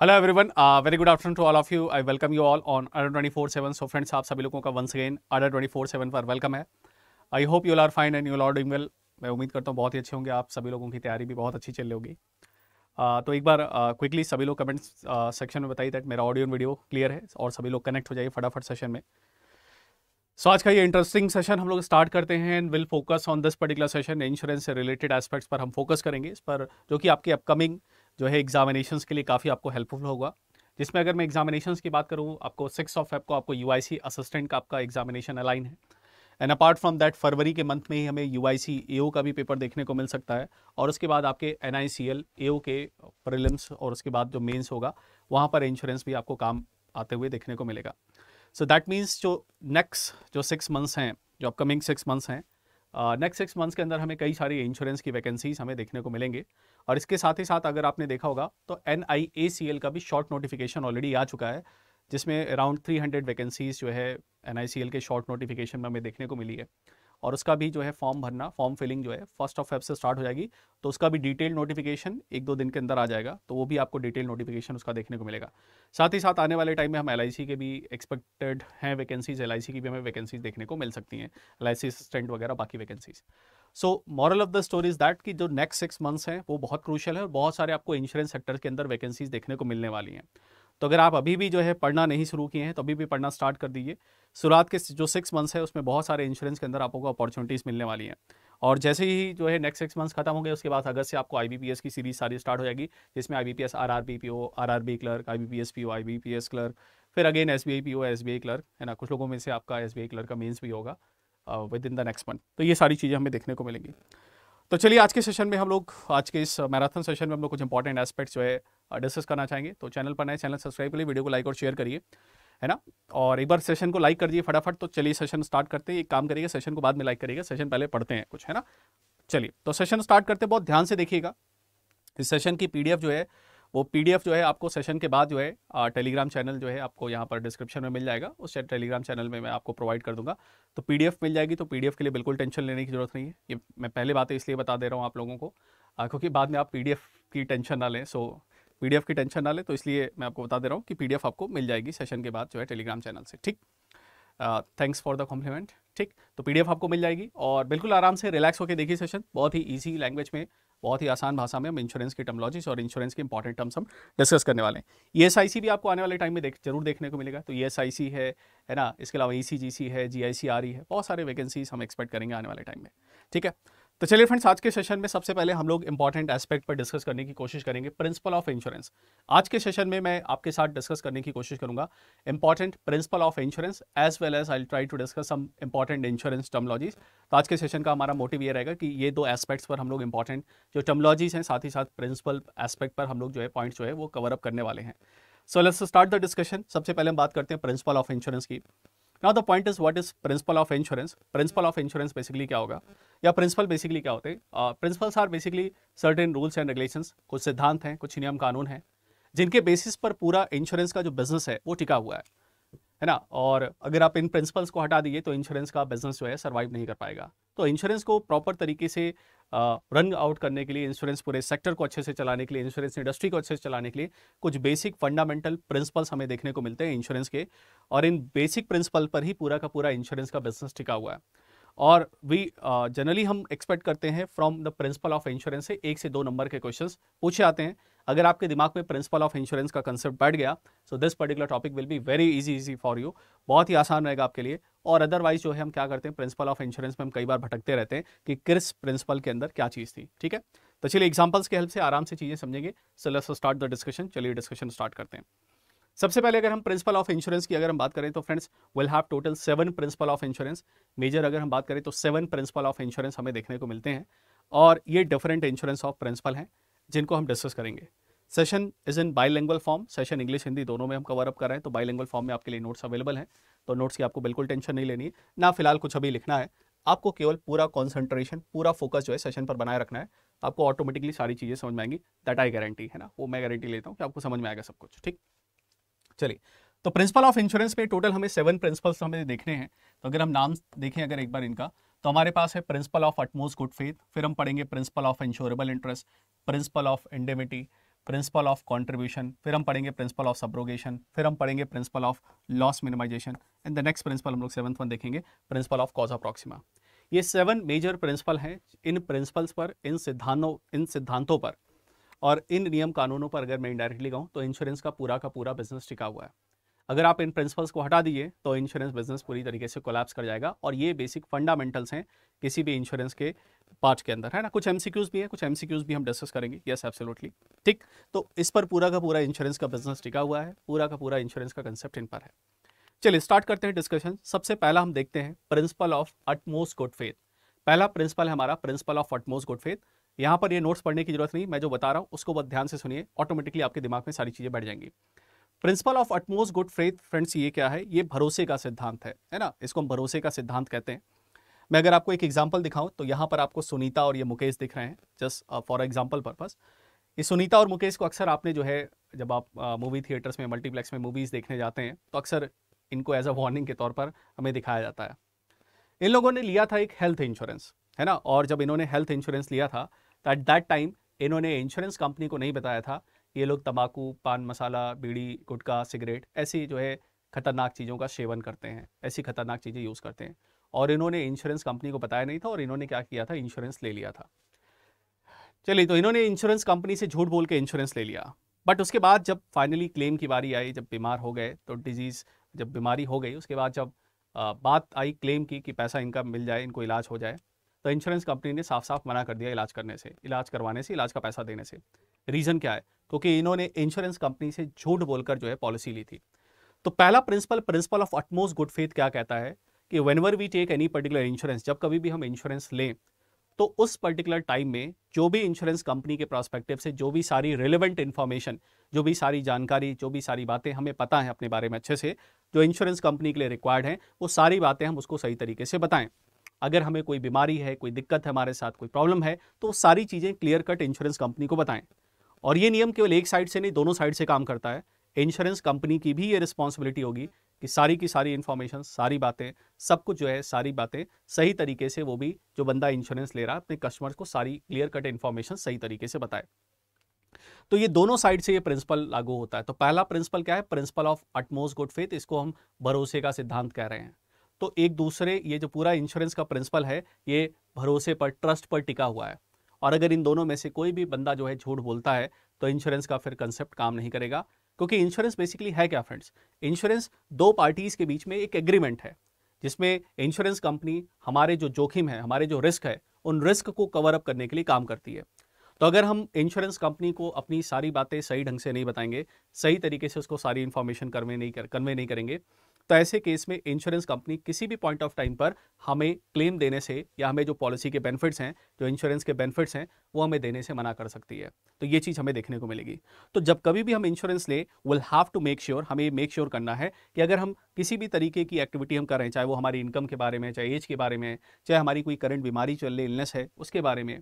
Hello everyone very good afternoon to all of you I welcome you all on Adda twenty four seven so friends आप सभी लोगों का once again Adda twenty four seven पर welcome है I hope you are fine and you are doing well मैं उम्मीद करता हूँ बहुत ही अच्छे होंगे आप सभी लोगों की तैयारी भी बहुत अच्छी चल रही होगी uh, तो एक बार क्विकली uh, सभी लोग कमेंट्स सेक्शन uh, में बताइए दैट मेरा ऑडियो एंड वीडियो क्लियर है और सभी लोग कनेक्ट हो जाइए फटाफट सेशन में सो so, आज का ये इंटरेस्टिंग सेशन हम लोग स्टार्ट करते हैं and will focus on this particular session insurance से रिलेटेड एस्पेक्ट्स पर हम फोकस करेंगे इस पर जो कि आपकी अपकमिंग जो है एग्जामिनेशन के लिए काफ़ी आपको हेल्पफुल होगा जिसमें अगर मैं एग्जामिनेशन की बात करूँ आपको सिक्स ऑफ एप को आपको यू असिस्टेंट का आपका एग्जामिनेशन अलाइन है एंड अपार्ट फ्रॉम दैट फरवरी के मंथ में ही हमें यू आई का भी पेपर देखने को मिल सकता है और उसके बाद आपके एन आई के प्रिलिम्स और उसके बाद जो मेन्स होगा वहाँ पर इंश्योरेंस भी आपको काम आते हुए देखने को मिलेगा सो दैट मीन्स जो नेक्स्ट जो सिक्स मंथ्स हैं जो अपकमिंग सिक्स मंथ्स हैं नेक्स्ट सिक्स मंथ्स के अंदर हमें कई सारी इंश्योरेंस की वैकेंसीज हमें देखने को मिलेंगे और इसके साथ ही साथ अगर आपने देखा होगा तो एन का भी शॉर्ट नोटिफिकेशन ऑलरेडी आ चुका है जिसमें अराउंड 300 वैकेंसीज जो है एन के शॉर्ट नोटिफिकेशन में हमें देखने को मिली है और उसका भी जो है फॉर्म भरना फॉर्म फिलिंग जो है फर्स्ट ऑफ फेब से स्टार्ट हो जाएगी तो उसका भी डिटेल नोटिफिकेशन एक दो दिन के अंदर आ जाएगा तो वो भी आपको डिटेल नोटिफिकेशन उसका देखने को मिलेगा साथ ही साथ आने वाले टाइम में हम एल के भी एक्सपेक्टेड हैं वैकेंसीज एल की भी हमें वैकेंसीज देखने को मिल सकती हैं एल आई वगैरह बाकी vacancies so moral of the story is that कि जो नेक्स्ट सिक्स मंथ्स हैं वो बहुत क्रूशल है और बहुत सारे आपको इंश्योरेंस सेक्टर के अंदर वैकेंसीज देखने को मिलने वाली हैं तो अगर आप अभी भी जो है पढ़ना नहीं शुरू किए हैं तो अभी भी पढ़ना स्टार्ट कर दीजिए शुरुआत के जो सिक्स मंथ्स है उसमें बहुत सारे इंश्योरेंस के अंदर आपको अपॉर्चुनिटीज़ मिलने वाली हैं और जैसे ही जो है नेक्स्ट सिक्स मंथ्स खत्म हो गए उसके बाद अगस्त से आपको आई की सीरीज सारी स्टार्ट हो जाएगी जिसमें I B P RRB clerk I B P clerk फिर again S B PO S clerk है ना कुछ लोगों में से आपका एस क्लर्क का मीन्स भी होगा within the next month तो ये सारी चीज़ें हमें देखने को मिलेंगी तो चलिए आज के सेशन में हम लोग आज के इस मैराथन सेशन में हम लोग कुछ इंपॉर्टेंट एस्पेक्ट्स जो है डिस्कस करना चाहेंगे तो चैनल पर नए चैनल सब्सक्राइब करिए वीडियो को लाइक और शेयर करिए है ना और एक बार सेशन को लाइक कर दिए फटाफट तो चलिए सेशन स्टार्ट करते हैं एक काम करिएगा सेशन को बाद में लाइक करिएगा सेशन पहले पढ़ते हैं कुछ है ना चलिए तो सेशन स्टार्ट करते बहुत ध्यान से देखिएगा इस सेशन की पीडीएफ जो है वो पीडीएफ जो है आपको सेशन के बाद जो है टेलीग्राम चैनल जो है आपको यहाँ पर डिस्क्रिप्शन में मिल जाएगा उस टेलीग्राम चैनल में मैं आपको प्रोवाइड कर दूंगा तो पीडीएफ मिल जाएगी तो पीडीएफ के लिए बिल्कुल टेंशन लेने की जरूरत नहीं है ये मैं पहले बातें इसलिए बता दे रहा हूँ आप लोगों को क्योंकि बाद में आप पीडीएफ की टेंशन ना लें सो पीडीएफ की टेंशन ना ले तो इसलिए मैं आपको बता दे रहा हूँ कि पीडीएफ आपको मिल जाएगी सेशन के बाद जो है टेलीग्राम चैनल से ठीक थैंक्स फॉर द कॉम्प्लीमेंट ठीक तो पीडीएफ आपको मिल जाएगी और बिल्कुल आराम से रिलैक्स होकर देखिए सेशन बहुत ही ईजी लैंग्वेज में बहुत ही आसान भाषा में हम इंश्योरेंस की टर्मोलॉजीज और इंश्योरेंस के इंपॉर्टेंट टर्म्स हम डिस्कस करने वाले हैं ई e भी आपको आने वाले टाइम में देख जरूर देखने को मिलेगा तो ई e है है ना इसके अलावा ई e है जी है बहुत सारे वैकेंसीज हम एक्सपेक्ट करेंगे आने वाले टाइम में ठीक है तो चलिए फ्रेंड्स आज के सेशन में सबसे पहले हम लोग इंपॉर्टेंट एस्पेक्ट पर डिस्कस करने की कोशिश करेंगे प्रिंसिपल ऑफ इंश्योरेंस आज के सेशन में मैं आपके साथ डिस्कस करने की कोशिश करूंगा important principle of insurance as well as I try to discuss some important insurance terminologies तो आज के सेशन का हमारा मोटिव ये रहेगा कि ये दो एस्पेक्ट्स पर हम लोग इंपॉर्टेंट जो टर्मोलॉजीज हैं साथ ही साथ प्रिंसिपल एस्पेक्ट पर हम लोग जो है पॉइंट्स जो है वो कवर अप करने वाले हैं so let's start the discussion सबसे पहले हम बात करते हैं प्रिंसिपल ऑफ इंश्योरेंस की now the point is what is principle of insurance principle of insurance basically क्या होगा या प्रिंसिपल बेसिकली क्या होते हैं principles are basically certain rules and regulations कुछ सिद्धांत हैं कुछ नियम कानून हैं जिनके बेसिस पर पूरा इंश्योरेंस का जो बिजनेस है वो टिका हुआ है है ना और अगर आप इन प्रिंसिपल्स को हटा दिए तो इंश्योरेंस का बिजनेस जो है सर्वाइव नहीं कर पाएगा तो इंश्योरेंस को प्रॉपर तरीके से रन आउट करने के लिए इंश्योरेंस पूरे सेक्टर को अच्छे से चलाने के लिए इंश्योरेंस इंडस्ट्री को अच्छे से चलाने के लिए कुछ बेसिक फंडामेंटल प्रिंसिपल्स हमें देखने को मिलते हैं इंश्योरेंस के और इन बेसिक प्रिंसिपल पर ही पूरा का पूरा इंश्योरेंस का बिजनेस टिका हुआ है और वी जनरली हम एक्सपेक्ट करते हैं from the principle of insurance से एक से दो नंबर के क्वेश्चंस पूछे आते हैं अगर आपके दिमाग में प्रिंसिपल ऑफ इंश्योरेंस का कंसेप्ट बैठ गया so this particular topic will be very easy easy for you बहुत ही आसान रहेगा आपके लिए और अदरवाइज जो है हम क्या करते हैं प्रिंसिपल ऑफ इंश्योरेंस में हम कई बार भटकते रहते हैं कि किस प्रिंसिपल के अंदर क्या चीज़ थी ठीक है तो चलिए एग्जाम्पल्स के हेल्प से आराम से चीज़ें समझेंगे so let's start the discussion चलिए डिस्कशन स्टार्ट करते हैं सबसे पहले अगर हम प्रिंसिपल ऑफ इंश्योरेंस की अगर हम बात करें तो friends will have total seven principle of insurance major अगर हम बात करें तो सेवन प्रिंसिपल ऑफ इंश्योरेंस हमें देखने को मिलते हैं और ये डिफरेंट इंश्योरेंस ऑफ प्रिंसिपल हैं जिनको हम डिस्कस करेंगे session is in lingual form session English Hindi दोनों में हम कवर अप कर रहे हैं तो लैंग्वल फॉर्म में आपके लिए नोट्स अवेलेबल हैं तो नोट्स की आपको बिल्कुल टेंशन नहीं लेनी है ना फिलहाल कुछ अभी लिखना है आपको केवल पूरा कॉन्सेंट्रेशन पूरा फोकस जो है सेशन पर बनाए रखना है आपको ऑटोमेटिकली सारी चीज़ें समझ में आएंगी दैट आई गारंटी है ना वो मैं गारंटी लेता हूँ कि आपको समझ में आएगा सब कुछ ठीक चलिए तो प्रिंसिपल ऑफ इंश्योरेंस में टोटल हमें सेवन प्रिंसिपल्स हमें देखने हैं तो अगर हम नाम देखें अगर एक बार इनका तो हमारे पास है principle of utmost good faith फिर हम पढ़ेंगे principle of insurable interest principle of indemnity principle of contribution फिर हम पढ़ेंगे प्रिंसिपल ऑफ सब्रोगेशन फिर हम पढ़ेंगे principle of loss minimization and the next principle हम लोग सेवंथ वन देखेंगे प्रिंसिपल ऑफ कॉज अप्रॉक्सिमा ये सेवन मेजर प्रिंसिपल हैं इन प्रिंसिपल्स पर इन सिद्धांतों इन सिद्धांतों पर और इन नियम कानूनों पर अगर मैं इंडायरेक्टली कहूँ तो इंश्योरेंस का पूरा का पूरा बिजनेस टिका हुआ है अगर आप इन प्रिंसिपल्स को हटा दिए तो इंश्योरेंस बिजनेस पूरी तरीके से कोलैप्स कर जाएगा और ये बेसिक फंडामेंटल्स हैं किसी भी इंश्योरेंस के पार्ट के अंदर है ना कुछ एमसीक्यूज भी हैं कुछ एमसीक्यूज भी हम डिस्कस करेंगे यस एब्सोल्युटली ठीक तो इस पर पूरा का पूरा इंश्योरेंस का बिजनेस टिका हुआ है पूरा का पूरा इंश्योरेंस का कंसेप्ट इन पर है चलिए स्टार्ट करते हैं डिस्कशन सबसे पहला हम देखते हैं principle of utmost good faith पहला प्रिंसिपल है हमारा principle of utmost good faith यहाँ पर ये नोट्स पढ़ने की जरूरत नहीं मैं जो बता रहा हूँ उसको बहुत ध्यान से सुनिए ऑटोमेटिकली आपके दिमाग में सारी चीज़ें बैठ जाएंगी principle of utmost good faith friends ये क्या है ये भरोसे का सिद्धांत है है ना इसको हम भरोसे का सिद्धांत कहते हैं मैं अगर आपको एक एग्जाम्पल दिखाऊं तो यहाँ पर आपको सुनीता और ये मुकेश दिख रहे हैं जस्ट फॉर एग्जाम्पल पर्पज़ ये सुनीता और मुकेश को अक्सर आपने जो है जब आप मूवी uh, थिएटर्स में मल्टीप्लेक्स में मूवीज़ देखने जाते हैं तो अक्सर इनको एज अ वार्निंग के तौर पर हमें दिखाया जाता है इन लोगों ने लिया था एक हेल्थ इंश्योरेंस है ना और जब इन्होंने हेल्थ इंश्योरेंस लिया था तो एट दैट टाइम इन्होंने इंश्योरेंस कंपनी को नहीं बताया था ये लोग तंबाकू पान मसाला बीड़ी गुटखा सिगरेट ऐसी जो है खतरनाक चीज़ों का सेवन करते हैं ऐसी खतरनाक चीज़ें यूज़ करते हैं और इन्होंने इंश्योरेंस कंपनी को बताया नहीं था और इन्होंने क्या किया था इंश्योरेंस ले लिया था चलिए तो इन्होंने इंश्योरेंस कंपनी से झूठ बोल के इंश्योरेंस ले लिया बट उसके बाद जब फाइनली क्लेम की बारी आई जब बीमार हो गए तो डिजीज़ जब बीमारी हो गई उसके बाद जब बात आई क्लेम की कि पैसा इनका मिल जाए इनको इलाज हो जाए तो इंश्योरेंस कंपनी ने साफ साफ मना कर दिया इलाज करने से इलाज करवाने से इलाज का पैसा देने से रीज़न क्या है क्योंकि इन्होंने इंश्योरेंस कंपनी से झूठ बोलकर जो है पॉलिसी ली थी तो पहला principle principle of utmost good faith क्या कहता है कि whenever we take any particular insurance जब कभी भी हम इंश्योरेंस लें तो उस पर्टिकुलर टाइम में जो भी इंश्योरेंस कंपनी के प्रोस्पेक्टिव से जो भी सारी रिलेवेंट इन्फॉर्मेशन जो भी सारी जानकारी जो भी सारी बातें हमें पता है अपने बारे में अच्छे से जो इंश्योरेंस कंपनी के लिए रिक्वायर्ड हैं वो सारी बातें हम उसको सही तरीके से बताएं अगर हमें कोई बीमारी है कोई दिक्कत है हमारे साथ कोई प्रॉब्लम है तो सारी चीज़ें क्लियर कट इंश्योरेंस कंपनी को बताएं और ये नियम केवल एक साइड से नहीं दोनों साइड से काम करता है इंश्योरेंस कंपनी की भी ये रिस्पॉन्सिबिलिटी होगी कि सारी की सारी इन्फॉर्मेशन सारी बातें सब कुछ जो है सारी बातें सही तरीके से वो भी जो बंदा इंश्योरेंस ले रहा है अपने कस्टमर को सारी क्लियर कट इन्फॉर्मेशन सही तरीके से बताए तो ये दोनों साइड से ये प्रिंसिपल लागू होता है तो पहला प्रिंसिपल क्या है principle of utmost good faith इसको हम भरोसे का सिद्धांत कह रहे हैं तो एक दूसरे ये जो पूरा इंश्योरेंस का प्रिंसिपल है ये भरोसे पर ट्रस्ट पर टिका हुआ है और अगर इन दोनों में से कोई भी बंदा जो है झूठ बोलता है तो इंश्योरेंस का फिर कंसेप्ट काम नहीं करेगा क्योंकि इंश्योरेंस बेसिकली है क्या फ्रेंड्स इंश्योरेंस दो पार्टीज़ के बीच में एक एग्रीमेंट है जिसमें इंश्योरेंस कंपनी हमारे जो जोखिम है हमारे जो रिस्क है उन रिस्क को कवर अप करने के लिए काम करती है तो अगर हम इंश्योरेंस कंपनी को अपनी सारी बातें सही ढंग से नहीं बताएंगे सही तरीके से उसको सारी इन्फॉर्मेशन कन्वे नहीं कर कन्वे नहीं करेंगे तो ऐसे केस में इंश्योरेंस कंपनी किसी भी पॉइंट ऑफ टाइम पर हमें क्लेम देने से या हमें जो पॉलिसी के बेनिफिट्स हैं जो इंश्योरेंस के बेनिफिट्स हैं वो हमें देने से मना कर सकती है तो ये चीज़ हमें देखने को मिलेगी तो जब कभी भी हम इंश्योरेंस लें will have to make sure हमें मेक श्योर sure करना है कि अगर हम किसी भी तरीके की एक्टिविटी हम कर रहे हैं चाहे वो हमारी इनकम के बारे में चाहे एज के बारे में चाहे हमारी कोई करंट बीमारी चल रही इलनेस है उसके बारे में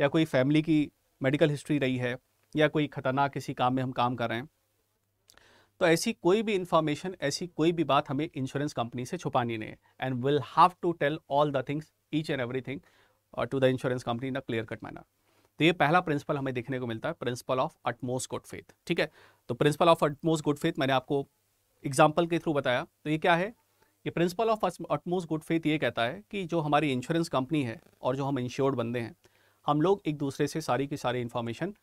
या कोई फैमिली की मेडिकल हिस्ट्री रही है या कोई खतरनाक किसी काम में हम काम कर रहे हैं तो ऐसी कोई भी इंफॉर्मेशन ऐसी कोई भी बात हमें इंश्योरेंस कंपनी से छुपानी नहीं है and will have to tell all the things each and every thing to the insurance company in a clear cut manner तो ये पहला प्रिंसिपल हमें देखने को मिलता है principle of utmost good faith ठीक है तो principle of utmost good faith मैंने आपको एग्जाम्पल के थ्रू बताया तो ये क्या है ये principle of utmost good faith ये कहता है कि जो हमारी इंश्योरेंस कंपनी है और जो हम इंश्योर्ड बंदे हैं हम लोग एक दूसरे से सारी की सारी information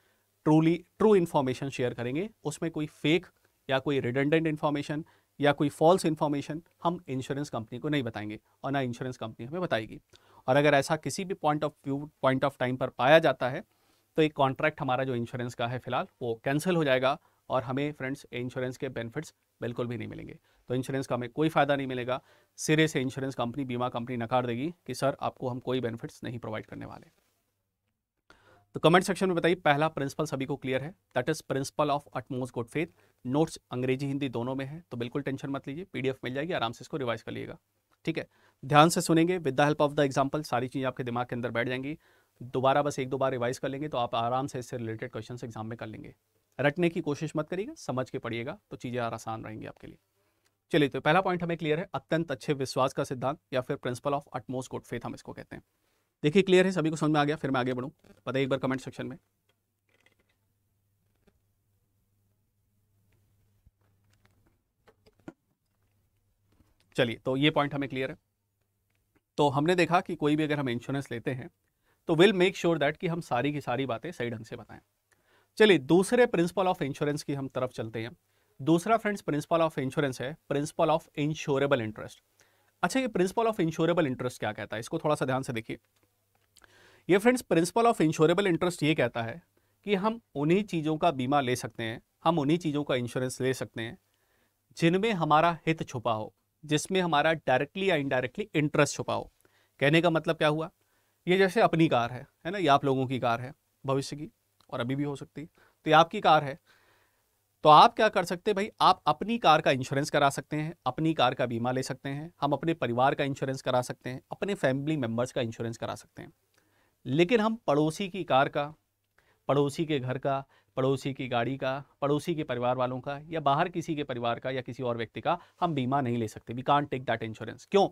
truly true information share करेंगे उसमें कोई फेक या कोई रिडेंडेंट इन्फॉर्मेशन या कोई फॉल्स इन्फॉर्मेशन हम इंश्योरेंस कंपनी को नहीं बताएंगे और ना इंश्योरेंस कंपनी हमें बताएगी और अगर ऐसा किसी भी point of view point of time पर पाया जाता है तो एक कॉन्ट्रैक्ट हमारा जो इंश्योरेंस का है फिलहाल वो कैंसिल हो जाएगा और हमें फ्रेंड्स इंश्योरेंस के बेनिफिट्स बिल्कुल भी नहीं मिलेंगे तो इंश्योरेंस का हमें कोई फ़ायदा नहीं मिलेगा सिरे से इंश्योरेंस कंपनी बीमा कंपनी नकार देगी कि सर आपको हम कोई बेनिफिट्स नहीं प्रोवाइड करने वाले तो कमेंट सेक्शन में बताइए पहला प्रिंसिपल सभी को क्लियर है that is principle of utmost good faith notes अंग्रेजी हिंदी दोनों में है तो बिल्कुल टेंशन मत लीजिए पीडीएफ मिल जाएगी आराम से इसको रिवाइज कर लीजिएगा ठीक है ध्यान से सुनेंगे with the help of the example सारी चीज़ें आपके दिमाग के अंदर बैठ जाएंगी दोबारा बस एक दो बार रिवाइज कर लेंगे तो आप आराम से इससे रिलेटेड क्वेश्चन एग्जाम में कर लेंगे रटने की कोशिश मत करिएगा समझ के पढ़िएगा तो चीज़ें आसान रहेंगी आपके लिए चलिए तो पहला पॉइंट हमें क्लियर है अत्यंत अच्छे विश्वास का सिद्धांत या फिर principle of utmost good faith हम इसको कहते हैं देखिए क्लियर है सभी को समझ में आ गया फिर मैं आगे बढ़ूँ पता है एक बार कमेंट सेक्शन में चलिए तो ये पॉइंट हमें क्लियर है तो हमने देखा कि कोई भी अगर हम इंश्योरेंस लेते हैं तो विल मेक श्योर दैट कि हम सारी की सारी बातें सही ढंग से बताएं चलिए दूसरे प्रिंसिपल ऑफ इंश्योरेंस की हम तरफ चलते हैं दूसरा फ्रेंड्स प्रिंसिपल ऑफ इंश्योरेंस है प्रिंसिपल ऑफ इंश्योरेबल इंटरेस्ट अच्छा ये प्रिंसिपल ऑफ इंश्योरेबल इंटरेस्ट क्या कहता है इसको थोड़ा सा ध्यान से देखिए ये friends principle of insurable interest ये कहता है कि हम उन्हीं चीज़ों का बीमा ले सकते हैं हम उन्हीं चीज़ों का इंश्योरेंस ले सकते हैं जिनमें हमारा हित छुपा हो जिसमें हमारा डायरेक्टली या इनडायरेक्टली इंटरेस्ट छुपा हो कहने का मतलब क्या हुआ ये जैसे अपनी कार है है ना ये आप लोगों की कार है भविष्य की और अभी भी हो सकती है तो ये आपकी कार है तो आप क्या कर सकते हैं भाई आप अपनी कार का इंश्योरेंस करा सकते हैं अपनी कार का बीमा ले सकते हैं हम अपने परिवार का इंश्योरेंस करा सकते हैं अपने फैमिली मेम्बर्स का इंश्योरेंस करा सकते हैं लेकिन हम पड़ोसी की कार का पड़ोसी के घर का पड़ोसी की गाड़ी का पड़ोसी के परिवार वालों का या बाहर किसी के परिवार का या किसी और व्यक्ति का हम बीमा नहीं ले सकते we can't take that insurance क्यों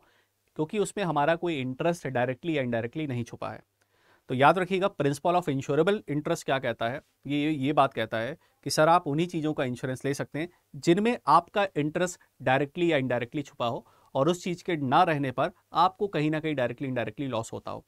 क्योंकि उसमें हमारा कोई इंटरेस्ट डायरेक्टली या इनडायरेक्टली नहीं छुपा है तो याद रखिएगा प्रिंसिपल ऑफ इंश्योरेबल इंटरेस्ट क्या कहता है ये ये बात कहता है कि सर आप उन्हीं चीज़ों का इंश्योरेंस ले सकते हैं जिनमें आपका इंटरेस्ट डायरेक्टली या इनडायरेक्टली छुपा हो और उस चीज़ के ना रहने पर आपको कहीं ना कहीं डायरेक्टली इनडायरेक्टली लॉस होता हो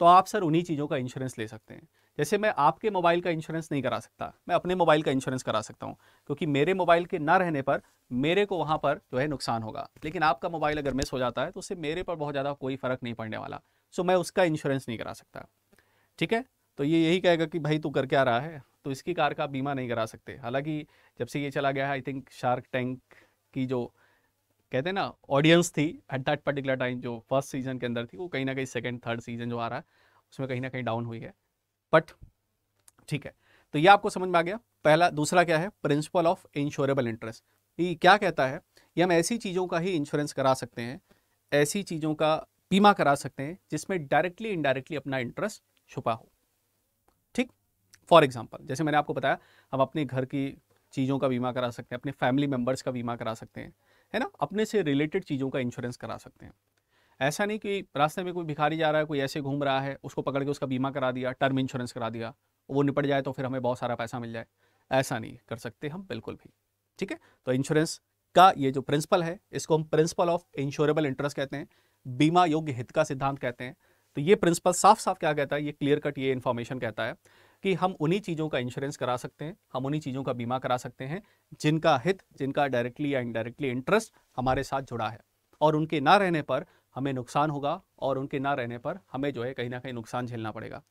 तो आप सर उन्हीं चीज़ों का इंश्योरेंस ले सकते हैं जैसे मैं आपके मोबाइल का इंश्योरेंस नहीं करा सकता मैं अपने मोबाइल का इंश्योरेंस करा सकता हूँ क्योंकि मेरे मोबाइल के ना रहने पर मेरे को वहाँ पर जो है नुकसान होगा लेकिन आपका मोबाइल अगर मिस हो जाता है तो उससे मेरे पर बहुत ज़्यादा कोई फ़र्क नहीं पड़ने वाला सो मैं उसका इंश्योरेंस नहीं करा सकता ठीक है तो ये यही कहेगा कि भाई तू करके आ रहा है तो इसकी कार का बीमा नहीं करा सकते हालांकि जब से ये चला गया है आई थिंक शार्क टैंक की जो कहते हैं ना ऑडियंस थी एट दैट पर्टिकुलर टाइम जो फर्स्ट सीजन के अंदर थी वो कहीं ना कहीं सेकेंड थर्ड सीजन जो आ रहा है उसमें कहीं ना कहीं डाउन हुई है बट ठीक है तो ये आपको समझ में आ गया पहला दूसरा क्या है प्रिंसिपल ऑफ इंश्योरेबल इंटरेस्ट ये क्या कहता है कि हम ऐसी चीज़ों का ही इंश्योरेंस करा सकते हैं ऐसी चीज़ों का बीमा करा सकते हैं जिसमें डायरेक्टली इनडायरेक्टली अपना इंटरेस्ट छुपा हो ठीक फॉर एग्जाम्पल जैसे मैंने आपको बताया हम अपने घर की चीज़ों का बीमा करा सकते हैं अपने फैमिली मेम्बर्स का बीमा करा सकते हैं है ना अपने से रिलेटेड चीज़ों का इंश्योरेंस करा सकते हैं ऐसा नहीं कि रास्ते में कोई भिखारी जा रहा है कोई ऐसे घूम रहा है उसको पकड़ के उसका बीमा करा दिया टर्म इंश्योरेंस करा दिया वो निपट जाए तो फिर हमें बहुत सारा पैसा मिल जाए ऐसा नहीं कर सकते हम बिल्कुल भी ठीक है तो इंश्योरेंस का ये जो प्रिंसिपल है इसको हम प्रिंसिपल ऑफ इंश्योरेबल इंटरेस्ट कहते हैं बीमा योग्य हित का सिद्धांत कहते हैं तो ये प्रिंसिपल साफ साफ क्या कहता है ये क्लियर कट ये इन्फॉर्मेशन कहता है कि हम उन्हीं चीज़ों का इंश्योरेंस करा सकते हैं हम उन्हीं चीज़ों का बीमा करा सकते हैं जिनका हित जिनका डायरेक्टली या इनडायरेक्टली इंटरेस्ट हमारे साथ जुड़ा है और उनके ना रहने पर हमें नुकसान होगा और उनके ना रहने पर हमें जो है कहीं ना कहीं नुकसान झेलना पड़ेगा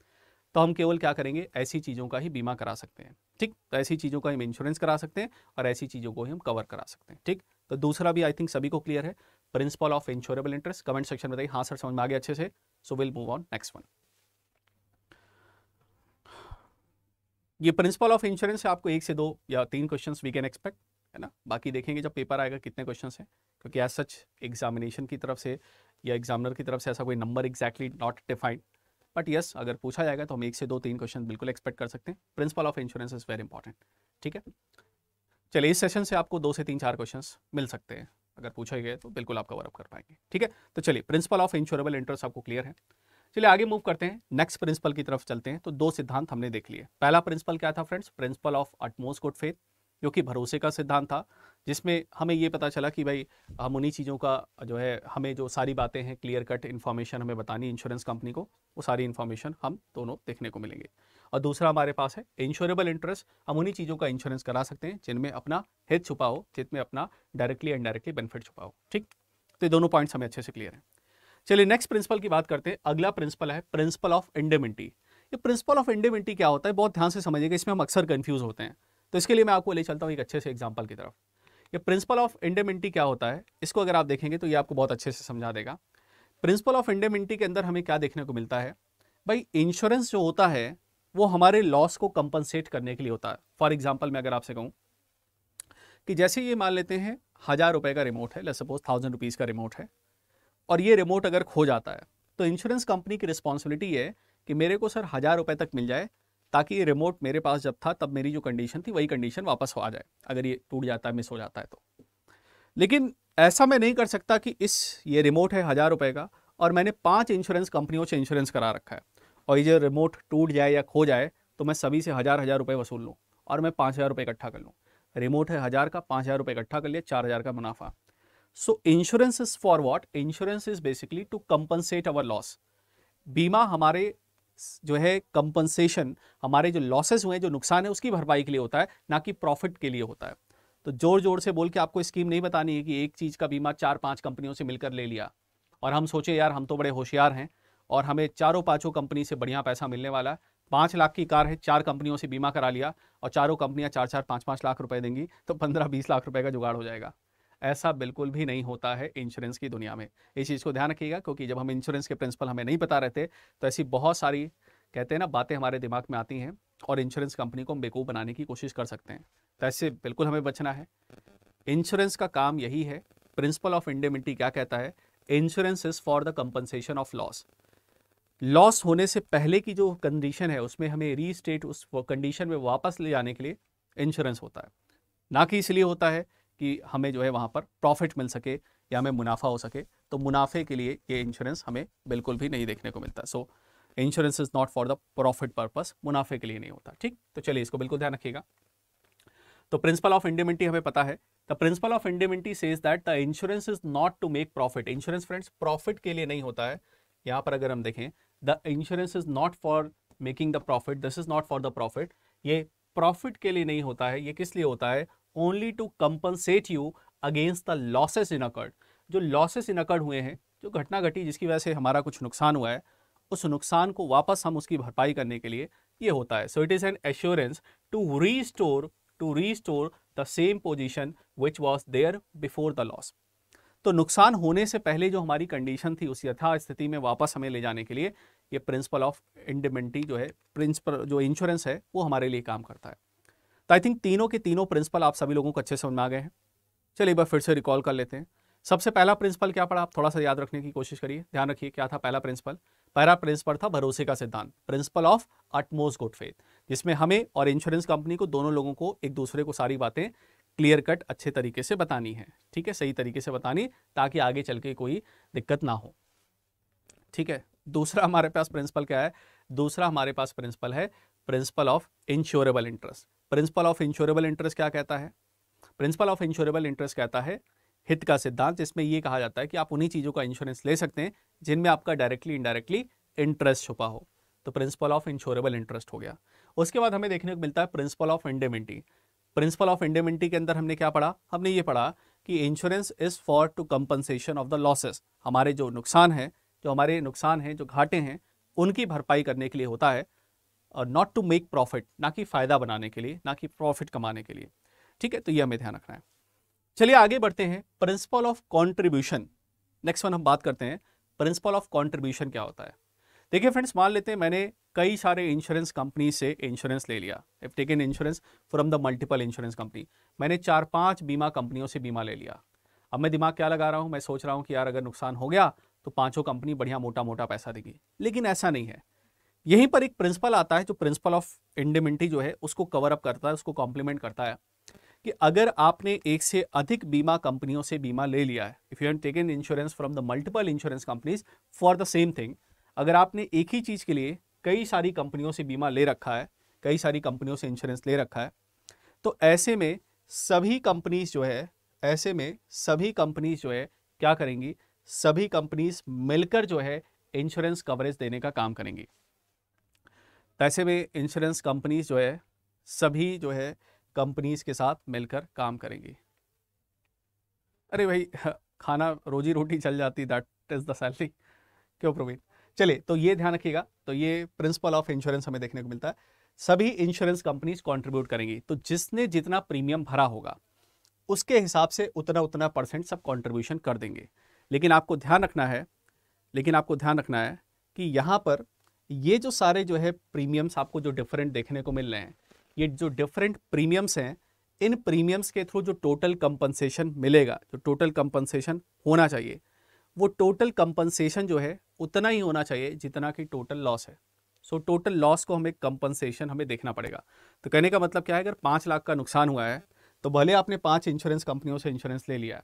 तो हम केवल क्या करेंगे ऐसी चीज़ों का ही बीमा करा सकते हैं ठीक तो ऐसी चीज़ों का हम इंश्योरेंस करा सकते हैं और ऐसी चीज़ों को ही हम कवर करा सकते हैं ठीक तो दूसरा भी आई थिंक सभी को क्लियर है principle of insurable interest comment section में बताइए हाँ सर समझ में आ गया अच्छे से so will move on next one ये प्रिंसिपल ऑफ इंश्योरेंस आपको एक से दो या तीन क्वेश्चन वी कैन एक्सपेक्ट है ना बाकी देखेंगे जब पेपर आएगा कितने क्वेश्चन हैं क्योंकि एज सच एग्जामिनेशन की तरफ से या एग्जामिनर की तरफ से ऐसा कोई number exactly not defined but yes अगर पूछा जाएगा तो हम एक से दो तीन क्वेश्चन बिल्कुल एक्सपेक्ट कर सकते हैं principle of insurance is very important ठीक है चलिए इस सेशन से आपको दो से तीन चार क्वेश्चन मिल सकते हैं अगर पूछा गया तो बिल्कुल आप कवर कर पाएंगे ठीक है तो चलिए प्रिंसिपल ऑफ इंश्योरेबल इंटरेस्ट आपको क्लियर है चलिए आगे मूव करते हैं नेक्स्ट प्रिंसिपल की तरफ चलते हैं तो दो सिद्धांत हमने देख लिए पहला प्रिंसिपल क्या था friends principle of utmost good faith जो कि भरोसे का सिद्धांत था जिसमें हमें ये पता चला कि भाई हम उन्हीं चीज़ों का जो है हमें जो सारी बातें हैं क्लियर कट इन्फॉर्मेशन हमें बतानी इंश्योरेंस कंपनी को वो सारी इन्फॉर्मेशन हम दोनों देखने को मिलेंगे और दूसरा हमारे पास है इंश्योरेबल इंटरेस्ट हम उन्हीं चीज़ों का इंश्योरेंस करा सकते हैं जिनमें अपना हित छुपा हो जिनमें अपना डायरेक्टली एंड डायरेक्टली बेनिफिट छुपा हो ठीक तो ये दोनों पॉइंट्स हमें अच्छे से क्लियर हैं चलिए नेक्स्ट प्रिंसिपल की बात करते हैं अगला प्रिंसिपल है प्रिंसिपल ऑफ इंडेमिटी ये प्रिंसिपल ऑफ इंडेमिटी क्या होता है बहुत ध्यान से समझिएगा इसमें हम अक्सर कन्फ्यूज होते हैं तो इसके लिए मैं आपको ले चलता हूँ एक अच्छे से एग्जाम्पल की तरफ ये प्रिंसिपल ऑफ इंडेमिटी क्या होता है इसको अगर आप देखेंगे तो ये आपको बहुत अच्छे से समझा देगा प्रिंसिपल ऑफ इंडेमिटी के अंदर हमें क्या देखने को मिलता है भाई इंश्योरेंस जो होता है वो हमारे लॉस को कंपनसेट करने के लिए होता है फॉर एग्जाम्पल मैं अगर आपसे कहूँ कि जैसे ये मान लेते हैं हज़ार रुपये का रिमोट है लेट सपोज थाउजेंड रुपीज़ का रिमोट है और ये रिमोट अगर खो जाता है तो इंश्योरेंस कंपनी की रिस्पॉन्सिबिलिटी है कि मेरे को सर हज़ार रुपये तक मिल जाए ताकि ये रिमोट मेरे पास जब था तब मेरी जो कंडीशन थी वही कंडीशन वापस आ जाए अगर ये टूट जाता है मिस हो जाता है तो लेकिन ऐसा मैं नहीं कर सकता कि इस ये रिमोट है हज़ार रुपये का और मैंने पांच इंश्योरेंस कंपनियों से इंश्योरेंस करा रखा है और ये जो रिमोट टूट जाए या खो जाए तो मैं सभी से हज़ार हज़ार रुपये वसूल लूँ और मैं पाँच हज़ार रुपये इकट्ठा कर लूँ रिमोट है हज़ार का पाँच हज़ार रुपये इकट्ठा कर लिया चार हज़ार का मुनाफा so insurance is for what insurance is basically to compensate our loss बीमा हमारे जो है कंपनसेशन हमारे जो लॉसेस हुए जो नुकसान है उसकी भरपाई के लिए होता है ना कि प्रॉफिट के लिए होता है तो जोर जोर से बोल के आपको स्कीम नहीं बतानी है कि एक चीज़ का बीमा चार पांच कंपनियों से मिलकर ले लिया और हम सोचे यार हम तो बड़े होशियार हैं और हमें चारों पांचों कंपनी से बढ़िया पैसा मिलने वाला है पाँच लाख की कार है चार कंपनियों से बीमा करा लिया और चारों कंपनियां चार चार पाँच पाँच लाख रुपए देंगी तो पंद्रह बीस लाख रुपए का जुगाड़ हो जाएगा ऐसा बिल्कुल भी नहीं होता है इंश्योरेंस की दुनिया में इस चीज़ को ध्यान रखिएगा क्योंकि जब हम इंश्योरेंस के प्रिंसिपल हमें नहीं पता रहते तो ऐसी बहुत सारी कहते हैं ना बातें हमारे दिमाग में आती हैं और इंश्योरेंस कंपनी को हम बेकूफ बनाने की कोशिश कर सकते हैं तो ऐसे बिल्कुल हमें बचना है इंश्योरेंस का काम यही है प्रिंसिपल ऑफ इंडेमिटी क्या कहता है insurance is for the compensation of loss loss होने से पहले की जो कंडीशन है उसमें हमें रीस्टेट उस कंडीशन में वापस ले जाने के लिए इंश्योरेंस होता है ना कि इसलिए होता है कि हमें जो है वहाँ पर प्रॉफिट मिल सके या हमें मुनाफा हो सके तो मुनाफे के लिए ये इंश्योरेंस हमें बिल्कुल भी नहीं देखने को मिलता so insurance is not for the profit purpose मुनाफे के लिए नहीं होता ठीक तो चलिए इसको बिल्कुल ध्यान रखिएगा तो प्रिंसिपल ऑफ इंडेमिटी हमें पता है the principle of indemnity says that the insurance is not to make profit insurance friends profit के लिए नहीं होता है यहाँ पर अगर हम देखें the insurance is not for making the profit this is not for the profit ये प्रॉफिट के लिए नहीं होता है ये किस लिए होता है only to compensate you against the losses incurred जो इन अकर्ड हुए हैं जो घटना घटी जिसकी वजह से हमारा कुछ नुकसान हुआ है उस नुकसान को वापस हम उसकी भरपाई करने के लिए ये होता है so it is an assurance to restore to restore the same position which was there before the loss तो नुकसान होने से पहले जो हमारी कंडीशन थी उस यथा स्थिति में वापस हमें ले जाने के लिए ये प्रिंसिपल ऑफ इंडिमेंटी जो है प्रिंसिपल जो इंश्योरेंस है वो हमारे लिए काम करता है तो आई थिंक तीनों के तीनों प्रिंसिपल आप सभी लोगों को अच्छे समझ में आ गए हैं चलिए एक बार फिर से रिकॉल कर लेते हैं सबसे पहला प्रिंसिपल क्या पड़ा आप थोड़ा सा याद रखने की कोशिश करिए ध्यान रखिए क्या था पहला प्रिंसिपल पहला प्रिंसिपल था भरोसे का सिद्धांत principle of utmost good faith जिसमें हमें और इंश्योरेंस कंपनी को दोनों लोगों को एक दूसरे को सारी बातें क्लियर कट अच्छे तरीके से बतानी है ठीक है सही तरीके से बतानी ताकि आगे चल के कोई दिक्कत ना हो ठीक है दूसरा हमारे पास प्रिंसिपल क्या है दूसरा हमारे पास प्रिंसिपल है principle of insurable interest principle of insurable interest क्या कहता है प्रिंसिपल ऑफ इंश्योरेबल इंटरेस्ट कहता है हित का सिद्धांत जिसमें ये कहा जाता है कि आप उन्हीं चीज़ों का इंश्योरेंस ले सकते हैं जिनमें आपका डायरेक्टली इनडायरेक्टली इंटरेस्ट छुपा हो तो प्रिंसिपल ऑफ इंश्योरेबल इंटरेस्ट हो गया उसके बाद हमें देखने को मिलता है principle of indemnity principle of indemnity के अंदर हमने क्या पढ़ा हमने ये पढ़ा कि insurance is for to compensation of the losses हमारे जो नुकसान है जो हमारे नुकसान हैं जो घाटे हैं उनकी भरपाई करने के लिए होता है नॉट टू मेक प्रॉफिट ना कि फ़ायदा बनाने के लिए ना कि प्रॉफिट कमाने के लिए ठीक है तो ये हमें ध्यान रखना है चलिए आगे बढ़ते हैं principle of contribution next one हम बात करते हैं प्रिंसिपल ऑफ कॉन्ट्रीब्यूशन क्या होता है देखिए फ्रेंड्स मान लेते हैं मैंने कई सारे इंश्योरेंस कंपनी से इंश्योरेंस ले लिया take taken insurance from the multiple insurance company मैंने चार पांच बीमा कंपनियों से बीमा ले लिया अब मैं दिमाग क्या लगा रहा हूँ मैं सोच रहा हूँ कि यार अगर नुकसान हो गया तो पांचों कंपनी बढ़िया मोटा मोटा पैसा देगी लेकिन ऐसा नहीं है यहीं पर एक प्रिंसिपल आता है जो प्रिंसिपल ऑफ इंडिमिनिटी जो है उसको कवर अप करता है उसको कॉम्प्लीमेंट करता है कि अगर आपने एक से अधिक बीमा कंपनियों से बीमा ले लिया है if you have taken insurance from the multiple insurance companies for the same thing अगर आपने एक ही चीज़ के लिए कई सारी कंपनियों से बीमा ले रखा है कई सारी कंपनियों से इंश्योरेंस ले रखा है तो ऐसे में सभी कंपनीज जो है ऐसे में सभी कंपनीज जो है क्या करेंगी सभी कंपनीज मिलकर जो है इंश्योरेंस कवरेज देने का काम करेंगी ऐसे में इंश्योरेंस कंपनीज जो है सभी जो है कंपनीज के साथ मिलकर काम करेंगी अरे भाई खाना रोजी रोटी चल जाती दैट इज द सैलरी क्यों प्रवीण चलिए तो ये ध्यान रखिएगा तो ये प्रिंसिपल ऑफ इंश्योरेंस हमें देखने को मिलता है सभी इंश्योरेंस कंपनीज कंट्रीब्यूट करेंगी तो जिसने जितना प्रीमियम भरा होगा उसके हिसाब से उतना उतना परसेंट सब कंट्रीब्यूशन कर देंगे लेकिन आपको ध्यान रखना है लेकिन आपको ध्यान रखना है कि यहाँ पर ये जो सारे जो है प्रीमियम्स आपको जो डिफरेंट देखने को मिल रहे हैं ये जो डिफरेंट प्रीमियम्स हैं इन प्रीमियम्स के थ्रू जो टोटल कंपनसेशन मिलेगा जो टोटल कंपनसेशन होना चाहिए वो टोटल कंपनसेशन जो है उतना ही होना चाहिए जितना कि टोटल लॉस है सो टोटल लॉस को हमें कंपनसेशन हमें देखना पड़ेगा तो कहने का मतलब क्या है अगर पाँच लाख का नुकसान हुआ है तो भले आपने पाँच इंश्योरेंस कंपनियों से इंश्योरेंस ले लिया है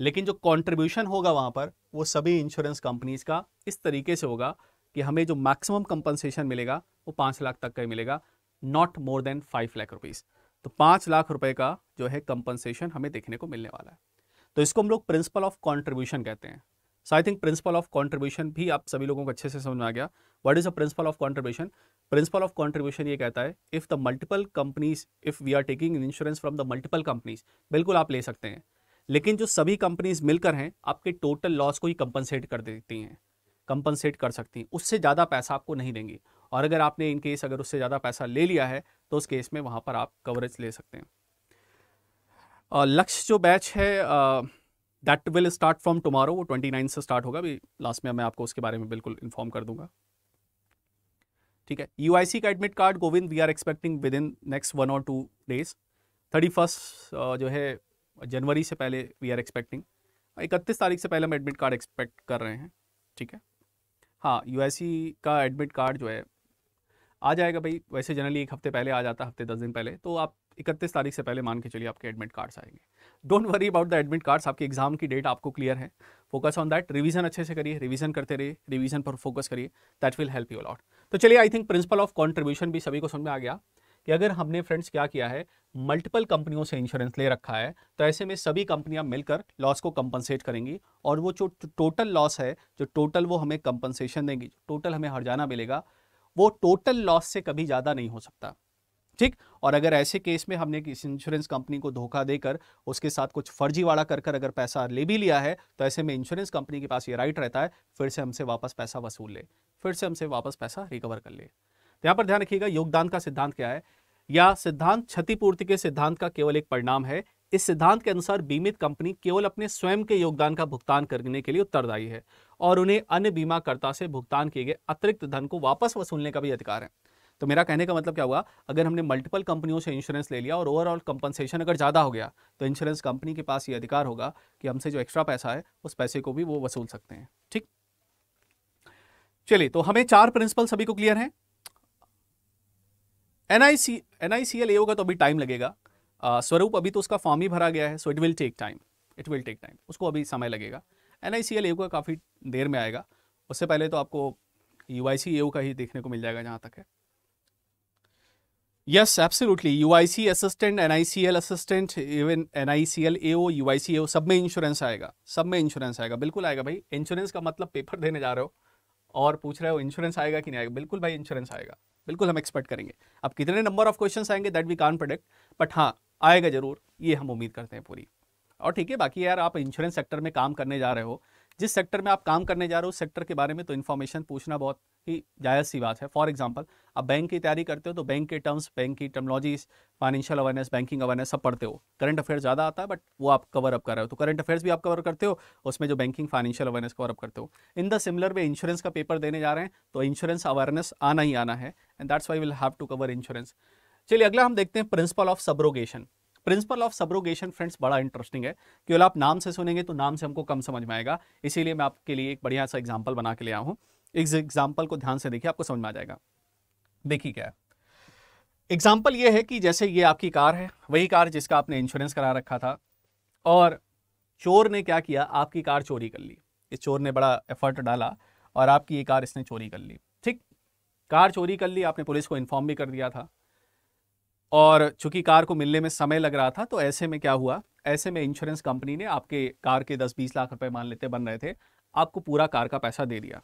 लेकिन जो कॉन्ट्रीब्यूशन होगा वहाँ पर वो सभी इंश्योरेंस कंपनीज का इस तरीके से होगा कि हमें जो मैक्सिमम कंपनसेशन मिलेगा वो पांच लाख तक का मिलेगा not more than five lakh rupees तो पांच लाख रुपए का जो है कंपनसेशन हमें देखने को मिलने वाला है तो इसको हम लोग प्रिंसिपल ऑफ कॉन्ट्रीब्यूशन कहते हैं so I think principle of contribution भी आप सभी लोगों को अच्छे से समझ में आ गया what is a principle of contribution principle of contribution ये कहता है if the multiple companies if we are taking insurance from the multiple companies बिल्कुल आप ले सकते हैं लेकिन जो सभी कंपनीज मिलकर हैं आपके टोटल लॉस को ही कंपनसेट कर देती हैं कंपनसेट कर सकती हैं उससे ज़्यादा पैसा आपको नहीं देंगी और अगर आपने इन केस अगर उससे ज़्यादा पैसा ले लिया है तो उस केस में वहाँ पर आप कवरेज ले सकते हैं लक्ष्य जो बैच है that will start from tomorrow वो ट्वेंटी नाइन से स्टार्ट होगा अभी लास्ट में मैं आपको उसके बारे में बिल्कुल इन्फॉर्म कर दूंगा ठीक है यू का admit card Govind we are expecting within next one और टू डेज थर्टी फर्स्ट जो है जनवरी से पहले वी आर एक्सपेक्टिंग इकतीस तारीख से पहले हम एडमिट कार्ड एक्सपेक्ट कर रहे हैं ठीक है हाँ यू का एडमिट कार्ड जो है आ जाएगा भाई वैसे जनरली एक हफ्ते पहले आ जाता हफ्ते दस दिन पहले तो आप इकतीस तारीख से पहले मान के चलिए आपके एडमिट कार्ड्स आएंगे don't worry about the admit cards आपके एग्जाम की डेट आपको क्लियर है फोकस ऑन दैट रिवीजन अच्छे से करिए रिवीजन करते रहिए रिवीजन पर फोकस करिए that will help you a lot तो चलिए I think principle of contribution भी सभी को समझ में आ गया कि अगर हमने फ्रेंड्स क्या किया है मल्टीपल कंपनियों से इंश्योरेंस ले रखा है तो ऐसे में सभी कंपनियां मिलकर लॉस को कंपनसेट करेंगी और वो जो टोटल लॉस है जो टोटल वो हमें कंपनसेशन देंगी टोटल हमें हरजाना मिलेगा वो टोटल लॉस से कभी ज़्यादा नहीं हो सकता ठीक और अगर ऐसे केस में हमने किसी इंश्योरेंस कंपनी को धोखा देकर उसके साथ कुछ फर्जीवाड़ा कर कर अगर पैसा ले भी लिया है तो ऐसे में इंश्योरेंस कंपनी के पास ये राइट रहता है फिर से हमसे वापस पैसा वसूल ले फिर से हमसे वापस पैसा रिकवर कर ले तो पर ध्यान रखिएगा योगदान का सिद्धांत क्या है या सिद्धांत क्षतिपूर्ति के सिद्धांत का केवल एक परिणाम है इस सिद्धांत के अनुसार बीमित कंपनी केवल अपने स्वयं के योगदान का भुगतान करने के लिए उत्तरदायी है और उन्हें अन्य बीमाकर्ता से भुगतान किए गए अतिरिक्त धन को वापस वसूलने का भी अधिकार है तो मेरा कहने का मतलब क्या हुआ अगर हमने मल्टीपल कंपनियों से इंश्योरेंस ले लिया और ओवरऑल कंपनसेशन अगर ज़्यादा हो गया तो इंश्योरेंस कंपनी के पास ये अधिकार होगा कि हमसे जो एक्स्ट्रा पैसा है उस पैसे को भी वो वसूल सकते हैं ठीक चलिए तो हमें चार प्रिंसिपल सभी को क्लियर है N I C N I C L A होगा तो अभी टाइम लगेगा स्वरूप अभी तो उसका फॉर्म ही भरा गया है so it will take time it will take time उसको अभी समय लगेगा एन आई सी एल ए का काफ़ी देर में आएगा उससे पहले तो आपको यू आई सी ए का ही देखने को मिल जाएगा जहाँ तक है yes absolutely U I C assistant N I C L assistant even N I C L A O U I C A सब में इंश्योरेंस आएगा सब में इंश्योरेंस आएगा बिल्कुल आएगा भाई इंश्योरेंस का मतलब पेपर देने जा रहे हो और पूछ रहे हो इंश्योरेंस आएगा कि नहीं आएगा बिल्कुल भाई इंश्योरेंस आएगा बिल्कुल हम एक्सपेक्ट करेंगे अब कितने नंबर ऑफ क्वेश्चन आएंगे that we can product but हाँ आएगा जरूर ये हम उम्मीद करते हैं पूरी और ठीक है बाकी यार आप इंश्योरेंस सेक्टर में काम करने जा रहे हो जिस सेक्टर में आप काम करने जा रहे हो उस सेक्टर के बारे में तो इन्फॉर्मेशन पूछना बहुत ही जायज़ सी बात है फॉर एग्जाम्पल आप बैंक की तैयारी करते हो तो बैंक के टर्म्स बैंक की terminologies financial awareness banking awareness सब पढ़ते हो करंट अफेयर ज़्यादा आता है बट वो आप कवर अप कर रहे हो तो करंट अफेयर्स भी आप कवर करते हो उसमें जो banking financial awareness cover up करते हो in the similar way insurance का पेपर देने जा रहे हैं तो इंश्योरेंस अवेयरनेस आना ही आना है and that's why will have to cover insurance चलिए अगला हम देखते हैं principle of subrogation principle of subrogation friends बड़ा इंटरेस्टिंग है केवल आप नाम से सुनेंगे तो नाम से हमको कम समझ में आएगा इसीलिए मैं आपके लिए एक बढ़िया सा एग्जाम्पल बना के ले आया हूँ इस एग्जाम्पल को ध्यान से देखिए आपको समझ में आ जाएगा देखिए क्या है एग्जाम्पल ये है कि जैसे ये आपकी कार है वही कार जिसका आपने इंश्योरेंस करा रखा था और चोर ने क्या किया आपकी कार चोरी कर ली इस चोर ने बड़ा एफर्ट डाला और आपकी ये कार इसने चोरी कर ली ठीक कार चोरी कर ली आपने पुलिस को इन्फॉर्म भी कर दिया था और चूंकि कार को मिलने में समय लग रहा था तो ऐसे में क्या हुआ ऐसे में इंश्योरेंस कंपनी ने आपके कार के दस बीस लाख रुपए मान लेते बन रहे थे आपको पूरा कार का पैसा दे दिया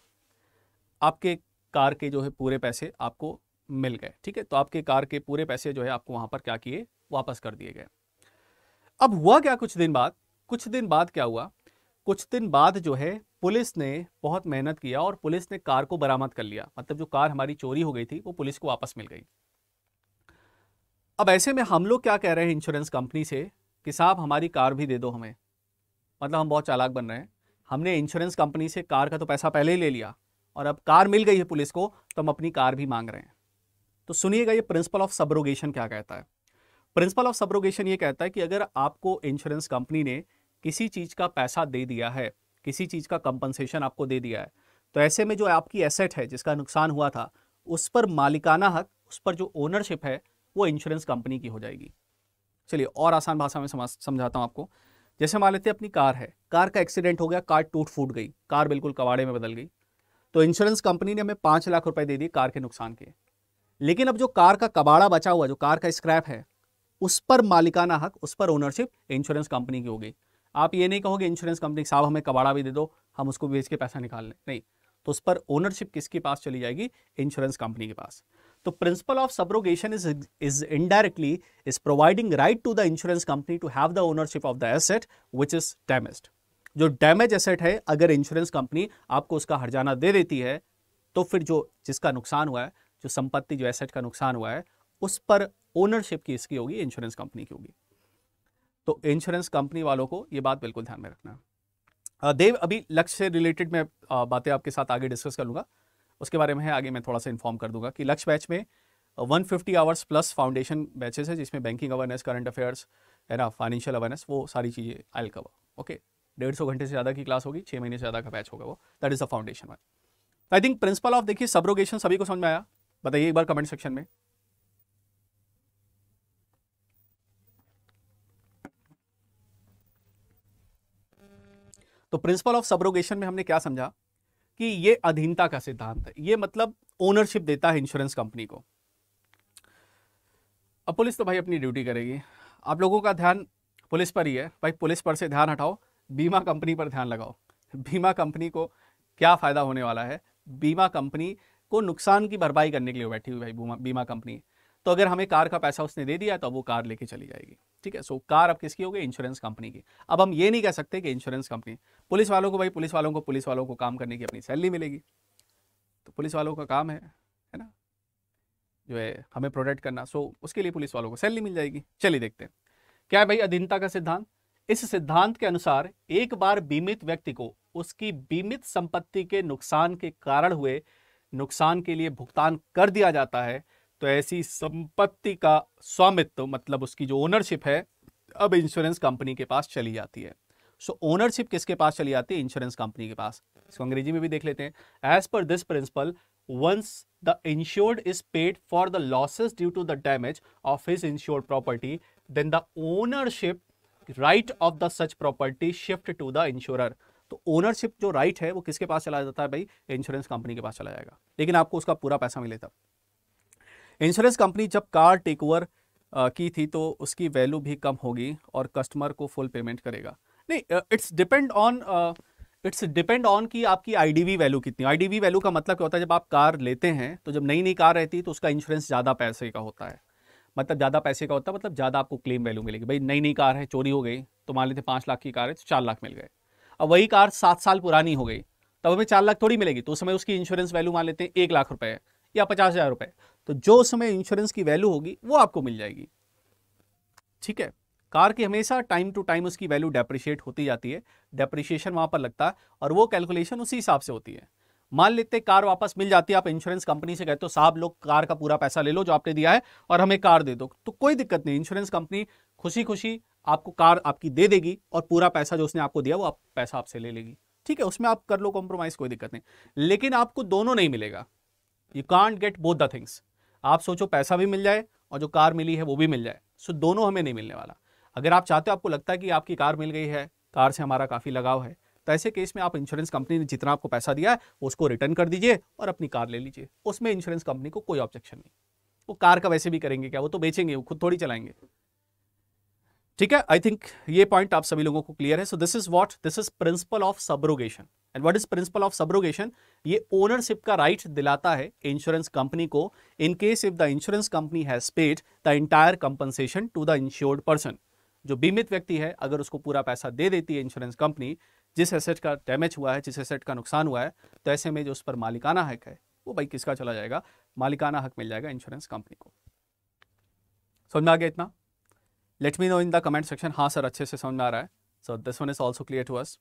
आपके कार के जो है पूरे पैसे आपको मिल गए ठीक है तो आपके कार के पूरे पैसे जो है आपको वहां पर क्या किए वापस कर दिए गए अब हुआ क्या कुछ दिन बाद कुछ दिन बाद क्या हुआ कुछ दिन बाद जो है पुलिस ने बहुत मेहनत किया और पुलिस ने कार को बरामद कर लिया मतलब जो कार हमारी चोरी हो गई थी वो पुलिस को वापस मिल गई अब ऐसे में हम लोग क्या कह रहे हैं इंश्योरेंस कंपनी से कि साहब हमारी कार भी दे दो हमें मतलब हम बहुत चालाक बन रहे हैं हमने इंश्योरेंस कंपनी से कार का तो पैसा पहले ही ले लिया और अब कार मिल गई है पुलिस को तो हम अपनी कार भी मांग रहे हैं तो सुनिएगा ये प्रिंसिपल ऑफ सब्रोगेशन क्या कहता है प्रिंसिपल ऑफ सब्रोगेशन ये कहता है कि अगर आपको इंश्योरेंस कंपनी ने किसी चीज़ का पैसा दे दिया है किसी चीज़ का कंपनसेशन आपको दे दिया है तो ऐसे में जो आपकी एसेट है जिसका नुकसान हुआ था उस पर मालिकाना हक उस पर जो ओनरशिप है वो इंश्योरेंस कंपनी की हो जाएगी चलिए और आसान भाषा में समझाता हूँ आपको जैसे मान लेते हैं अपनी कार है कार का एक्सीडेंट हो गया कार टूट फूट गई कार बिल्कुल कवाड़े में बदल गई तो इंश्योरेंस कंपनी ने हमें पाँच लाख रुपए दे दिए कार के नुकसान के लेकिन अब जो कार का कबाड़ा बचा हुआ जो कार का स्क्रैप है उस पर मालिकाना हक उस पर ओनरशिप इंश्योरेंस कंपनी की हो गई आप ये नहीं कहोगे इंश्योरेंस कंपनी साहब हमें कबाड़ा भी दे दो हम उसको बेच के पैसा निकाल लें नहीं तो उस पर ओनरशिप किसके पास चली जाएगी इंश्योरेंस कंपनी के पास तो principle of subrogation is is indirectly is providing right to the insurance company to have the ownership of the asset which is damaged जो डैमेज एसेट है अगर इंश्योरेंस कंपनी आपको उसका हर्जाना दे देती है तो फिर जो जिसका नुकसान हुआ है जो संपत्ति जो एसेट का नुकसान हुआ है उस पर ओनरशिप की इसकी होगी इंश्योरेंस कंपनी की होगी तो इंश्योरेंस कंपनी वालों को यह बात बिल्कुल ध्यान में रखना देव अभी लक्ष्य से रिलेटेड मैं बातें आपके साथ आगे डिस्कस कर लूंगा उसके बारे में है आगे मैं थोड़ा सा इन्फॉर्म कर दूंगा कि लक्ष्य बैच में 150 आवर्स प्लस फाउंडेशन बैचेस है जिसमें बैंकिंग अवेयरनेस करंट अफेयर्स है ना फाइनेंशियल अवेयरनेस वो सारी चीज़ें आई कवर ओके डेढ़ सौ घंटे से ज़्यादा की क्लास होगी छः महीने से ज़्यादा का बैच होगा वो that is the foundation one I think principle of देखिए सबरोगेशन सभी को समझ में आया बताइए एक बार कमेंट सेक्शन में तो प्रिंसिपल ऑफ सबरोगेशन में हमने क्या समझा कि ये अधीनता का सिद्धांत है ये मतलब ओनरशिप देता है इंश्योरेंस कंपनी को अब पुलिस तो भाई अपनी ड्यूटी करेगी आप लोगों का ध्यान पुलिस पर ही है भाई पुलिस पर से ध्यान हटाओ बीमा कंपनी पर ध्यान लगाओ बीमा कंपनी को क्या फ़ायदा होने वाला है बीमा कंपनी को नुकसान की भरपाई करने के लिए बैठी हुई भाई बीमा कंपनी तो अगर हमें कार का पैसा उसने दे दिया तो वो कार लेके चली जाएगी ठीक है सो कार अब किसकी होगी इंश्योरेंस कंपनी की अब हम ये नहीं कह सकते कि इंश्योरेंस कंपनी पुलिस वालों को भाई पुलिस वालों को पुलिस वालों को काम करने की अपनी सैलरी मिलेगी तो पुलिस वालों का काम है है ना जो है हमें प्रोटेक्ट करना सो उसके लिए पुलिस वालों को सैलरी मिल जाएगी चलिए देखते हैं क्या है भाई अधीनता का सिद्धांत इस सिद्धांत के अनुसार एक बार बीमित व्यक्ति को उसकी बीमित संपत्ति के नुकसान के कारण हुए नुकसान के लिए भुगतान कर दिया जाता है तो ऐसी संपत्ति का स्वामित्व मतलब उसकी जो ओनरशिप है अब इंश्योरेंस कंपनी के पास चली जाती है सो ओनरशिप किसके पास चली जाती है इंश्योरेंस कंपनी के पास इसको अंग्रेजी में भी देख लेते हैं as per this principle once the insured is paid for the losses due to the damage of his insured property then the ownership right of the such property shift to the insurer तो ownership जो right right है वो किसके पास चला जाता है भाई insurance company के पास चला जाएगा लेकिन आपको उसका पूरा पैसा मिले तब इंश्योरेंस कंपनी जब कार टेक ओवर की थी तो उसकी वैल्यू भी कम होगी और कस्टमर को फुल पेमेंट करेगा नहीं it's depend on it's depend on कि आपकी आईडीवी वैल्यू कितनी आईडीवी वैल्यू का मतलब क्या होता है जब आप कार लेते हैं तो जब नई नई कार रहती है तो उसका इंश्योरेंस ज़्यादा पैसे का होता है मतलब ज़्यादा पैसे का होता है मतलब ज़्यादा आपको क्लेम वैल्यू मिलेगी भाई नई नई कार है चोरी हो गई तो मान लेते पाँच लाख की कार है तो चार लाख मिल गए अब वही कार सात साल पुरानी हो गई तब हमें चार लाख थोड़ी मिलेगी तो उस समय उसकी इंश्योरेंस वैल्यू मान लेते हैं एक लाख रुपये है या पचास हज़ार रुपए तो जो उस समय इंश्योरेंस की वैल्यू होगी वो आपको मिल जाएगी ठीक है कार की हमेशा टाइम टू टाइम उसकी वैल्यू डेप्रिशिएट होती जाती है डेप्रिशिएशन वहां पर लगता है और वो कैलकुलेशन उसी हिसाब से होती है मान लेते कार वापस मिल जाती है आप इंश्योरेंस कंपनी से कहते हो साहब लोग कार का पूरा पैसा ले लो जो आपने दिया है और हमें कार दे दो तो कोई दिक्कत नहीं इंश्योरेंस कंपनी खुशी खुशी आपको कार आपकी दे देगी और पूरा पैसा जो उसने आपको दिया वो आप पैसा आपसे ले लेगी ठीक है उसमें आप कर लो कॉम्प्रोमाइज़ कोई दिक्कत नहीं लेकिन आपको दोनों नहीं मिलेगा you can't get both the things आप सोचो पैसा भी मिल जाए और जो कार मिली है वो भी मिल जाए सो so, दोनों हमें नहीं मिलने वाला अगर आप चाहते हो आपको लगता है कि आपकी कार मिल गई है कार से हमारा काफ़ी लगाव है तो ऐसे केस में आप इंश्योरेंस कंपनी ने जितना आपको पैसा दिया है उसको रिटर्न कर दीजिए और अपनी कार ले लीजिए उसमें इंश्योरेंस कंपनी को कोई ऑब्जेक्शन नहीं वो कार का वैसे भी करेंगे क्या वो तो बेचेंगे वो खुद थोड़ी चलाएंगे ठीक है आई थिंक ये पॉइंट आप सभी लोगों को क्लियर है so this is what this is principle of subrogation and what is principle of subrogation ये ओनरशिप का राइट right दिलाता है इंश्योरेंस कंपनी को in case if the insurance company has paid the entire compensation to the insured person जो बीमित व्यक्ति है अगर उसको पूरा पैसा दे देती है इंश्योरेंस कंपनी जिस एसेट का डैमेज हुआ है जिस एसेट का नुकसान हुआ है तो ऐसे में जो उस पर मालिकाना हक है वो भाई किसका चला जाएगा मालिकाना हक मिल जाएगा इंश्योरेंस कंपनी को समझ में आ गया इतना let me know in the comment section हाँ सर अच्छे से समझ में आ रहा है so this one is also clear to us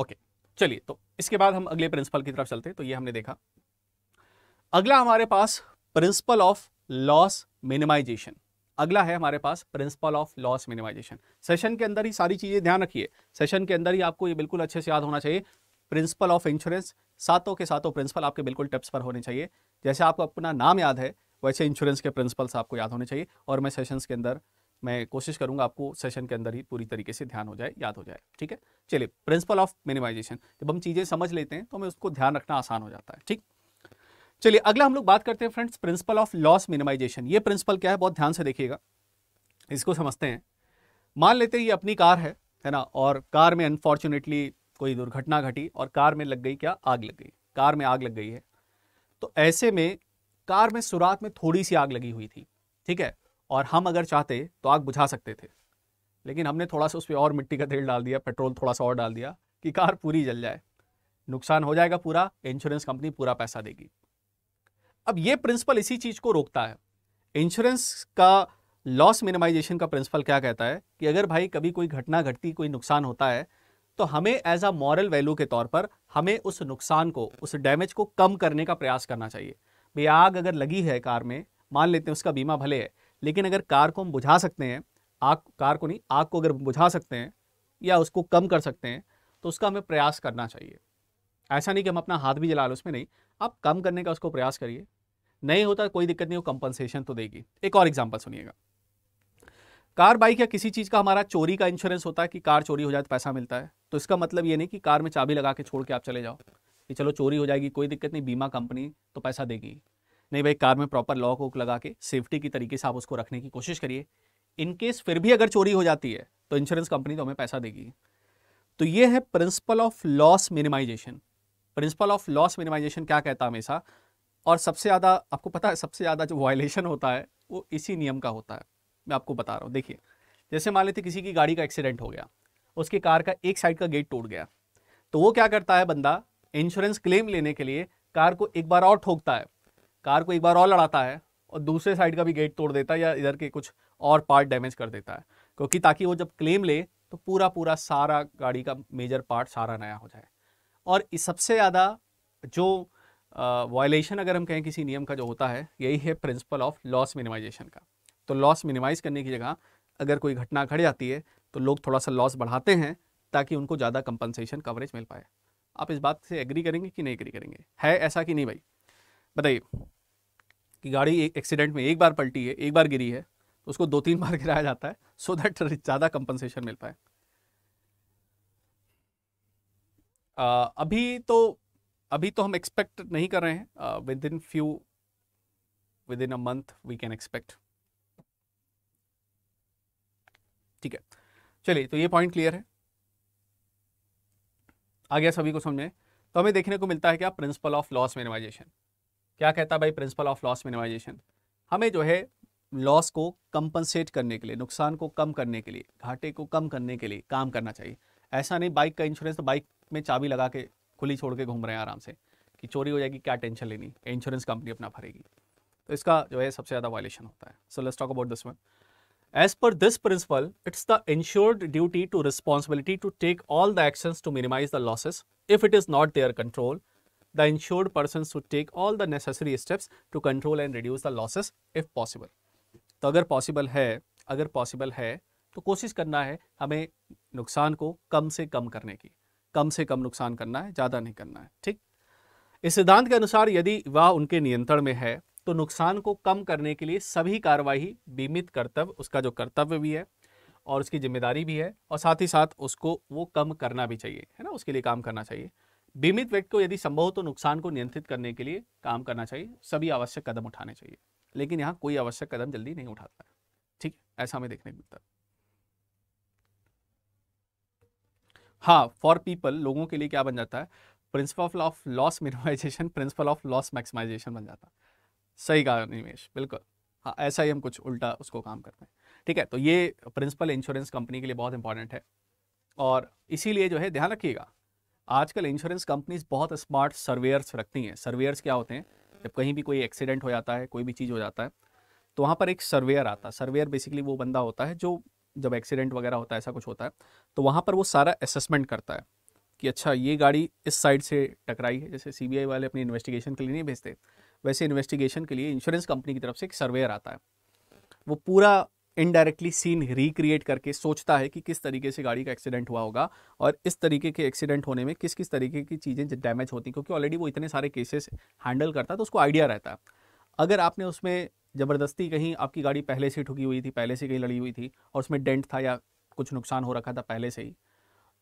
okay चलिए तो इसके बाद हम अगले प्रिंसिपल की तरफ चलते हैं तो ये हमने देखा अगला हमारे पास प्रिंसिपल ऑफ लॉस मिनिमाइजेशन अगला है हमारे पास principle of loss minimization session के अंदर ही सारी चीज़ें ध्यान रखिए सेशन के अंदर ही आपको ये बिल्कुल अच्छे से याद होना चाहिए प्रिंसिपल ऑफ इंश्योरेंस सातों के सातों प्रिंसिपल आपके बिल्कुल टिप्स पर होने चाहिए जैसे आपको अपना नाम याद है वैसे इंश्योरेंस के प्रिंसिपल्स आपको याद होने चाहिए और मैं सेशंस के अंदर मैं कोशिश करूंगा आपको सेशन के अंदर ही पूरी तरीके से ध्यान हो जाए याद हो जाए ठीक है चलिए प्रिंसिपल ऑफ मिनिमाइजेशन जब हम चीज़ें समझ लेते हैं तो हमें उसको ध्यान रखना आसान हो जाता है ठीक चलिए अगला हम लोग बात करते हैं friends principle of loss minimization ये प्रिंसिपल क्या है बहुत ध्यान से देखिएगा इसको समझते हैं मान लेते हैं ये अपनी कार है है ना और कार में अनफॉर्चुनेटली कोई दुर्घटना घटी और कार में लग गई क्या आग लग गई कार में आग लग गई है तो ऐसे में कार में सुराख में थोड़ी सी आग लगी हुई थी ठीक है और हम अगर चाहते तो आग बुझा सकते थे लेकिन हमने थोड़ा सा उस पर और मिट्टी का तेल डाल दिया पेट्रोल थोड़ा सा और डाल दिया कि कार पूरी जल जाए नुकसान हो जाएगा पूरा इंश्योरेंस कंपनी पूरा पैसा देगी अब ये प्रिंसिपल इसी चीज़ को रोकता है इंश्योरेंस का लॉस मिनिमाइजेशन का प्रिंसिपल क्या कहता है कि अगर भाई कभी कोई घटना घटती कोई नुकसान होता है तो हमें एज अ मॉरल वैल्यू के तौर पर हमें उस नुकसान को उस डैमेज को कम करने का प्रयास करना चाहिए भाई आग अगर लगी है कार में मान लेते हैं उसका बीमा भले है लेकिन अगर कार को हम बुझा सकते हैं आग कार को नहीं आग को अगर बुझा सकते हैं या उसको कम कर सकते हैं तो उसका हमें प्रयास करना चाहिए ऐसा नहीं कि हम अपना हाथ भी जला लो उसमें नहीं आप कम करने का उसको प्रयास करिए नहीं होता कोई दिक्कत नहीं वो कंपनसेशन तो देगी एक और एग्जाम्पल सुनिएगा कार बाइक या किसी चीज़ का हमारा चोरी का इंश्योरेंस होता है कि कार चोरी हो जाए तो पैसा मिलता है तो इसका मतलब ये नहीं कि कार में चाबी लगा के छोड़ के आप चले जाओ कि चलो चोरी हो जाएगी कोई दिक्कत नहीं बीमा कंपनी तो पैसा देगी नहीं भाई कार में प्रॉपर लॉक वॉक लगा के सेफ्टी की तरीके से आप उसको रखने की कोशिश करिए इनकेस फिर भी अगर चोरी हो जाती है तो इंश्योरेंस कंपनी तो हमें पैसा देगी तो ये है principle of loss minimization principle of loss minimization क्या कहता है हमेशा और सबसे ज़्यादा आपको पता है सबसे ज़्यादा जो वायलेशन होता है वो इसी नियम का होता है मैं आपको बता रहा हूँ देखिए जैसे मान लेते किसी की गाड़ी का एक्सीडेंट हो गया उसकी कार का एक साइड का गेट टूट गया तो वो क्या करता है बंदा इंश्योरेंस क्लेम लेने के लिए कार को एक बार और ठोकता है कार को एक बार और लड़ाता है और दूसरे साइड का भी गेट तोड़ देता है या इधर के कुछ और पार्ट डैमेज कर देता है क्योंकि ताकि वो जब क्लेम ले तो पूरा पूरा सारा गाड़ी का मेजर पार्ट सारा नया हो जाए और इस सबसे ज़्यादा जो वायलेशन अगर हम कहें किसी नियम का जो होता है यही है प्रिंसिपल ऑफ लॉस मिनिमाइजेशन का तो लॉस मिनिमाइज करने की जगह अगर कोई घटना घट जाती है तो लोग थोड़ा सा लॉस बढ़ाते हैं ताकि उनको ज़्यादा कंपनसेशन कवरेज मिल पाए आप इस बात से एग्री करेंगे कि नहीं एग्री करेंगे है ऐसा कि नहीं भाई बताइए कि गाड़ी एक एक्सीडेंट में एक बार पलटी है एक बार गिरी है तो उसको दो तीन बार गिराया जाता है सो दैट ज़्यादा कंपनसेशन मिल पाए अभी तो अभी तो हम एक्सपेक्ट नहीं कर रहे हैं within few within a month we can expect ठीक है चलिए तो ये पॉइंट क्लियर है आ गया सभी को समझ में तो हमें देखने को मिलता है क्या प्रिंसिपल ऑफ लॉस मिनिमाइजेशन क्या कहता है भाई प्रिंसिपल ऑफ लॉस मिनिमाइजेशन हमें जो है लॉस को कंपनसेट करने के लिए नुकसान को कम करने के लिए घाटे को कम करने के लिए काम करना चाहिए ऐसा नहीं बाइक का इंश्योरेंस तो बाइक में चाबी लगा के खुली छोड़ के घूम रहे हैं आराम से कि चोरी हो जाएगी क्या टेंशन लेनी इंश्योरेंस कंपनी अपना भरेगी तो इसका जो है सबसे ज़्यादा वायलेशन होता है so let's talk about this one As per this principle, it's the insured duty to responsibility to take all the actions to minimize the losses if it is not their control. The insured persons should take all the necessary steps to control and reduce the losses if possible. तो अगर possible है अगर possible है तो कोशिश करना है हमें नुकसान को कम से कम करने की कम से कम नुकसान करना है ज़्यादा नहीं करना है ठीक इस सिद्धांत के अनुसार यदि वह उनके नियंत्रण में है तो नुकसान को कम करने के लिए सभी कार्यवाही बीमित कर्तव्य उसका जो कर्तव्य भी है और उसकी जिम्मेदारी भी है और साथ ही साथ उसको वो कम करना भी चाहिए है ना उसके लिए काम करना चाहिए बीमित व्यक्ति को यदि संभव हो तो नुकसान को नियंत्रित करने के लिए काम करना चाहिए सभी आवश्यक कदम उठाने चाहिए लेकिन यहाँ कोई आवश्यक कदम जल्दी नहीं उठाता है ठीक ऐसा हमें देखने को मिलता है हाँ फॉर पीपल लोगों के लिए क्या बन जाता है principle of loss minimization principle of loss maximization बन जाता है सही कहा निमेश बिल्कुल हाँ ऐसा ही हम कुछ उल्टा उसको काम करते हैं ठीक है तो ये प्रिंसिपल इंश्योरेंस कंपनी के लिए बहुत इंपॉर्टेंट है और इसीलिए जो है ध्यान रखिएगा आजकल इंश्योरेंस कंपनीज बहुत स्मार्ट सर्वेयर्स रखती हैं सर्वेयर्स क्या होते हैं जब कहीं भी कोई एक्सीडेंट हो जाता है कोई भी चीज़ हो जाता है तो वहाँ पर एक सर्वेयर आता है सर्वेयर बेसिकली वो बंदा होता है जो जब एक्सीडेंट वगैरह होता है ऐसा कुछ होता है तो वहाँ पर वो सारा असेसमेंट करता है कि अच्छा ये गाड़ी इस साइड से टकराई है जैसे सीबीआई वाले अपनी इन्वेस्टिगेशन के लिए नहीं भेजते वैसे इन्वेस्टिगेशन के लिए इंश्योरेंस कंपनी की तरफ से एक सर्वेयर आता है वो पूरा इनडायरेक्टली सीन रिक्रिएट करके सोचता है कि किस तरीके से गाड़ी का एक्सीडेंट हुआ होगा और इस तरीके के एक्सीडेंट होने में किस किस तरीके की चीज़ें डैमेज होती हैं क्योंकि ऑलरेडी वो इतने सारे केसेस हैंडल करता है तो उसको आइडिया रहता है अगर आपने उसमें ज़बरदस्ती कहीं आपकी गाड़ी पहले से ठुकी हुई थी पहले से कहीं लड़ी हुई थी और उसमें डेंट था या कुछ नुकसान हो रखा था पहले से ही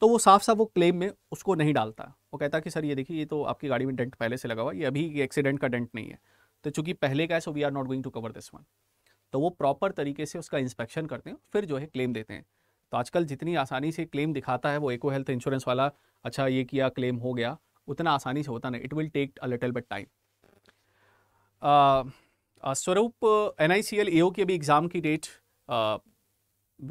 तो वो साफ साफ वो क्लेम में उसको नहीं डालता वो कहता कि सर ये देखिए ये तो आपकी गाड़ी में डेंट पहले से लगा हुआ ये अभी एक्सीडेंट का डेंट नहीं है तो चूंकि पहले का है so we are not going to cover this one तो वो प्रॉपर तरीके से उसका इंस्पेक्शन करते हैं फिर जो है क्लेम देते हैं तो आजकल जितनी आसानी से क्लेम दिखाता है वो एको हेल्थ इंश्योरेंस वाला अच्छा ये किया क्लेम हो गया उतना आसानी से होता नहीं it will take a little but time Swaroop N I C L A की अभी एग्ज़ाम की डेट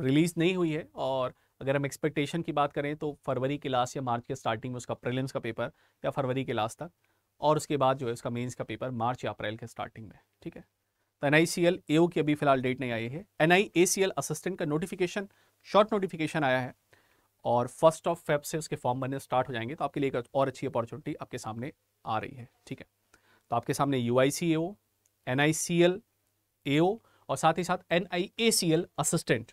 रिलीज़ नहीं हुई है और अगर हम एक्सपेक्टेशन की बात करें तो फरवरी के लास्ट या मार्च के स्टार्टिंग में उसका प्रिलिम्स का पेपर या फरवरी के लास्ट तक और उसके बाद जो है उसका मेंस का पेपर मार्च या अप्रैल के स्टार्टिंग में ठीक है तो एन आई की अभी फिलहाल डेट नहीं आई है एन आई असिस्टेंट का नोटिफिकेशन शॉर्ट नोटिफिकेशन आया है और फर्स्ट ऑफ फेब से उसके फॉर्म बनने स्टार्ट हो जाएंगे तो आपके लिए एक और अच्छी अपॉर्चुनिटी आपके सामने आ रही है ठीक है तो आपके सामने U I C O N I C L A O और साथ ही साथ N I A C L assistant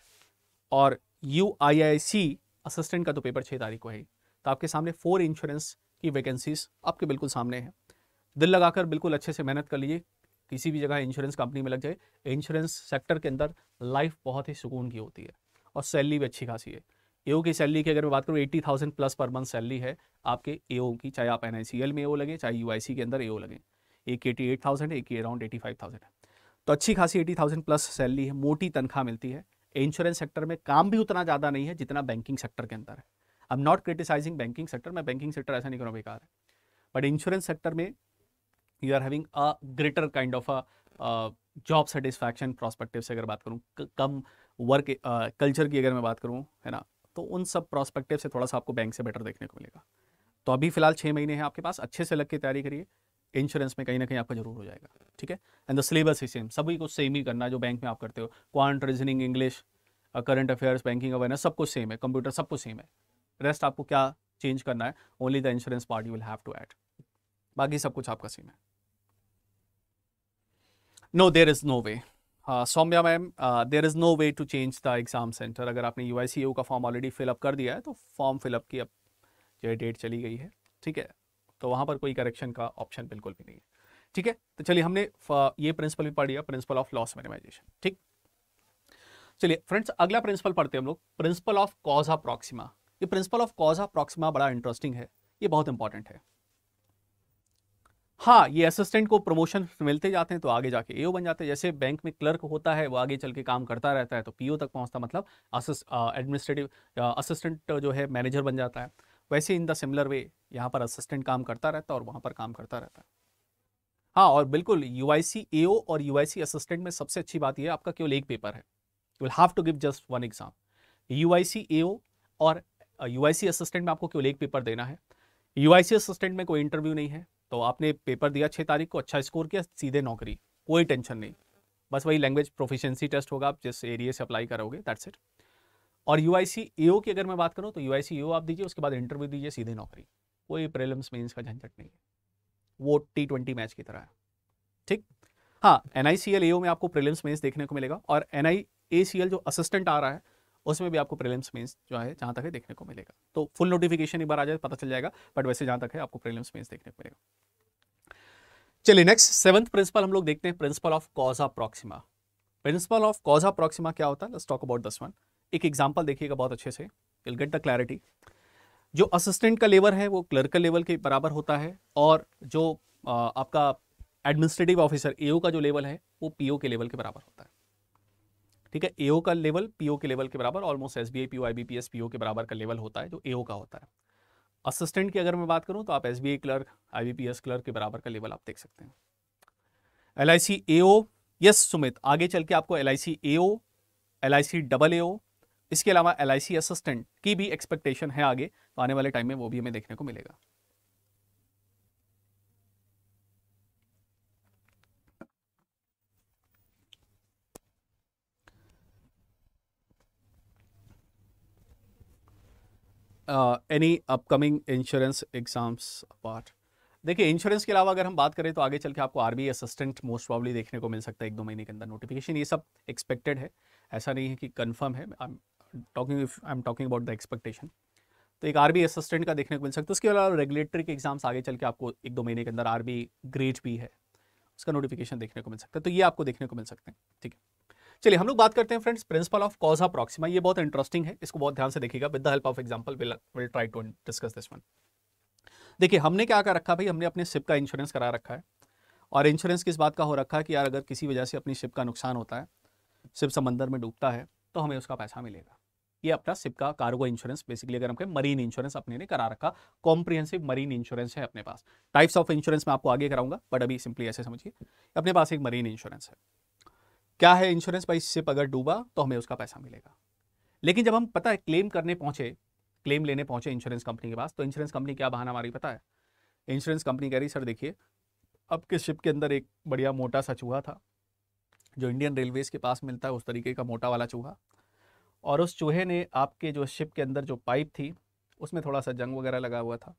और U I I C assistant का तो पेपर छः तारीख को है तो आपके सामने फोर इंश्योरेंस की वैकेंसीज आपके बिल्कुल सामने हैं दिल लगाकर बिल्कुल अच्छे से मेहनत कर लीजिए किसी भी जगह इंश्योरेंस कंपनी में लग जाए इंश्योरेंस सेक्टर के अंदर लाइफ बहुत ही सुकून की होती है और सैलरी भी अच्छी खासी है ए की सैलरी की अगर मैं बात करूँ eighty thousand plus per month salary है आपके ए की चाहे आप एन में ए लगे चाहे यू के अंदर ए लगे एक एटी एट थाउजेंड एक अराउंड एटी फाइव थाउजेंड तो अच्छी खासी एटी थाउजेंड प्लस सैलरी है मोटी तनख्वाह मिलती है इंश्योरेंस सेक्टर में काम भी उतना ज़्यादा नहीं है जितना बैंकिंग सेक्टर के अंदर है I am not criticizing banking sector मैं बैंकिंग सेक्टर ऐसा नहीं करूँ बेकार है बट इंश्योरेंस सेक्टर में you are having a greater kind of a job satisfaction prospective से अगर बात करूँ कम वर्क कल्चर की अगर मैं बात करूँ है ना तो उन सब प्रोस्पेक्टिव से थोड़ा सा आपको बैंक से बेटर देखने को मिलेगा तो अभी फिलहाल छः महीने हैं आपके पास अच्छे से लग के तैयारी करिए इंश्योरेंस में कहीं ना कहीं आपका जरूर हो जाएगा ठीक है एंड द सिलेबस ही सेम सभी कुछ सेम ही करना जो बैंक में आप करते हो quant reasoning English current affairs banking awareness सब कुछ सेम है कंप्यूटर सब कुछ सेम है रेस्ट आपको क्या चेंज करना है only the insurance part you will have to add बाकी सब कुछ आपका सेम है no there is no way Saumya ma'am there is no way to change the exam centre अगर आपने यू e का फॉर्म ऑलरेडी फिलअप कर दिया है तो फॉर्म फिलअप की अब जो है डेट चली गई है ठीक है तो वहां पर कोई करेक्शन का ऑप्शन बिल्कुल भी नहीं है ठीक है तो चलिए हमने ये प्रिंसिपल भी पढ़ लिया प्रिंसिपल ऑफ लॉस मिनिमाइजेशन ठीक चलिए फ्रेंड्स अगला प्रिंसिपल पढ़ते हैं हम लोग principle of cause of proxima ये principle of cause of proxima बड़ा इंटरेस्टिंग है ये बहुत इंपॉर्टेंट है हाँ ये असिस्टेंट को प्रमोशन मिलते जाते हैं तो आगे जाके एओ बन जाते हैं जैसे बैंक में क्लर्क होता है वो आगे चल के काम करता रहता है तो पीओ तक पहुंचता मतलब एडमिनिस्ट्रेटिव असिस्टेंट जो है मैनेजर बन जाता है वैसे इन द सिमिलर वे यहाँ पर असिस्टेंट काम करता रहता है और वहाँ पर काम करता रहता है हाँ और बिल्कुल यू आई और यू असिस्टेंट में सबसे अच्छी बात यह आपका केवल एक पेपर है you will have to give just one exam U I और यू असिस्टेंट में आपको केवल एक पेपर देना है यू असिस्टेंट में कोई इंटरव्यू नहीं है तो आपने पेपर दिया छः तारीख को अच्छा स्कोर किया सीधे नौकरी कोई टेंशन नहीं बस वही लैंग्वेज प्रोफिशेंसी टेस्ट होगा आप जिस एरिया से अप्लाई करोगे दैट्स इट और यू आई की अगर मैं बात करूँ तो यू आई आप दीजिए उसके बाद इंटरव्यू दीजिए सीधे नौकरी कोई प्रेलम्स मेन्स का झंझट नहीं है वो टी ट्वेंटी मैच की तरह है ठीक हाँ एन आई सी एल में आपको प्रेलम्स मेन्स देखने को मिलेगा और N I A C L जो असिस्टेंट आ रहा है उसमें भी आपको प्रीलिम्स मेंस जो है जहाँ तक है देखने को मिलेगा तो फुल नोटिफिकेशन एक बार आ जाए पता चल जाएगा बट वैसे जहाँ तक है आपको प्रीलिम्स मेंस देखने को मिलेगा चलिए नेक्स्ट सेवंथ प्रिंसिपल हम लोग देखते हैं principle of causa proxima principle of causa proxima क्या होता है let's talk about this one एक एग्जाम्पल देखिएगा बहुत अच्छे से विल गेट द क्लैरिटी जो असिस्टेंट का लेवल है वो क्लर्कल लेवल के बराबर होता है और जो आ, आपका एडमिनिस्ट्रेटिव ऑफिसर ए का जो लेवल है वो पी के लेवल के बराबर होता है ठीक है ए का लेवल पी के लेवल के बराबर almost S B I P O I B P S P के बराबर का लेवल होता है जो एओ का होता है असिस्टेंट की अगर मैं बात करूं तो आप S B I clerk I B P S clerk के बराबर का लेवल आप देख सकते हैं L I C S yes Sumit आगे चल के आपको L I C L I C double A इसके अलावा एल असिस्टेंट की भी एक्सपेक्टेशन है आगे तो आने वाले टाइम में वो भी हमें देखने को मिलेगा any upcoming insurance exams part देखिए इंश्योरेंस के अलावा अगर हम बात करें तो आगे चल के आपको आर्मी असिस्टेंट मोस्ट प्रॉब्ली देखने को मिल सकता है एक दो महीने के अंदर नोटिफिकेशन ये सब एक्सपेक्टेड है ऐसा नहीं है कि कंफर्म है talking if I am talking about the expectation तो एक आर बी असिस्टेंट का देखने को मिल सकता है उसके अलावा रेगुलेटरी के एग्जाम्स आगे चल के आपको एक दो महीने के अंदर आर बी ग्रेड भी है उसका नोटिफिकेशन देखने को मिल सकता है तो ये आपको देखने को मिल सकते हैं ठीक है चलिए हम लोग बात करते हैं friends principle of of proxima ये बहुत इंटरेस्टिंग है इसको बहुत ध्यान से देखिएगा with the help of example will try to discuss this one देखिए हमने क्या कर रखा भाई हमने अपने शिप का इंश्योरेंस करा रखा है और इंश्योरेंस किस बात का हो रखा है कि यार अगर किसी वजह से अपनी शिप का नुकसान होता है शिप समंदर में डूबता है तो हमें उसका पैसा मिलेगा ये अपना सिप का कार्गो इंश्योरेंस बेसिकली अगर हम कहें मरीन इंश्योरेंस अपने ने करा रखा कॉम्प्रिहेंसिव मरीन इंश्योरेंस है अपने पास टाइप्स ऑफ इंश्योरेंस मैं आपको आगे कराऊंगा बट अभी सिंपली ऐसे समझिए अपने पास एक मरीन इंश्योरेंस है क्या है इंश्योरेंस भाई सिप अगर डूबा तो हमें उसका पैसा मिलेगा लेकिन जब हम पता है क्लेम करने पहुंचे क्लेम लेने पहुंचे इंश्योरेंस कंपनी के पास तो इंश्योरेंस कंपनी क्या बहाना हमारी पता है इंश्योरेंस कंपनी कह रही सर देखिए अब के शिप के अंदर एक बढ़िया मोटा सा चूहा था जो इंडियन रेलवेज के पास मिलता है उस तरीके का मोटा वाला चूहा और उस चूहे ने आपके जो शिप के अंदर जो पाइप थी उसमें थोड़ा सा जंग वगैरह लगा हुआ था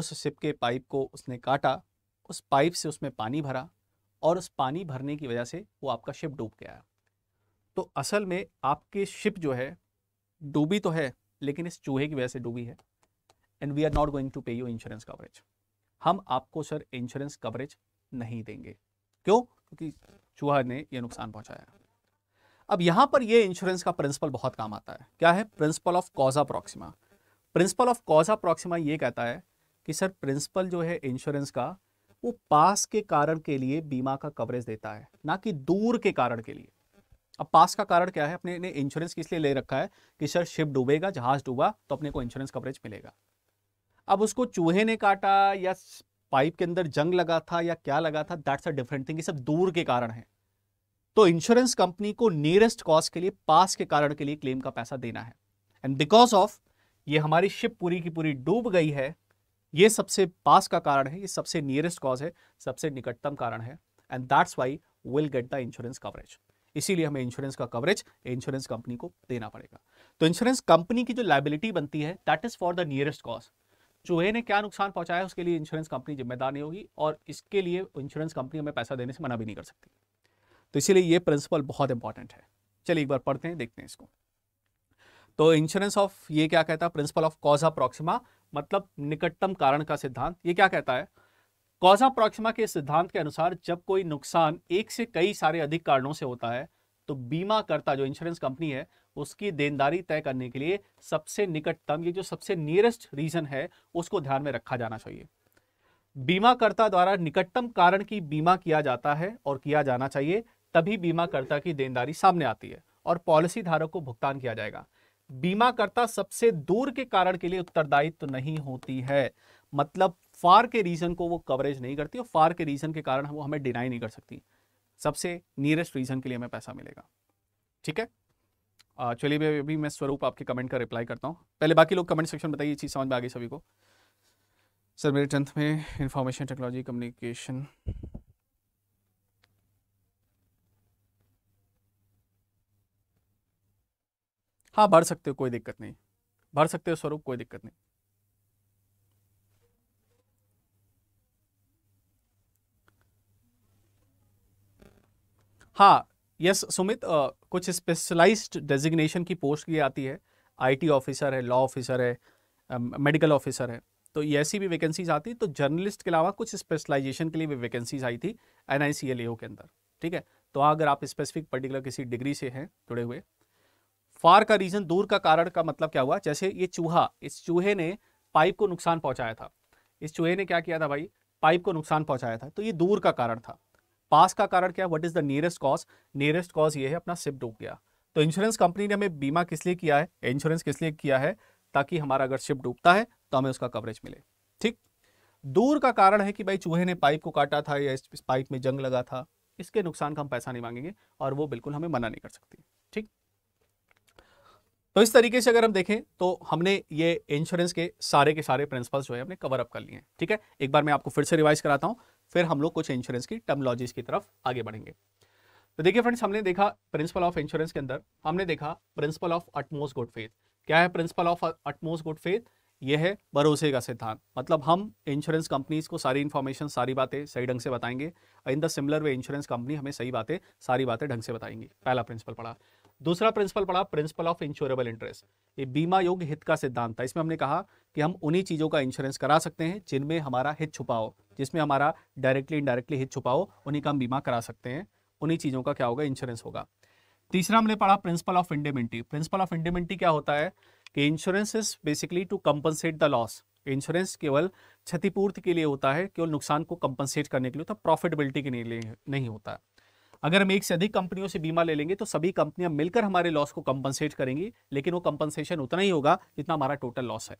उस शिप के पाइप को उसने काटा उस पाइप से उसमें पानी भरा और उस पानी भरने की वजह से वो आपका शिप डूब गया तो असल में आपकी शिप जो है डूबी तो है लेकिन इस चूहे की वजह से डूबी है and we are not going to pay you insurance coverage हम आपको सर इंश्योरेंस कवरेज नहीं देंगे क्यों क्योंकि चूहा ने यह नुकसान पहुंचाया अब यहां पर ये इंश्योरेंस का प्रिंसिपल बहुत काम आता है क्या है principle of causa proxima principle of causa proxima ये कहता है कि सर प्रिंसिपल जो है इंश्योरेंस का वो पास के कारण के लिए बीमा का कवरेज देता है ना कि दूर के कारण के लिए अब पास का कारण क्या है अपने ने इंश्योरेंस किस लिए ले रखा है कि सर शिप डूबेगा जहाज डूबा तो अपने को इंश्योरेंस कवरेज मिलेगा अब उसको चूहे ने काटा या पाइप के अंदर जंग लगा था या क्या लगा था दैट्स अ डिफरेंट थिंग ये सब दूर के कारण है तो इंश्योरेंस कंपनी को नियरेस्ट कॉज के लिए पास के कारण के लिए क्लेम का पैसा देना है एंड बिकॉज ऑफ ये हमारी शिप पूरी की पूरी डूब गई है ये सबसे पास का कारण है ये सबसे नियरेस्ट कॉज है सबसे निकटतम कारण है and that's why will get the insurance coverage इसीलिए हमें इंश्योरेंस का कवरेज इंश्योरेंस कंपनी को देना पड़ेगा तो इंश्योरेंस कंपनी की जो लाइबिलिटी बनती है that is for the nearest cause चूहे ने क्या नुकसान पहुंचाया उसके लिए इंश्योरेंस कंपनी जिम्मेदार नहीं होगी और इसके लिए इंश्योरेंस कंपनी हमें पैसा देने से मना भी नहीं कर सकती तो इसीलिए ये प्रिंसिपल बहुत इंपॉर्टेंट है चलिए एक बार पढ़ते हैं देखते हैं इसको तो इंश्योरेंस ऑफ ये क्या कहता है प्रिंसिपल ऑफ कॉजा प्रोक्सिमा मतलब निकटतम कारण का सिद्धांत ये क्या कहता है कॉजा प्रोक्सिमा के सिद्धांत के अनुसार जब कोई नुकसान एक से कई सारे अधिक कारणों से होता है तो बीमा करता जो इंश्योरेंस कंपनी है उसकी देनदारी तय करने के लिए सबसे निकटतम ये जो सबसे नियरेस्ट रीजन है उसको ध्यान में रखा जाना चाहिए बीमाकर्ता द्वारा निकटतम कारण की बीमा किया जाता है और किया जाना चाहिए तभी बीमाकर्ता की देनदारी सामने आती है और पॉलिसी धारक को भुगतान किया जाएगा बीमाकर्ता सबसे दूर के कारण के लिए उत्तरदायित्व तो नहीं होती है मतलब फार के रीजन को वो कवरेज नहीं करती और फार के रीजन के कारण वो हमें डिनाई नहीं कर सकती सबसे नियरेस्ट रीजन के लिए हमें पैसा मिलेगा ठीक है चलिए अभी मैं स्वरूप आपके कमेंट का रिप्लाई करता हूँ पहले बाकी लोग कमेंट सेक्शन बताइए चीज़ समझ में आ गई सभी को सर मेरे टेंथ में इंफॉर्मेशन टेक्नोलॉजी कम्युनिकेशन हाँ भर सकते हो कोई दिक्कत नहीं भर सकते हो स्वरूप कोई दिक्कत नहीं हाँ यस सुमित आ, कुछ स्पेशलाइज्ड डेजिग्नेशन की पोस्ट की आती है आईटी ऑफिसर है लॉ ऑफिसर है मेडिकल ऑफिसर है तो ऐसी भी वैकेंसीज आती तो जर्नलिस्ट के अलावा कुछ स्पेशलाइजेशन के लिए भी वैकेंसीज आई थी एन के अंदर ठीक है तो हाँ, अगर आप स्पेसिफिक पर्टिकुलर किसी डिग्री से हैं जुड़े हुए फार का रीजन दूर का कारण का मतलब क्या हुआ जैसे ये चूहा इस चूहे ने पाइप को नुकसान पहुंचाया था इस चूहे ने क्या किया था भाई पाइप को नुकसान पहुंचाया था तो ये दूर का कारण था पास का कारण क्या what is the nearest cause nearest cause ये है अपना सिप डूब गया तो इंश्योरेंस कंपनी ने हमें बीमा किस लिए किया है इंश्योरेंस किस लिए किया है ताकि हमारा अगर शिप डूबता है तो हमें उसका कवरेज मिले ठीक दूर का कारण है कि भाई चूहे ने पाइप को काटा था या इस पाइप में जंग लगा था इसके नुकसान का हम पैसा नहीं मांगेंगे और वो बिल्कुल हमें मना नहीं कर सकती ठीक तो इस तरीके से अगर हम देखें तो हमने ये इंश्योरेंस के सारे के सारे प्रिंसिपल्स जो है हमने कवर अप कर लिए हैं ठीक है एक बार मैं आपको फिर से रिवाइज कराता हूँ फिर हम लोग कुछ इंश्योरेंस की टर्मोलॉजीज की तरफ आगे बढ़ेंगे तो देखिए फ्रेंड्स हमने देखा प्रिंसिपल ऑफ इंश्योरेंस के अंदर हमने देखा principle of utmost good faith क्या है principle of utmost good faith यह है भरोसे का सिद्धांत मतलब हम इंश्योरेंस कंपनीज को सारी इन्फॉर्मेशन सारी बातें सही ढंग से बताएंगे in the similar way insurance company हमें सही बातें सारी बातें ढंग से बताएंगी पहला प्रिंसिपल पढ़ा दूसरा प्रिंसिपल पढ़ा प्रिंसिपल ऑफ इंश्योरेबल इंटरेस्ट ये बीमा योग्य हित का सिद्धांत था इसमें हमने कहा कि हम उन्हीं चीज़ों का इंश्योरेंस करा सकते हैं जिनमें हमारा हित छुपाओ जिसमें हमारा डायरेक्टली इनडायरेक्टली हित छुपाओ उन्हीं का हम बीमा करा सकते हैं उन्हीं चीज़ों का क्या होगा इंश्योरेंस होगा तीसरा हमने पढ़ा principle of indemnity principle of indemnity क्या होता है कि insurance is basically to compensate the loss insurance केवल क्षतिपूर्ति के लिए होता है केवल नुकसान को कंपनसेट करने के लिए होता है प्रॉफिटेबिलिटी के लिए नहीं होता है अगर हम एक से अधिक कंपनियों से बीमा ले लेंगे तो सभी कंपनियां मिलकर हमारे लॉस को कंपनसेट करेंगी लेकिन वो कंपनसेशन उतना ही होगा जितना हमारा टोटल लॉस है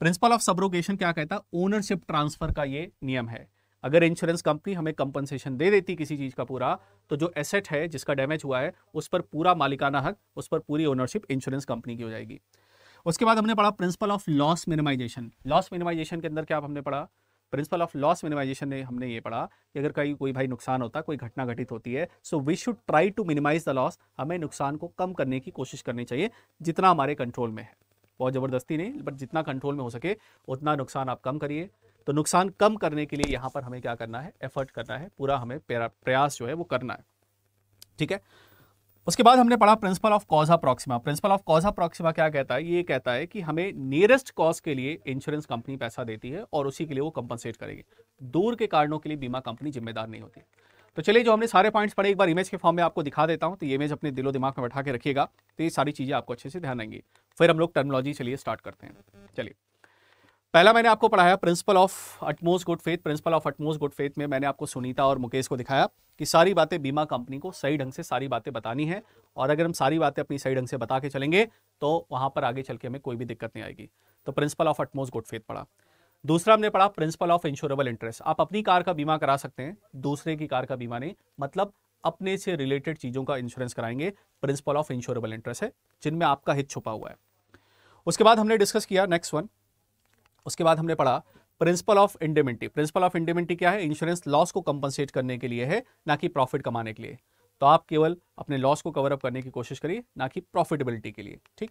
प्रिंसिपल ऑफ सब्रोगेशन क्या कहता है ओनरशिप ट्रांसफर का ये नियम है अगर इंश्योरेंस कंपनी हमें कंपनसेशन दे देती किसी चीज का पूरा तो जो एसेट है जिसका डैमेज हुआ है उस पर पूरा मालिकाना हक उस पर पूरी ओनरशिप इंश्योरेंस कंपनी की हो जाएगी उसके बाद हमने पढ़ा principle of loss minimization loss minimization के अंदर क्या हमने पढ़ा प्रिंसिपल ऑफ लॉस मिनिमाइजेशन ने हमने ये पढ़ा कि अगर कहीं कोई भाई नुकसान होता है कोई घटना घटित होती है so we should try to minimize the loss हमें नुकसान को कम करने की कोशिश करनी चाहिए जितना हमारे कंट्रोल में है बहुत ज़बरदस्ती नहीं बट जितना कंट्रोल में हो सके उतना नुकसान आप कम करिए तो नुकसान कम करने के लिए यहाँ पर हमें क्या करना है एफर्ट करना है पूरा हमें प्रयास जो है वो करना है ठीक है उसके बाद हमने पढ़ा principle of cause proxima principle of cause proxima क्या कहता है ये कहता है कि हमें नियरेस्ट कॉज के लिए इंश्योरेंस कंपनी पैसा देती है और उसी के लिए वो कंपनसेट करेगी दूर के कारणों के लिए बीमा कंपनी जिम्मेदार नहीं होती तो चलिए जो हमने सारे पॉइंट्स पढ़े एक बार इमेज के फॉर्म में आपको दिखा देता हूँ तो ये इमेज अपने दिलो दिमाग में बैठा के रखिएगा तो ये सारी चीज़ें आपको अच्छे से ध्यान आएंगी फिर हम लोग टर्मोलॉजी चलिए स्टार्ट करते हैं चलिए पहला मैंने आपको पढ़ाया principle of utmost good faith principle of utmost good faith में मैंने आपको सुनीता और मुकेश को दिखाया कि सारी बातें बीमा कंपनी को सही ढंग से सारी बातें बतानी है और अगर हम सारी बातें अपनी सही ढंग से बता के चलेंगे तो वहां पर आगे चल के हमें कोई भी दिक्कत नहीं आएगी तो principle of utmost good faith पढ़ा दूसरा हमने पढ़ा प्रिंसिपल ऑफ इंश्योरेबल इंटरेस्ट आप अपनी कार का बीमा करा सकते हैं दूसरे की कार का बीमा नहीं मतलब अपने से रिलेटेड चीज़ों का इंश्योरेंस कराएंगे प्रिंसिपल ऑफ इंश्योरेबल इंटरेस्ट है जिनमें आपका हित छुपा हुआ है उसके बाद हमने डिस्कस किया नेक्स्ट वन उसके बाद हमने पढ़ा principle of indemnity principle of indemnity क्या है इंश्योरेंस लॉस को कंपनसेट करने के लिए है ना कि प्रॉफिट कमाने के लिए तो आप केवल अपने लॉस को कवर अप करने की कोशिश करिए ना कि प्रॉफिटेबिलिटी के लिए ठीक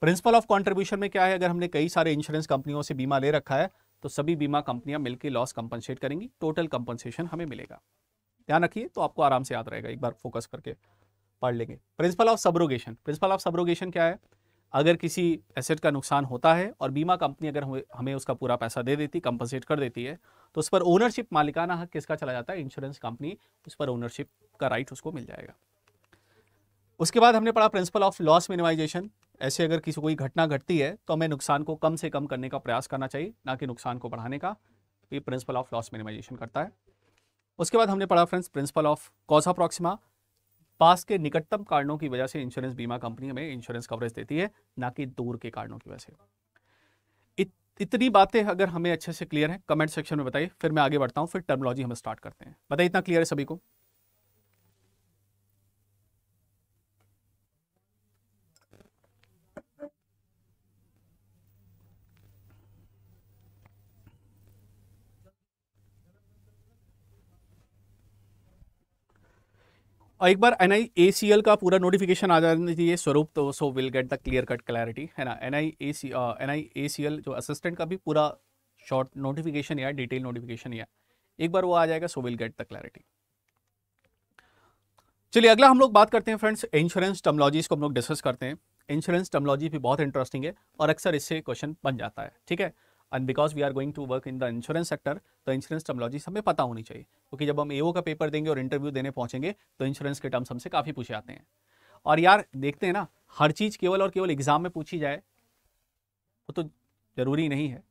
प्रिंसिपल ऑफ कॉन्ट्रीब्यूशन में क्या है अगर हमने कई सारे इंश्योरेंस कंपनियों से बीमा ले रखा है तो सभी बीमा कंपनियां मिलकर लॉस कंपनसेट करेंगी टोटल कंपनसेशन हमें मिलेगा ध्यान रखिए तो आपको आराम से याद रहेगा एक बार फोकस करके पढ़ लेंगे principle of subrogation principle of subrogation क्या है अगर किसी एसेट का नुकसान होता है और बीमा कंपनी अगर हमें उसका पूरा पैसा दे देती कंपनसेट कर देती है तो उस पर ओनरशिप मालिकाना हक किसका चला जाता है इंश्योरेंस कंपनी उस पर ओनरशिप का राइट उसको मिल जाएगा उसके बाद हमने पढ़ा प्रिंसिपल ऑफ लॉस मिनिमाइजेशन ऐसे अगर किसी कोई घटना घटती है तो हमें नुकसान को कम से कम करने का प्रयास करना चाहिए ना कि नुकसान को बढ़ाने का ये प्रिंसिपल ऑफ लॉस मिनिमाइजेशन करता है उसके बाद हमने पढ़ा friends principle of cause of proxima पास के निकटतम कारणों की वजह से इंश्योरेंस बीमा कंपनी हमें इंश्योरेंस कवरेज देती है ना कि दूर के कारणों की वजह से इत, इतनी बातें अगर हमें अच्छे से क्लियर है कमेंट सेक्शन में बताइए फिर मैं आगे बढ़ता हूँ फिर टर्मोलॉजी हम स्टार्ट करते हैं बताइए इतना क्लियर है सभी को और एक बार N I A C L का पूरा नोटिफिकेशन आ जाना चाहिए स्वरूप तो so will get the clear cut clarity है ना N I A C N I A C L जो असिस्टेंट का भी पूरा शॉर्ट नोटिफिकेशन या डिटेल नोटिफिकेशन या एक बार वो आ जाएगा so will get the clarity चलिए अगला हम लोग बात करते हैं फ्रेंड्स इंश्योरेंस टर्मोलॉजीज को हम लोग डिस्कस करते हैं इंश्योरेंस टर्मोलॉजी भी बहुत इंटरेस्टिंग है और अक्सर इससे क्वेश्चन बन जाता है ठीक है and because we are going to work in the insurance sector तो इंश्योरेंस टर्मोलॉजी हमें पता होनी चाहिए क्योंकि जब हम ए का पेपर देंगे और इंटरव्यू देने पहुंचेंगे तो इंश्योरेंस के टर्म्स हमसे काफ़ी पूछे आते हैं और यार देखते हैं ना हर चीज़ केवल और केवल एग्जाम में पूछी जाए वो तो ज़रूरी नहीं है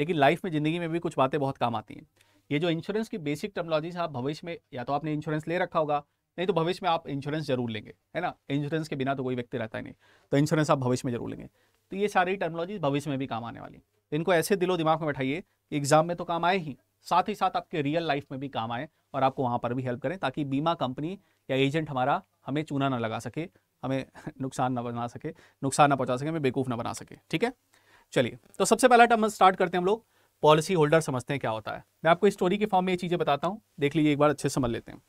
लेकिन लाइफ में ज़िंदगी में भी कुछ बातें बहुत काम आती हैं ये जो इंश्योरेंस की बेसिक टर्मोलॉजी आप भविष्य में या तो आपने इंश्योरेंस ले रखा होगा नहीं तो भविष्य में आप इंश्योरेंस जरूर लेंगे है ना इंश्योरेंस के बिना तो कोई व्यक्ति रहता ही नहीं तो इंश्योरेंस आप भविष्य में जरूर लेंगे तो ये सारी टर्मोलॉजी भविष्य में भी काम आने वाली इनको ऐसे दिलो दिमाग में बैठाइए एग्जाम में तो काम आए ही साथ ही साथ आपके रियल लाइफ में भी काम आए और आपको वहाँ पर भी हेल्प करें ताकि बीमा कंपनी या एजेंट हमारा हमें चूना ना लगा सके हमें नुकसान ना बना सके नुकसान ना पहुँचा सके हमें बेवकूफ़ ना बना सके ठीक है चलिए तो सबसे पहला टर्म स्टार्ट करते हैं हम लोग पॉलिसी होल्डर समझते हैं क्या होता है मैं आपको स्टोरी के फॉर्म में ये चीज़ें बताता हूँ देख लीजिए एक बार अच्छे से समझ लेते हैं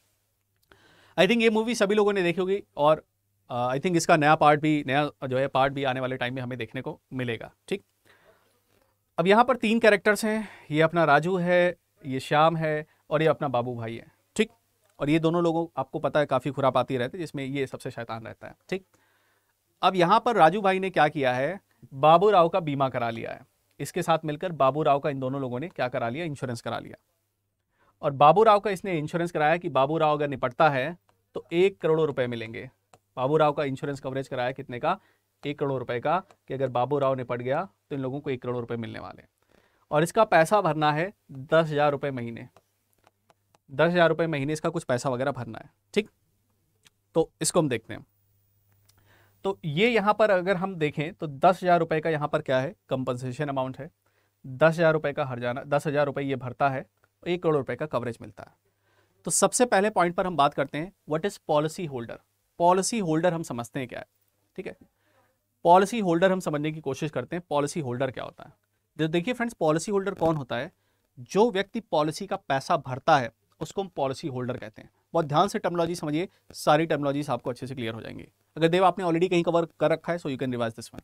आई थिंक ये मूवी सभी लोगों ने देखी होगी और आई uh, थिंक इसका नया पार्ट भी नया जो है पार्ट भी आने वाले टाइम में हमें देखने को मिलेगा ठीक अब यहाँ पर तीन कैरेक्टर्स हैं ये अपना राजू है ये श्याम है और ये अपना बाबू भाई है ठीक और ये दोनों लोगों आपको पता है काफ़ी खुरापाती रहते जिसमें ये सबसे शैतान रहता है ठीक अब यहाँ पर राजू भाई ने क्या किया है बाबू राव का बीमा करा लिया है इसके साथ मिलकर बाबू राव का इन दोनों लोगों ने क्या करा लिया इंश्योरेंस करा लिया और बाबू राव का इसने इंश्योरेंस कराया कि बाबू राव अगर निपटता है तो एक करोड़ रुपए मिलेंगे बाबू राव का इंश्योरेंस कवरेज कराया कितने का एक करोड़ रुपए का कि अगर बाबू राव निपट गया तो इन लोगों को एक करोड़ रुपए मिलने वाले और इसका पैसा भरना है दस हज़ार रुपये महीने दस हज़ार रुपये महीने इसका कुछ पैसा वगैरह भरना है ठीक तो इसको हम देखते हैं तो ये यहां पर अगर हम देखें तो दस हज़ार रुपये का यहां पर क्या है कंपनसेशन अमाउंट है दस हज़ार रुपये का हर जाना दस हज़ार रुपये ये भरता है और तो एक करोड़ रुपए का कवरेज मिलता है तो सबसे पहले पॉइंट पर हम बात करते हैं what is policy holder policy holder हम समझते हैं क्या है ठीक है पॉलिसी होल्डर हम समझने की कोशिश करते हैं पॉलिसी होल्डर क्या होता है जो देखिए फ्रेंड्स पॉलिसी होल्डर कौन होता है जो व्यक्ति पॉलिसी का पैसा भरता है उसको हम पॉलिसी होल्डर कहते हैं बहुत ध्यान से टर्मोलॉजी समझिए सारी टर्मोलॉजीज आपको अच्छे से क्लियर हो जाएंगी अगर देव आपने ऑलरेडी कहीं कवर कर रखा है so you can revise this one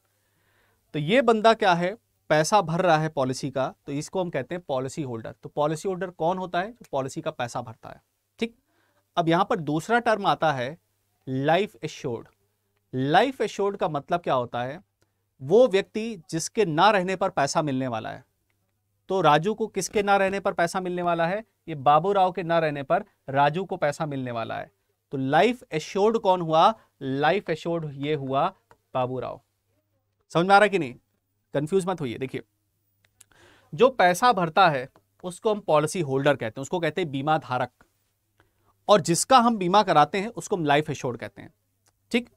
तो ये बंदा क्या है पैसा भर रहा है पॉलिसी का तो इसको हम कहते हैं पॉलिसी होल्डर तो पॉलिसी होल्डर कौन होता है जो पॉलिसी का पैसा भरता है ठीक अब यहाँ पर दूसरा टर्म आता है लाइफ एश्योर्ड लाइफ एश्योर्ड का मतलब क्या होता है वो व्यक्ति जिसके ना रहने पर पैसा मिलने वाला है तो राजू को किसके ना रहने पर पैसा मिलने वाला है ये राव के ना रहने पर राजू को पैसा मिलने वाला है तो लाइफ एश्योर्ड कौन हुआ लाइफ एश्योर्ड ये हुआ बाबू राव समझ में आ रहा कि नहीं कंफ्यूज मत होइए देखिए जो पैसा भरता है उसको हम पॉलिसी होल्डर कहते हैं उसको कहते हैं बीमा धारक और जिसका हम बीमा कराते हैं उसको हम लाइफ एश्योर्ड कहते हैं ठीक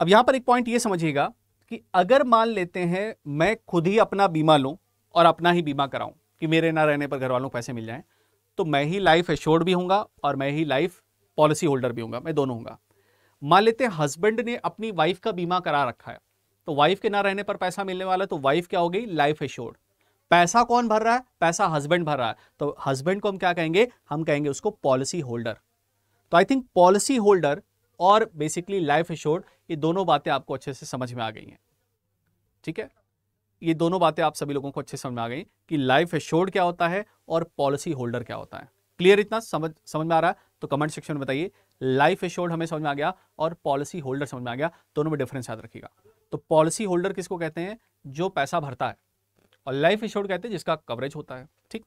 अब यहां पर एक पॉइंट ये समझिएगा कि अगर मान लेते हैं मैं खुद ही अपना बीमा लूं और अपना ही बीमा कराऊं कि मेरे ना रहने पर घर वालों को पैसे मिल जाएं तो मैं ही लाइफ एश्योर्ड भी हूंगा और मैं ही लाइफ पॉलिसी होल्डर भी हूंगा मैं दोनों हूँगा मान लेते हैं हस्बैंड ने अपनी वाइफ का बीमा करा रखा है तो वाइफ के ना रहने पर पैसा मिलने वाला तो वाइफ क्या हो गई लाइफ एश्योर्ड पैसा कौन भर रहा है पैसा हस्बैंड भर रहा है तो हस्बैंड को हम क्या कहेंगे हम कहेंगे उसको पॉलिसी होल्डर तो आई थिंक पॉलिसी होल्डर और बेसिकली लाइफ एश्योर्ड ये दोनों बातें आपको अच्छे से समझ में आ गई हैं ठीक है ये दोनों बातें आप सभी लोगों को अच्छे समझ में आ गई कि लाइफ एश्योर्ड क्या होता है और पॉलिसी होल्डर क्या होता है क्लियर इतना समझ समझ में आ रहा है तो कमेंट सेक्शन में बताइए लाइफ एश्योर्ड हमें समझ में आ गया और पॉलिसी होल्डर समझ में आ गया दोनों में डिफरेंस याद रखिएगा तो पॉलिसी होल्डर किसको कहते हैं जो पैसा भरता है और लाइफ एश्योर्ड कहते हैं जिसका कवरेज होता है ठीक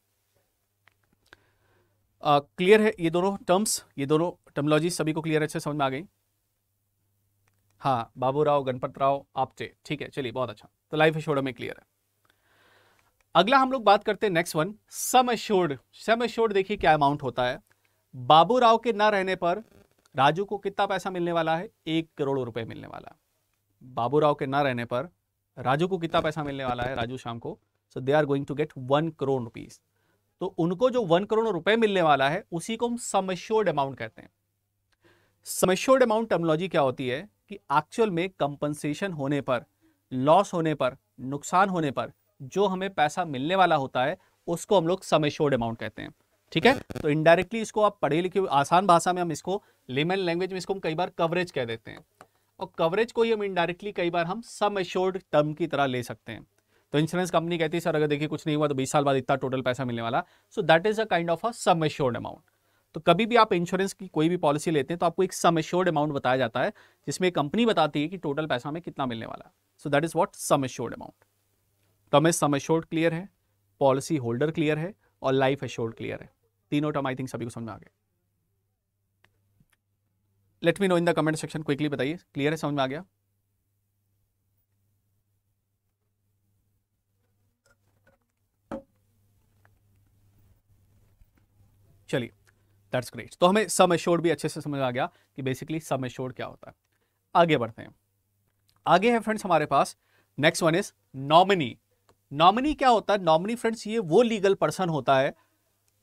क्लियर uh, है ये दोनों टर्म्स ये दोनों टर्मोलॉजी सभी को क्लियर अच्छे समझ में आ गई हाँ बाबू राव गणपत राव आपटे ठीक है चलिए बहुत अच्छा तो लाइफ एश्योर्ड में क्लियर है अगला हम लोग बात करते हैं next one sum assured sum assured देखिए क्या अमाउंट होता है बाबू राव के ना रहने पर राजू को कितना पैसा मिलने वाला है एक करोड़ रुपए मिलने वाला है बाबू राव के ना रहने पर राजू को कितना पैसा मिलने वाला है राजू शाम को so they are going to get one crore rupees तो उनको जो वन करोड़ रुपए मिलने वाला है उसी को हम सम एश्योर्ड अमाउंट कहते हैं समश्योर्ड अमाउंट टर्मोलॉजी क्या होती है कि एक्चुअल में कंपनसेशन होने पर लॉस होने पर नुकसान होने पर जो हमें पैसा मिलने वाला होता है उसको हम लोग समश्योर्ड अमाउंट कहते हैं ठीक है तो इनडायरेक्टली इसको आप पढ़े लिखे आसान भाषा में हम इसको लेमन लैंग्वेज में इसको हम कई बार कवरेज कह देते हैं और कवरेज को ही हम इनडायरेक्टली कई बार हम सम एश्योर्ड टर्म की तरह ले सकते हैं तो इंश्योरेंस कंपनी कहती है सर अगर देखिए कुछ नहीं हुआ तो बीस साल बाद इतना टोटल पैसा मिलने वाला so that is a kind of a sum assured amount तो कभी भी आप इंश्योरेंस की कोई भी पॉलिसी लेते हैं तो आपको एक सम एश्योर्ड अमाउंट बताया जाता है जिसमें कंपनी बताती है कि टोटल पैसा हमें कितना मिलने वाला है so that is what sum assured amount तो हमें सम एश्योर्ड क्लियर है पॉलिसी होल्डर क्लियर है और लाइफ एश्योर्ड क्लियर है तीनों टर्म आई थिंक सभी को समझ में आ गए let me know in the comment section quickly बताइए क्लियर है समझ में आ गया चलिए दैट्स ग्रेट तो हमें सम एश्योर्ड भी अच्छे से समझ आ गया कि बेसिकली सम एश्योर्ड क्या होता है आगे बढ़ते हैं आगे है फ्रेंड्स हमारे पास next one is nominee nominee क्या होता है नॉमिनी फ्रेंड्स ये वो लीगल पर्सन होता है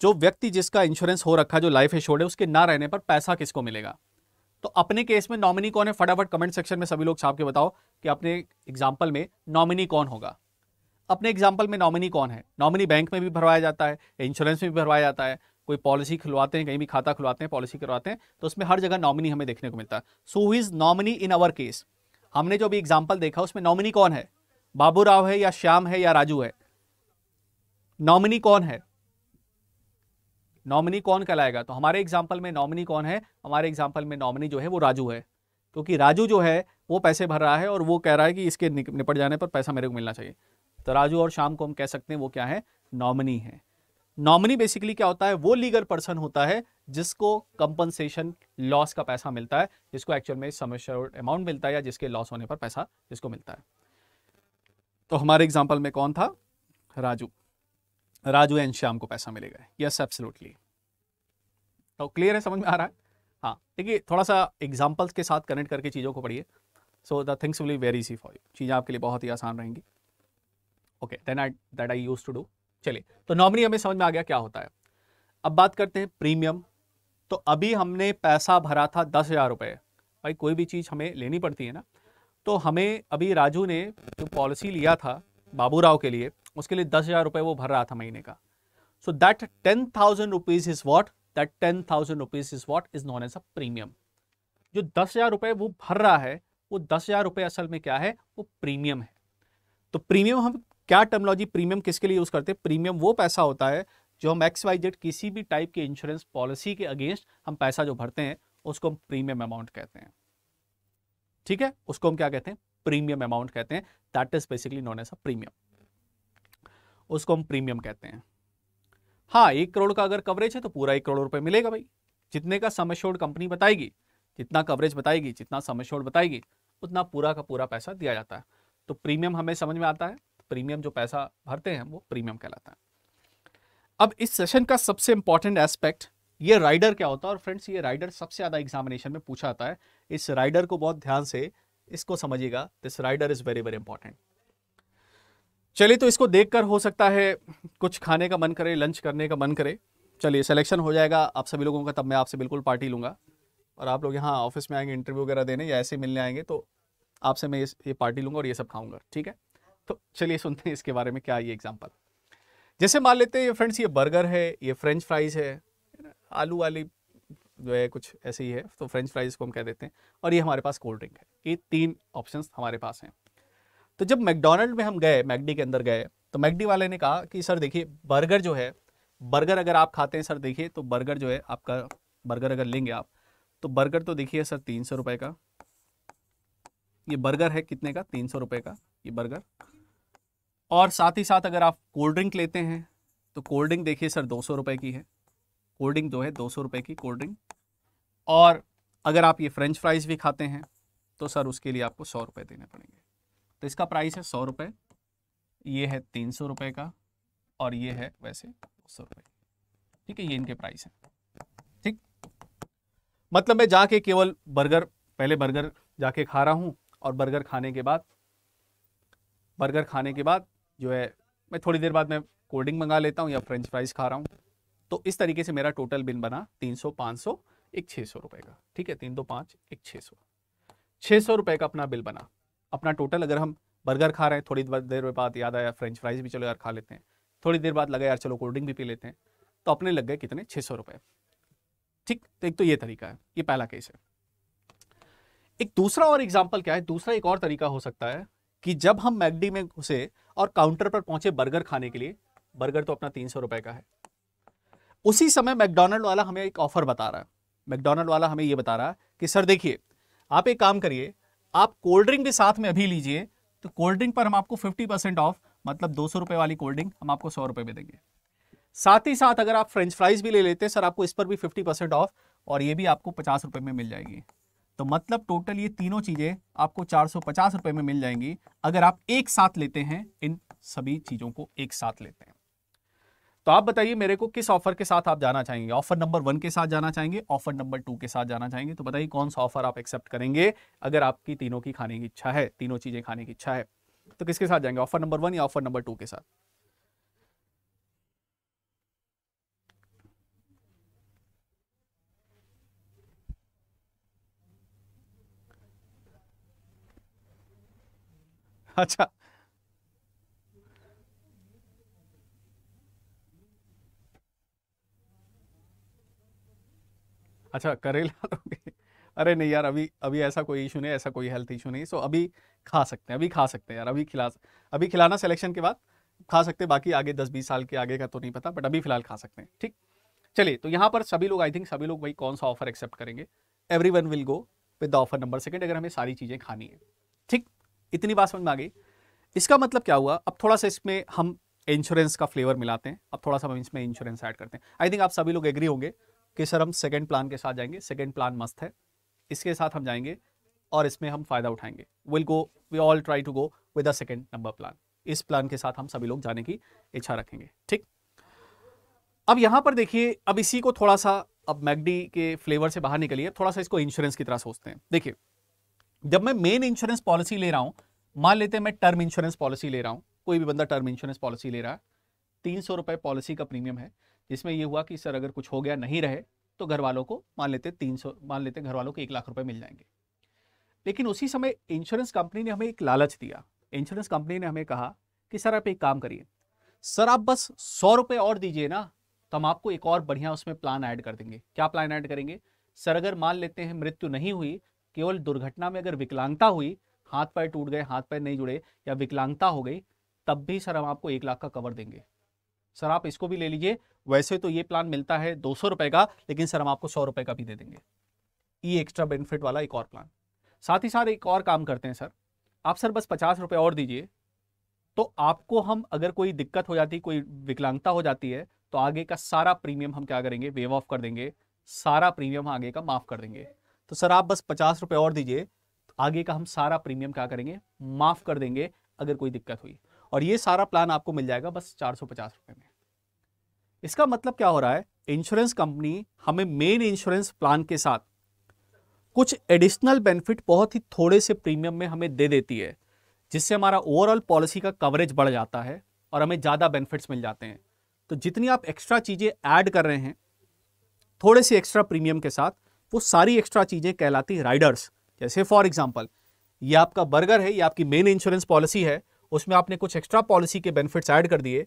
जो व्यक्ति जिसका इंश्योरेंस हो रखा जो लाइफ एश्योर्ड है उसके ना रहने पर पैसा किसको मिलेगा तो अपने केस में नॉमिनी कौन है फटाफट कमेंट सेक्शन में सभी लोग छाप के बताओ कि अपने एग्जाम्पल में नॉमिनी कौन होगा अपने एग्जाम्पल में नॉमिनी कौन है नॉमिनी बैंक में भी भरवाया जाता है इंश्योरेंस में भी भरवाया जाता है कोई पॉलिसी खुलवाते हैं कहीं भी खाता खुलवाते हैं पॉलिसी करवाते हैं तो उसमें हर जगह नॉमिनी हमें देखने को मिलता है so is nominee in our case हमने जो भी एग्जाम्पल देखा उसमें नॉमिनी कौन है बाबू राव है या श्याम है या राजू है नॉमिनी कौन है नॉमिनी कौन कहलाएगा तो हमारे एग्जाम्पल में नॉमिनी कौन है हमारे एग्जाम्पल में नॉमिनी जो है वो राजू है क्योंकि राजू जो है वो पैसे भर रहा है और वो कह रहा है कि इसके निपट जाने पर पैसा मेरे को मिलना चाहिए तो राजू और शाम को हम कह सकते हैं वो क्या है नॉमिनी है नॉमिनी बेसिकली क्या होता है वो लीगल पर्सन होता है जिसको कंपनसेशन लॉस का पैसा मिलता है जिसको एक्चुअल में समश्योर्ड अमाउंट मिलता है या जिसके लॉस होने पर पैसा जिसको मिलता है तो हमारे एग्जाम्पल में कौन था राजू राजू एंड श्याम को पैसा मिलेगा यस एब्सोलूटली तो क्लियर है समझ में आ रहा है हाँ देखिए थोड़ा सा एग्जाम्पल्स के साथ कनेक्ट करके चीज़ों को पढ़िए so the things will be very easy for you चीज़ें आपके लिए बहुत ही आसान रहेंगी okay then I that I use to do चलिए तो नॉमिनी हमें समझ में आ गया क्या होता है अब बात करते हैं प्रीमियम तो अभी हमने पैसा भरा था दस हज़ार रुपये भाई कोई भी चीज़ हमें लेनी पड़ती है ना तो हमें अभी राजू ने जो पॉलिसी लिया था बाबू के लिए उसके लिए दस हज़ार रुपये वो भर रहा था महीने का so that ten thousand rupees is what that ten thousand rupees is what is known as a premium जो दस हज़ार रुपये वो भर रहा है वो दस हज़ार रुपये असल में क्या है वो प्रीमियम है तो प्रीमियम हम क्या टर्मोलॉजी प्रीमियम किसके लिए यूज़ करते हैं प्रीमियम वो पैसा होता है जो हम एक्स वाई जेड किसी भी टाइप के इंश्योरेंस पॉलिसी के अगेंस्ट हम पैसा जो भरते हैं उसको हम प्रीमियम अमाउंट कहते हैं ठीक है उसको हम क्या कहते हैं प्रीमियम अमाउंट कहते हैं that is basically known as a premium उसको हम प्रीमियम कहते हैं हाँ एक करोड़ का अगर कवरेज है तो पूरा एक करोड़ रुपए मिलेगा भाई जितने का समश्योर्ड कंपनी बताएगी जितना कवरेज बताएगी जितना समश्योर्ड बताएगी उतना पूरा का पूरा पैसा दिया जाता है तो प्रीमियम हमें समझ में आता है प्रीमियम जो पैसा भरते हैं वो प्रीमियम कहलाता है अब इस सेशन का सबसे इंपॉर्टेंट एस्पेक्ट ये राइडर क्या होता है और फ्रेंड्स ये राइडर सबसे ज़्यादा एग्जामिनेशन में पूछा जाता है इस राइडर को बहुत ध्यान से इसको समझिएगा this rider is very very important चलिए तो इसको देखकर हो सकता है कुछ खाने का मन करे लंच करने का मन करे चलिए सिलेक्शन हो जाएगा आप सभी लोगों का तब मैं आपसे बिल्कुल पार्टी लूंगा और आप लोग यहाँ ऑफिस में आएंगे इंटरव्यू वगैरह देने या ऐसे मिलने आएंगे तो आपसे मैं ये पार्टी लूंगा और ये सब खाऊंगा ठीक है तो चलिए सुनते हैं इसके बारे में क्या ये एग्जाम्पल जैसे मान लेते हैं ये फ्रेंड्स ये बर्गर है ये फ्रेंच फ्राइज है आलू वाली जो है कुछ ऐसे ही है तो फ्रेंच फ्राइज को हम कह देते हैं और ये हमारे पास कोल्ड ड्रिंक है ये तीन ऑप्शंस हमारे पास हैं तो जब मैकडोनल्ड में हम गए मैगडी के अंदर गए तो मैगडी वाले ने कहा कि सर देखिए बर्गर जो है बर्गर अगर आप खाते हैं सर देखिए तो बर्गर जो है आपका बर्गर अगर लेंगे आप तो बर्गर तो देखिए सर तीन सौ रुपये का ये बर्गर है कितने का तीन सौ रुपये का ये बर्गर और साथ ही साथ अगर आप कोल्ड ड्रिंक लेते हैं तो कोल्ड ड्रिंक देखिए सर दो सौ रुपये की है कोल्ड ड्रिंक जो है दो सौ रुपये की कोल्ड ड्रिंक और अगर आप ये फ्रेंच फ्राइज भी खाते हैं तो सर उसके लिए आपको सौ रुपये देने पड़ेंगे तो इसका प्राइस है सौ रुपये ये है तीन सौ रुपये का और ये है वैसे दो सौ रुपये ठीक है ये इनके प्राइस हैं ठीक मतलब मैं जाके केवल बर्गर पहले बर्गर जाके खा रहा हूँ और बर्गर खाने के बाद बर्गर खाने के बाद जो है मैं थोड़ी देर बाद मैं कोल्ड मंगा लेता हूँ या फ्रेंच फ्राइज खा रहा हूँ तो इस तरीके से मेरा टोटल बिल बना तीन सौ पाँच सौ एक छः सौ रुपये का ठीक है तीन दो पाँच एक छः सौ छः सौ रुपये का अपना बिल बना अपना टोटल अगर हम बर्गर खा रहे हैं थोड़ी देर बाद याद आया फ्रेंच फ्राइज भी चलो यार खा लेते हैं थोड़ी देर बाद लगा यार चलो कोल्ड ड्रिंक भी पी लेते हैं तो अपने लग गए कितने छः सौ रुपये ठीक तो एक तो ये तरीका है ये पहला केस है एक दूसरा और एग्जाम्पल क्या है दूसरा एक और तरीका हो सकता है कि जब हम मैगडी में घुसे और काउंटर पर पहुंचे बर्गर खाने के लिए बर्गर तो अपना तीन सौ रुपए का है उसी समय मैकडोनल्ड वाला हमें एक ऑफर बता रहा है मैकडोनल्ड वाला हमें यह बता रहा है कि सर देखिए आप एक काम करिए आप कोल्ड ड्रिंक भी साथ में अभी लीजिए तो कोल्ड ड्रिंक पर हम आपको फिफ्टी परसेंट ऑफ मतलब दो सौ रुपए वाली कोल्ड ड्रिंक हम आपको सौ रुपए में देंगे साथ ही साथ अगर आप फ्रेंच फ्राइज भी ले लेते हैं सर आपको इस पर भी फिफ्टी परसेंट ऑफ और ये भी आपको पचास रुपए में मिल जाएगी तो मतलब टोटल ये तीनों चीज़ें आपको चार रुपए में मिल जाएंगी अगर आप एक साथ लेते हैं इन सभी चीज़ों को एक साथ लेते हैं तो आप बताइए मेरे को किस ऑफर के साथ आप जाना चाहेंगे ऑफर नंबर वन के साथ जाना चाहेंगे ऑफर नंबर टू के साथ जाना चाहेंगे तो बताइए कौन सा ऑफर आप एक्सेप्ट करेंगे अगर आपकी तीनों की खाने की इच्छा है तीनों चीज़ें खाने की इच्छा है तो किसके साथ जाएंगे ऑफर नंबर वन या ऑफर नंबर टू के साथ अच्छा अच्छा करेला लोगे अरे नहीं यार अभी अभी ऐसा कोई इशू नहीं ऐसा कोई हेल्थ इशू नहीं सो अभी खा सकते हैं अभी खा सकते हैं यार अभी खिला अभी खिलाना सिलेक्शन के बाद खा सकते हैं बाकी आगे दस बीस साल के आगे का तो नहीं पता बट अभी फिलहाल खा सकते हैं ठीक चलिए तो यहाँ पर सभी लोग आई थिंक सभी लोग भाई कौन सा ऑफर एक्सेप्ट करेंगे every one will go with the offer number second अगर हमें सारी चीज़ें खानी है ठीक इतनी बात समझ में आ गई इसका मतलब क्या हुआ अब थोड़ा सा इसमें हम इंश्योरेंस का फ्लेवर मिलाते हैं अब थोड़ा सा हम इसमें इंश्योरेंस ऐड करते हैं आई थिंक आप सभी लोग एग्री होंगे कि सर हम सेकेंड प्लान के साथ जाएंगे सेकेंड प्लान मस्त है इसके साथ हम जाएंगे और इसमें हम फ़ायदा उठाएंगे will go we all try to go with a second number plan इस प्लान के साथ हम सभी लोग जाने की इच्छा रखेंगे ठीक अब यहां पर देखिए अब इसी को थोड़ा सा अब मैगडी के फ्लेवर से बाहर निकलिए थोड़ा सा इसको इंश्योरेंस की तरह सोचते हैं देखिए जब मैं मेन इंश्योरेंस पॉलिसी ले रहा हूँ मान लेते हैं मैं टर्म इंश्योरेंस पॉलिसी ले रहा हूँ कोई भी बंदा टर्म इंश्योरेंस पॉलिसी ले रहा है तीन सौ रुपए पॉलिसी का प्रीमियम है जिसमें यह हुआ कि सर अगर कुछ हो गया नहीं रहे तो घर वालों को मान लेते तीन सौ मान लेते घर वालों को एक लाख रुपये मिल जाएंगे लेकिन उसी समय इंश्योरेंस कंपनी ने हमें एक लालच दिया इंश्योरेंस कंपनी ने हमें कहा कि सर आप एक काम करिए सर आप बस सौ रुपये और दीजिए ना तो हम आपको एक और बढ़िया उसमें प्लान ऐड कर देंगे क्या प्लान ऐड करेंगे सर अगर मान लेते हैं मृत्यु नहीं हुई केवल दुर्घटना में अगर विकलांगता हुई हाथ पैर टूट गए हाथ पैर नहीं जुड़े या विकलांगता हो गई तब भी सर हम आपको एक लाख का कवर देंगे सर आप इसको भी ले लीजिए वैसे तो ये प्लान मिलता है दो सौ रुपए का लेकिन सर हम आपको सौ रुपए का भी दे देंगे ये एक्स्ट्रा बेनिफिट वाला एक और प्लान साथ ही साथ एक और काम करते हैं सर आप सर बस पचास रुपये और दीजिए तो आपको हम अगर कोई दिक्कत हो जाती कोई विकलांगता हो जाती है तो आगे का सारा प्रीमियम हम क्या करेंगे वेव ऑफ कर देंगे सारा प्रीमियम आगे का माफ कर देंगे तो सर आप बस पचास रुपए और दीजिए तो आगे का हम सारा प्रीमियम क्या करेंगे माफ़ कर देंगे अगर कोई दिक्कत हुई और ये सारा प्लान आपको मिल जाएगा बस चार सौ पचास रुपए में इसका मतलब क्या हो रहा है इंश्योरेंस कंपनी हमें मेन इंश्योरेंस प्लान के साथ कुछ एडिशनल बेनिफिट बहुत ही थोड़े से प्रीमियम में हमें दे देती है जिससे हमारा ओवरऑल पॉलिसी का कवरेज बढ़ जाता है और हमें ज़्यादा बेनिफिट्स मिल जाते हैं तो जितनी आप एक्स्ट्रा चीज़ें ऐड कर रहे हैं थोड़े से एक्स्ट्रा प्रीमियम के साथ वो सारी एक्स्ट्रा चीज़ें कहलाती राइडर्स जैसे फॉर एग्जाम्पल ये आपका बर्गर है या आपकी मेन इंश्योरेंस पॉलिसी है उसमें आपने कुछ एक्स्ट्रा पॉलिसी के बेनिफिट्स ऐड कर दिए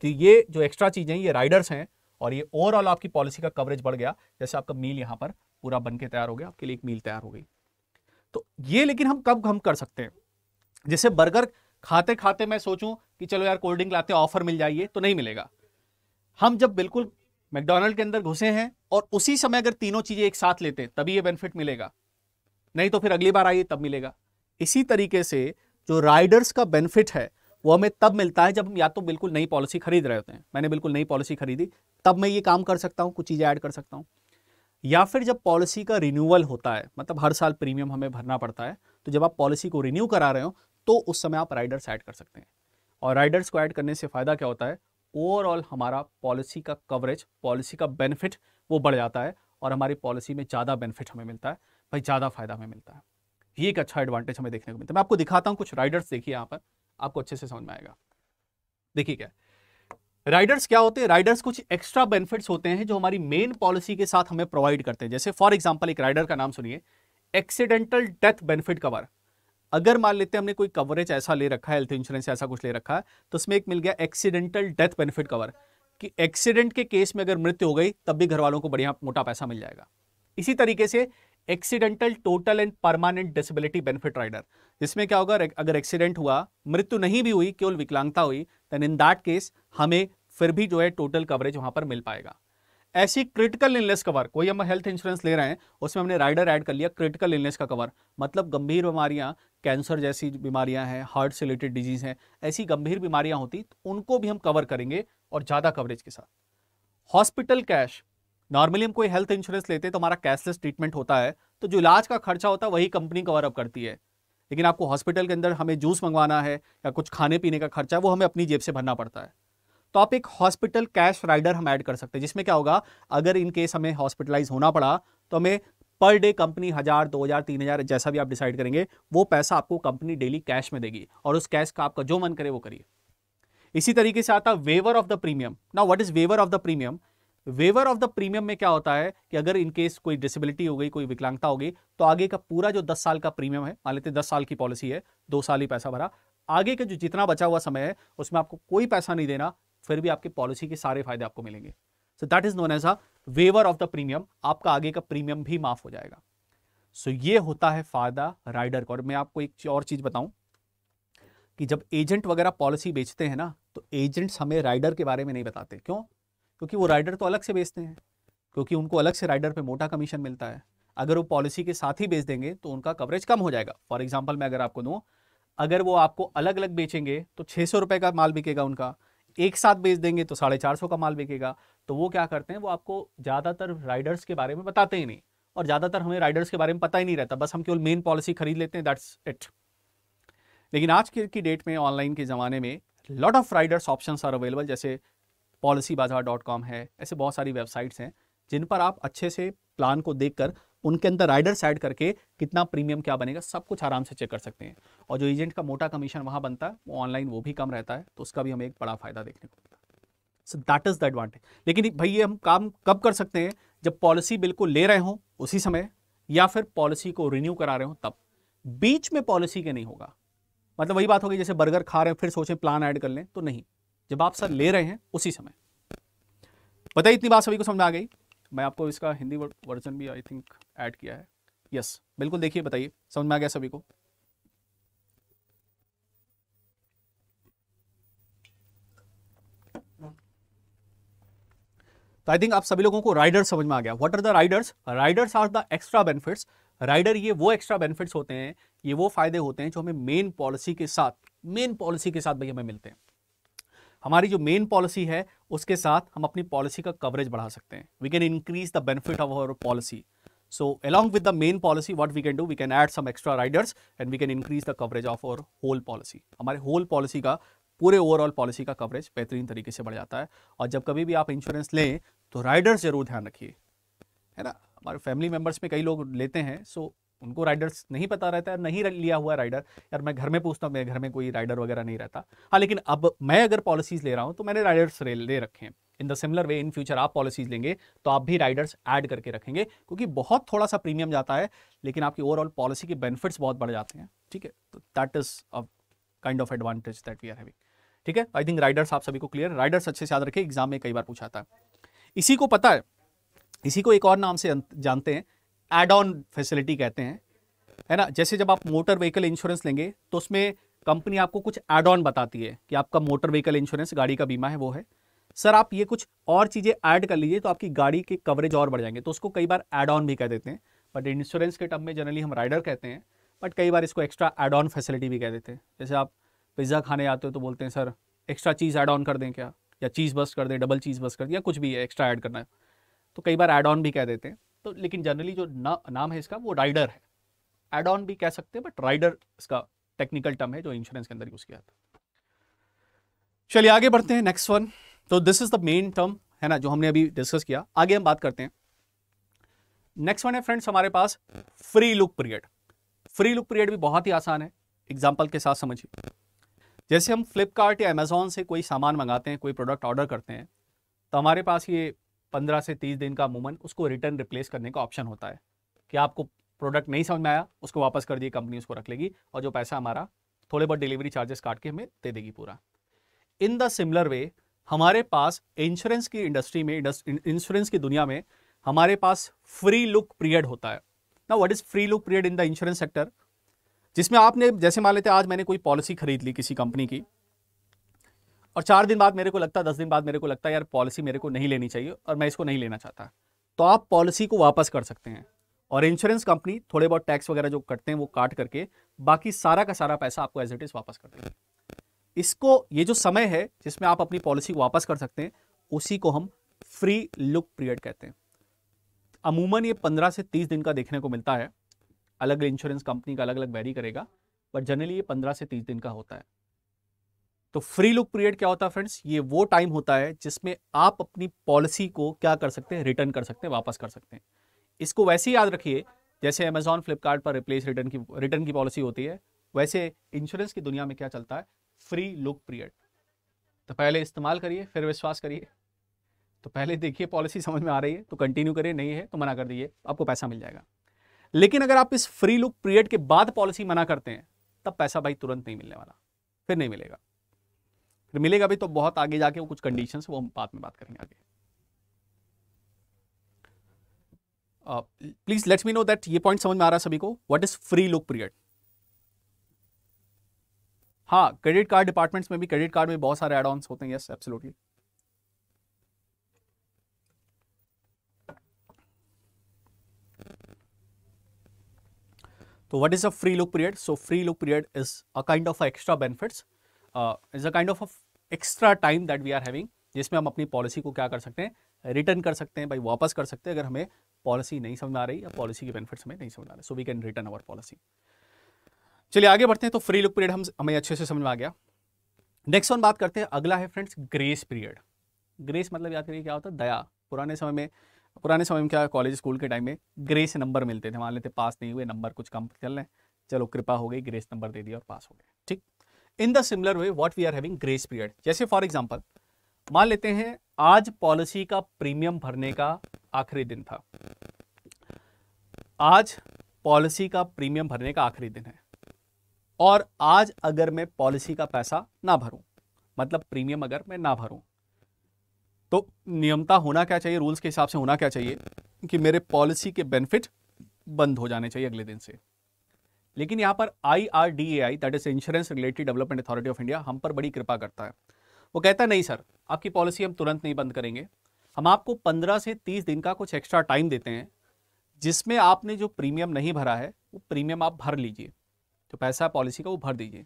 तो ये जो एक्स्ट्रा चीज़ें ये राइडर्स हैं और ये ओवरऑल आपकी पॉलिसी का कवरेज बढ़ गया जैसे आपका मील यहाँ पर पूरा बन के तैयार हो गया आपके लिए एक मील तैयार हो गई तो ये लेकिन हम कब हम कर सकते हैं जैसे बर्गर खाते खाते मैं सोचूं कि चलो यार कोल्ड ड्रिंक लाते हैं ऑफर मिल जाइए तो नहीं मिलेगा हम जब बिल्कुल मैकडोनल्ड के अंदर घुसे हैं और उसी समय अगर तीनों चीज़ें एक साथ लेते हैं तभी ये बेनिफिट मिलेगा नहीं तो फिर अगली बार आइए तब मिलेगा इसी तरीके से जो राइडर्स का बेनिफिट है वो हमें तब मिलता है जब हम या तो बिल्कुल नई पॉलिसी खरीद रहे होते हैं मैंने बिल्कुल नई पॉलिसी खरीदी तब मैं ये काम कर सकता हूँ कुछ चीज़ें ऐड कर सकता हूँ या फिर जब पॉलिसी का रिन्यूअल होता है मतलब हर साल प्रीमियम हमें भरना पड़ता है तो जब आप पॉलिसी को रिन्यू करा रहे हो तो उस समय आप राइडर्स ऐड कर सकते हैं और राइडर्स को ऐड करने से फ़ायदा क्या होता है ओवरऑल हमारा पॉलिसी का कवरेज पॉलिसी का बेनिफिट वो बढ़ जाता है और हमारी पॉलिसी में ज़्यादा बेनिफिट हमें मिलता है भाई ज़्यादा फायदा हमें मिलता है ये एक अच्छा एडवांटेज हमें देखने को मिलता है मैं आपको दिखाता हूँ कुछ राइडर्स देखिए यहाँ पर आपको अच्छे से समझ में आएगा देखिए क्या राइडर्स क्या होते हैं राइडर्स कुछ एक्स्ट्रा बेनिफिट्स होते हैं जो हमारी मेन पॉलिसी के साथ हमें प्रोवाइड करते हैं जैसे फॉर एग्जाम्पल एक राइडर का नाम सुनिए एक्सीडेंटल डेथ बेनिफिट कवर अगर मान लेते हैं हमने कोई कवरेज ऐसा ले रखा है हेल्थ इंश्योरेंस ऐसा कुछ ले रखा है तो उसमें एक मिल गया एक्सीडेंटल डेथ बेनिफिट कवर कि एक्सीडेंट के केस में अगर मृत्यु हो गई तब भी घर वालों को बढ़िया मोटा पैसा मिल जाएगा इसी तरीके से accidental total and permanent disability benefit rider जिसमें क्या होगा अगर एक्सीडेंट हुआ मृत्यु नहीं भी हुई केवल विकलांगता हुई देन इन दैट केस हमें फिर भी जो है टोटल कवरेज वहां पर मिल पाएगा ऐसी क्रिटिकल इलनेस कवर कोई हम हेल्थ इंश्योरेंस ले रहे हैं उसमें हमने राइडर ऐड कर लिया क्रिटिकल इलनेस का कवर मतलब गंभीर बीमारियां कैंसर जैसी बीमारियां हैं हार्ट से रिलेटेड डिजीज हैं ऐसी गंभीर बीमारियां होती तो उनको भी हम कवर करेंगे और ज़्यादा कवरेज के साथ हॉस्पिटल कैश नॉर्मली हम कोई हेल्थ इंश्योरेंस लेते हैं तो हमारा कैशलेस ट्रीटमेंट होता है तो जो इलाज का खर्चा होता है वही कंपनी कवर अप करती है लेकिन आपको हॉस्पिटल के अंदर हमें जूस मंगवाना है या कुछ खाने पीने का खर्चा है वो हमें अपनी जेब से भरना पड़ता है तो आप एक हॉस्पिटल कैश राइडर हम ऐड कर सकते हैं जिसमें क्या होगा अगर इन केस हमें हॉस्पिटलाइज होना पड़ा तो हमें पर डे कंपनी हज़ार दो हज़ार तीन हज़ार जैसा भी आप डिसाइड करेंगे वो पैसा आपको कंपनी डेली कैश में देगी और उस कैश का आपका जो मन करे वो करिए इसी तरीके से आता वेवर ऑफ द प्रीमियम ना what is waiver of the premium waiver of the premium में क्या होता है कि अगर इन केस कोई डिसेबिलिटी हो गई कोई विकलांगता हो गई तो आगे का पूरा जो दस साल का प्रीमियम है मान लेते दस साल की पॉलिसी है दो साल ही पैसा भरा आगे का जो जितना बचा हुआ समय है उसमें आपको कोई पैसा नहीं देना फिर भी आपके पॉलिसी के सारे फायदे आपको मिलेंगे so that is known as a waiver of the premium आपका आगे का प्रीमियम भी माफ हो जाएगा सो so, ये होता है फायदा राइडर का और मैं आपको एक और चीज बताऊं कि जब एजेंट वगैरह पॉलिसी बेचते हैं ना तो एजेंट्स हमें राइडर के बारे में नहीं बताते क्यों क्योंकि वो राइडर तो अलग से बेचते हैं क्योंकि उनको अलग से राइडर पे मोटा कमीशन मिलता है अगर वो पॉलिसी के साथ ही बेच देंगे तो उनका कवरेज कम हो जाएगा फॉर एग्जाम्पल मैं अगर आपको दूँ अगर वो आपको अलग अलग बेचेंगे तो छः सौ रुपये का माल बिकेगा उनका एक साथ बेच देंगे तो साढ़े चार सौ का माल बिकेगा तो वो क्या करते हैं वो आपको ज़्यादातर राइडर्स के बारे में बताते ही नहीं और ज़्यादातर हमें राइडर्स के बारे में पता ही नहीं रहता बस हम केवल मेन पॉलिसी खरीद लेते हैं दैट्स इट लेकिन आज के की डेट में ऑनलाइन के ज़माने में lot of riders option are available जैसे पॉलिसी बाजार डॉट कॉम है ऐसे बहुत सारी वेबसाइट्स हैं जिन पर आप अच्छे से प्लान को देख उनके अंदर राइडर्स ऐड करके कितना प्रीमियम क्या बनेगा सब कुछ आराम से चेक कर सकते हैं और जो एजेंट का मोटा कमीशन वहां बनता है वो ऑनलाइन वो भी कम रहता है तो उसका भी हमें एक बड़ा फायदा देखने को मिलता है दैट इज़ द एडवांटेज लेकिन भाई ये हम काम कब कर सकते हैं जब पॉलिसी बिल्कुल ले रहे हो उसी समय या फिर पॉलिसी को रिन्यू करा रहे हो तब बीच में पॉलिसी के नहीं होगा मतलब वही बात होगी जैसे बर्गर खा रहे हैं फिर सोचें प्लान ऐड कर लें तो नहीं जब आप सर ले रहे हैं उसी समय बताइए इतनी बात सभी को समझ आ गई मैं आपको इसका हिंदी वर्जन भी आई थिंक ऐड किया है यस yes, बिल्कुल देखिए बताइए समझ में आ गया सभी को तो आई थिंक आप सभी लोगों को राइडर समझ में आ गया what are the riders riders are the extra benefits rider ये वो एक्स्ट्रा बेनिफिट्स होते हैं ये वो फायदे होते हैं जो हमें मेन पॉलिसी के साथ मेन पॉलिसी के साथ भाई हमें मिलते हैं हमारी जो मेन पॉलिसी है उसके साथ हम अपनी पॉलिसी का कवरेज बढ़ा सकते हैं we can increase the benefit of our policy So along with the main policy, what we can do, we can add some extra riders and we can increase the coverage of our whole policy. हमारे whole policy का पूरे overall policy का coverage बेहतरीन तरीके से बढ़ जाता है और जब कभी भी आप इंश्योरेंस लें तो राइडर्स जरूर ध्यान रखिए है ना हमारे फैमिली मेम्बर्स में कई लोग लेते हैं सो उनको राइडर्स नहीं पता रहता है नहीं लिया हुआ राइडर यार मैं घर में पूछता हूँ मेरे घर में कोई राइडर वगैरह नहीं रहता हाँ लेकिन अब मैं अगर पॉलिसीज ले रहा हूँ तो मैंने राइडर्स ले रखे हैं in the similar way in future आप पॉलिसीज लेंगे तो आप भी राइडर्स ऐड करके रखेंगे क्योंकि बहुत थोड़ा सा प्रीमियम जाता है लेकिन आपकी ओवरऑल पॉलिसी के बेनिफिट्स बहुत बढ़ जाते हैं ठीक है तो that is a kind of advantage that we are having ठीक है आई थिंक राइडर्स आप सभी को क्लियर राइडर्स अच्छे से याद रखें एग्जाम में कई बार पूछा था इसी को पता है इसी को एक और नाम से जानते हैं एड ऑन फैसिलिटी कहते हैं है ना जैसे जब आप मोटर व्हीकल इंश्योरेंस लेंगे तो उसमें कंपनी आपको कुछ एड ऑन बताती है कि आपका मोटर व्हीकल इंश्योरेंस गाड़ी का बीमा है वो है सर आप ये कुछ और चीज़ें ऐड कर लीजिए तो आपकी गाड़ी के कवरेज और बढ़ जाएंगे तो उसको कई बार एड ऑन भी कह देते हैं बट इंश्योरेंस के टर्म में जनरली हम राइडर कहते हैं बट कई बार इसको एक्स्ट्रा एड ऑन फैसिलिटी भी कह देते हैं जैसे आप पिज़्ज़ा खाने आते हो तो बोलते हैं सर एक्स्ट्रा चीज़ ऐड ऑन कर दें क्या या चीज़ बस कर दें डबल चीज़ बस कर दें या कुछ भी है एक्स्ट्रा ऐड करना है तो कई बार एड ऑन भी कह देते हैं तो लेकिन जनरली जो ना, नाम है इसका वो राइडर है एड ऑन भी कह सकते हैं बट राइडर इसका टेक्निकल टर्म है जो इंश्योरेंस के अंदर यूज़ किया जाता है चलिए आगे बढ़ते हैं नेक्स्ट वन तो this is the main term है ना जो हमने अभी डिस्कस किया आगे हम बात करते हैं नेक्स्ट वन है फ्रेंड्स हमारे पास free look period free look period भी बहुत ही आसान है एग्जाम्पल के साथ समझिए जैसे हम फ्लिपकार्ट या अमेज़ोन से कोई सामान मंगाते हैं कोई प्रोडक्ट ऑर्डर करते हैं तो हमारे पास ये पंद्रह से तीस दिन का मूवमेंट उसको रिटर्न रिप्लेस करने का ऑप्शन होता है कि आपको प्रोडक्ट नहीं समझ में आया उसको वापस कर दिए कंपनी उसको रख लेगी और जो पैसा हमारा थोड़े बहुत डिलीवरी चार्जेस काट के हमें दे देगी पूरा इन द सिमिलर वे हमारे पास इंश्योरेंस की इंडस्ट्री में इंश्योरेंस की दुनिया में हमारे पास फ्री लुक पीरियड होता है ना what is free look period in the insurance sector जिसमें आपने जैसे मान लेते आज मैंने कोई पॉलिसी खरीद ली किसी कंपनी की और चार दिन बाद मेरे को लगता है दस दिन बाद मेरे को लगता है यार पॉलिसी मेरे को नहीं लेनी चाहिए और मैं इसको नहीं लेना चाहता तो आप पॉलिसी को वापस कर सकते हैं और इंश्योरेंस कंपनी थोड़े बहुत टैक्स वगैरह जो कटते हैं वो काट करके बाकी सारा का सारा पैसा आपको एज इट इज़ वापस कर देंगे इसको ये जो समय है जिसमें आप अपनी पॉलिसी को वापस कर सकते हैं उसी को हम फ्री लुक पीरियड कहते हैं अमूमन ये पंद्रह से तीस दिन का देखने को मिलता है अलग इंश्योरेंस कंपनी का अलग अलग वेरी करेगा बट जनरली ये पंद्रह से तीस दिन का होता है तो फ्री लुक पीरियड क्या होता है फ्रेंड्स ये वो टाइम होता है जिसमें आप अपनी पॉलिसी को क्या कर सकते हैं रिटर्न कर सकते हैं वापस कर सकते हैं इसको वैसे ही याद रखिए जैसे अमेजॉन फ्लिपकार्ट पर रिप्लेस रिटर्न की रिटर्न की पॉलिसी होती है वैसे इंश्योरेंस की दुनिया में क्या चलता है फ्री लुक पीरियड तो पहले इस्तेमाल करिए फिर विश्वास करिए तो पहले देखिए पॉलिसी समझ में आ रही है तो कंटिन्यू करिए नहीं है तो मना कर दीजिए आपको पैसा मिल जाएगा लेकिन अगर आप इस फ्री लुक पीरियड के बाद पॉलिसी मना करते हैं तब पैसा भाई तुरंत नहीं मिलने वाला फिर नहीं मिलेगा फिर मिलेगा भी तो बहुत आगे जाके वो कुछ कंडीशंस वो हम बाद में बात करेंगे आगे please let's me know that ये पॉइंट समझ में आ रहा है सभी को what is free look period हाँ क्रेडिट कार्ड डिपार्टमेंट्स में भी क्रेडिट कार्ड में बहुत सारे एड ऑन होते हैं यस एब्सोल्युटली तो what is a free look period so free look period is a kind of extra benefits is a kind of extra time that we are having जिसमें हम अपनी policy को क्या कर सकते हैं रिटर्न कर सकते हैं भाई वापस कर सकते हैं अगर हमें पॉलिसी नहीं समझ आ रही या पॉलिसी के बेनिफिट्स हमें नहीं समझ आ रहे so we can return our policy चलिए आगे बढ़ते हैं तो फ्री लुक पीरियड हम हमें अच्छे से समझ में आ गया नेक्स्ट वन बात करते हैं अगला है फ्रेंड्स ग्रेस पीरियड ग्रेस मतलब याद करिए क्या होता है दया पुराने समय में पुराने समय में क्या कॉलेज स्कूल के टाइम में ग्रेस नंबर मिलते थे मान लेते पास नहीं हुए नंबर कुछ कम चल रहे हैं चलो कृपा हो गई ग्रेस नंबर दे दिया और पास हो गए ठीक in the similar way what we are having grace period जैसे फॉर एग्जांपल मान लेते हैं आज पॉलिसी का प्रीमियम भरने का आखिरी दिन था आज पॉलिसी का प्रीमियम भरने का आखिरी दिन है और आज अगर मैं पॉलिसी का पैसा ना भरूं मतलब प्रीमियम अगर मैं ना भरूं तो नियमता होना क्या चाहिए रूल्स के हिसाब से होना क्या चाहिए कि मेरे पॉलिसी के बेनिफिट बंद हो जाने चाहिए अगले दिन से लेकिन यहां पर I R D A I that is insurance related development authority of India हम पर बड़ी कृपा करता है वो कहता है नहीं सर आपकी पॉलिसी हम तुरंत नहीं बंद करेंगे हम आपको पंद्रह से तीस दिन का कुछ एक्स्ट्रा टाइम देते हैं जिसमें आपने जो प्रीमियम नहीं भरा है वो प्रीमियम आप भर लीजिए जो तो पैसा है पॉलिसी का वो भर दीजिए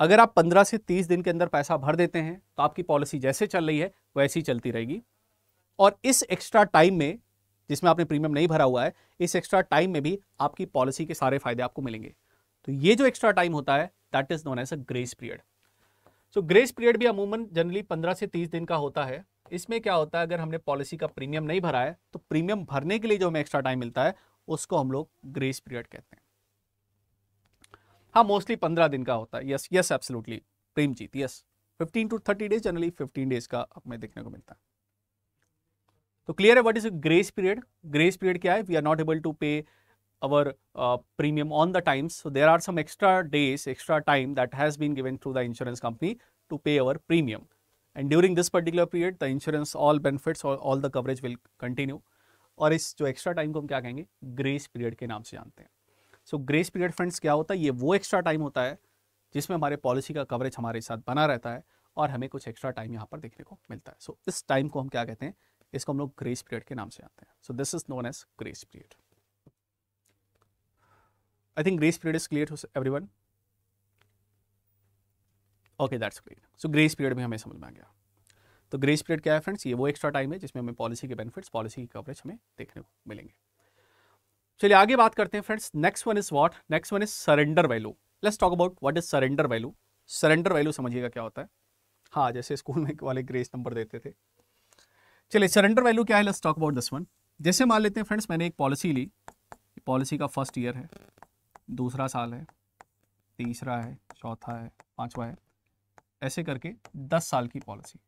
अगर आप 15 से 30 दिन के अंदर पैसा भर देते हैं तो आपकी पॉलिसी जैसे चल रही है वैसी चलती रहेगी और इस एक्स्ट्रा टाइम में जिसमें आपने प्रीमियम नहीं भरा हुआ है इस एक्स्ट्रा टाइम में भी आपकी पॉलिसी के सारे फायदे आपको मिलेंगे तो ये जो एक्स्ट्रा टाइम होता है that is known as a grace period so grace period भी अमूमन जनरली पंद्रह से तीस दिन का होता है इसमें क्या होता है अगर हमने पॉलिसी का प्रीमियम नहीं भरा है तो प्रीमियम भरने के लिए जो हमें एक्स्ट्रा टाइम मिलता है उसको हम लोग ग्रेस पीरियड कहते हैं हाँ मोस्टली पंद्रह दिन का होता है yes yes absolutely Premjeet yes fifteen to thirty days generally fifteen days का हमें देखने को मिलता है तो क्लियर है what is grace period grace period क्या है we are not able to pay our premium on the times so there are some extra days extra time that has been given through the insurance company to pay our premium and during this particular period the insurance all benefits all the coverage will continue और इस जो extra time को हम क्या कहेंगे grace period के नाम से जानते हैं सो ग्रेस पीरियड फंड्स क्या होता है ये वो एक्स्ट्रा टाइम होता है जिसमें हमारे पॉलिसी का कवरेज हमारे साथ बना रहता है और हमें कुछ एक्स्ट्रा टाइम यहाँ पर देखने को मिलता है सो so, इस टाइम को हम क्या कहते हैं इसको हम लोग ग्रेस पीरियड के नाम से जानते हैं so this is known as grace period I think grace period is clear every one okay that's clear so grace period में हमें समझ में आ गया तो ग्रेस पीरियड क्या है फ्रेंड्स ये वो एक्स्ट्रा टाइम है जिसमें हमें पॉलिसी के बेनिफिट्स पॉलिसी की कवरेज हमें देखने को मिलेंगे चलिए आगे बात करते हैं friends next one is what next one is surrender value let's talk about what is surrender value surrender value समझिएगा क्या होता है हाँ जैसे स्कूल में वाले ग्रेस नंबर देते थे चलिए सरेंडर वैल्यू क्या है let's talk about this one जैसे मान लेते हैं फ्रेंड्स मैंने एक पॉलिसी ली पॉलिसी का फर्स्ट ईयर है दूसरा साल है तीसरा है चौथा है पांचवा है ऐसे करके दस साल की पॉलिसी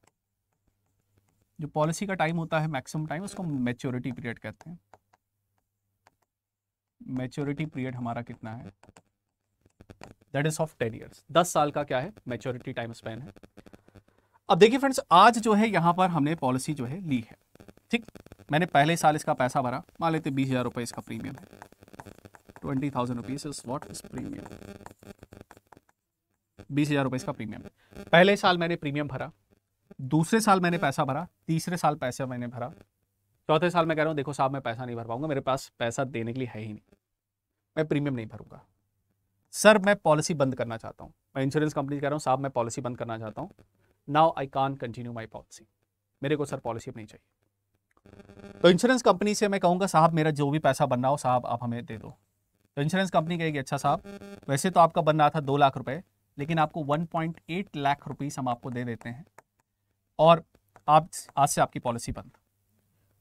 जो पॉलिसी का टाइम होता है मैक्सिमम टाइम उसको मेच्योरिटी पीरियड कहते हैं मैच्योरिटी पीरियड हमारा कितना है that is of ten years दस साल का क्या है मैच्योरिटी टाइम स्पेन है अब देखिए फ्रेंड्स आज जो है यहां पर हमने पॉलिसी जो है ली है ठीक मैंने पहले साल इसका पैसा भरा मान लेते बीस हज़ार रुपए इसका प्रीमियम है twenty thousand rupees is what is premium बीस हज़ार रुपए इसका प्रीमियम पहले साल मैंने प्रीमियम भरा दूसरे साल मैंने पैसा भरा तीसरे साल पैसा मैंने भरा चौथे साल में कह रहा हूँ देखो साहब मैं पैसा नहीं भर पाऊंगा मेरे पास पैसा देने के लिए है ही नहीं मैं प्रीमियम नहीं भरूंगा सर मैं पॉलिसी बंद करना चाहता हूँ मैं इंश्योरेंस कंपनी कह रहा हूँ साहब मैं पॉलिसी बंद करना चाहता हूँ now I can continue my policy मेरे को सर पॉलिसी अपनी नहीं चाहिए तो इंश्योरेंस कंपनी से मैं कहूँगा साहब मेरा जो भी पैसा बनना हो साहब आप हमें दे दो तो इंश्योरेंस कंपनी कहेगी अच्छा साहब वैसे तो आपका बन रहा था दो लाख रुपए लेकिन आपको 1.8 लाख रुपीस हम आपको दे देते हैं और आप आज से आपकी पॉलिसी बंद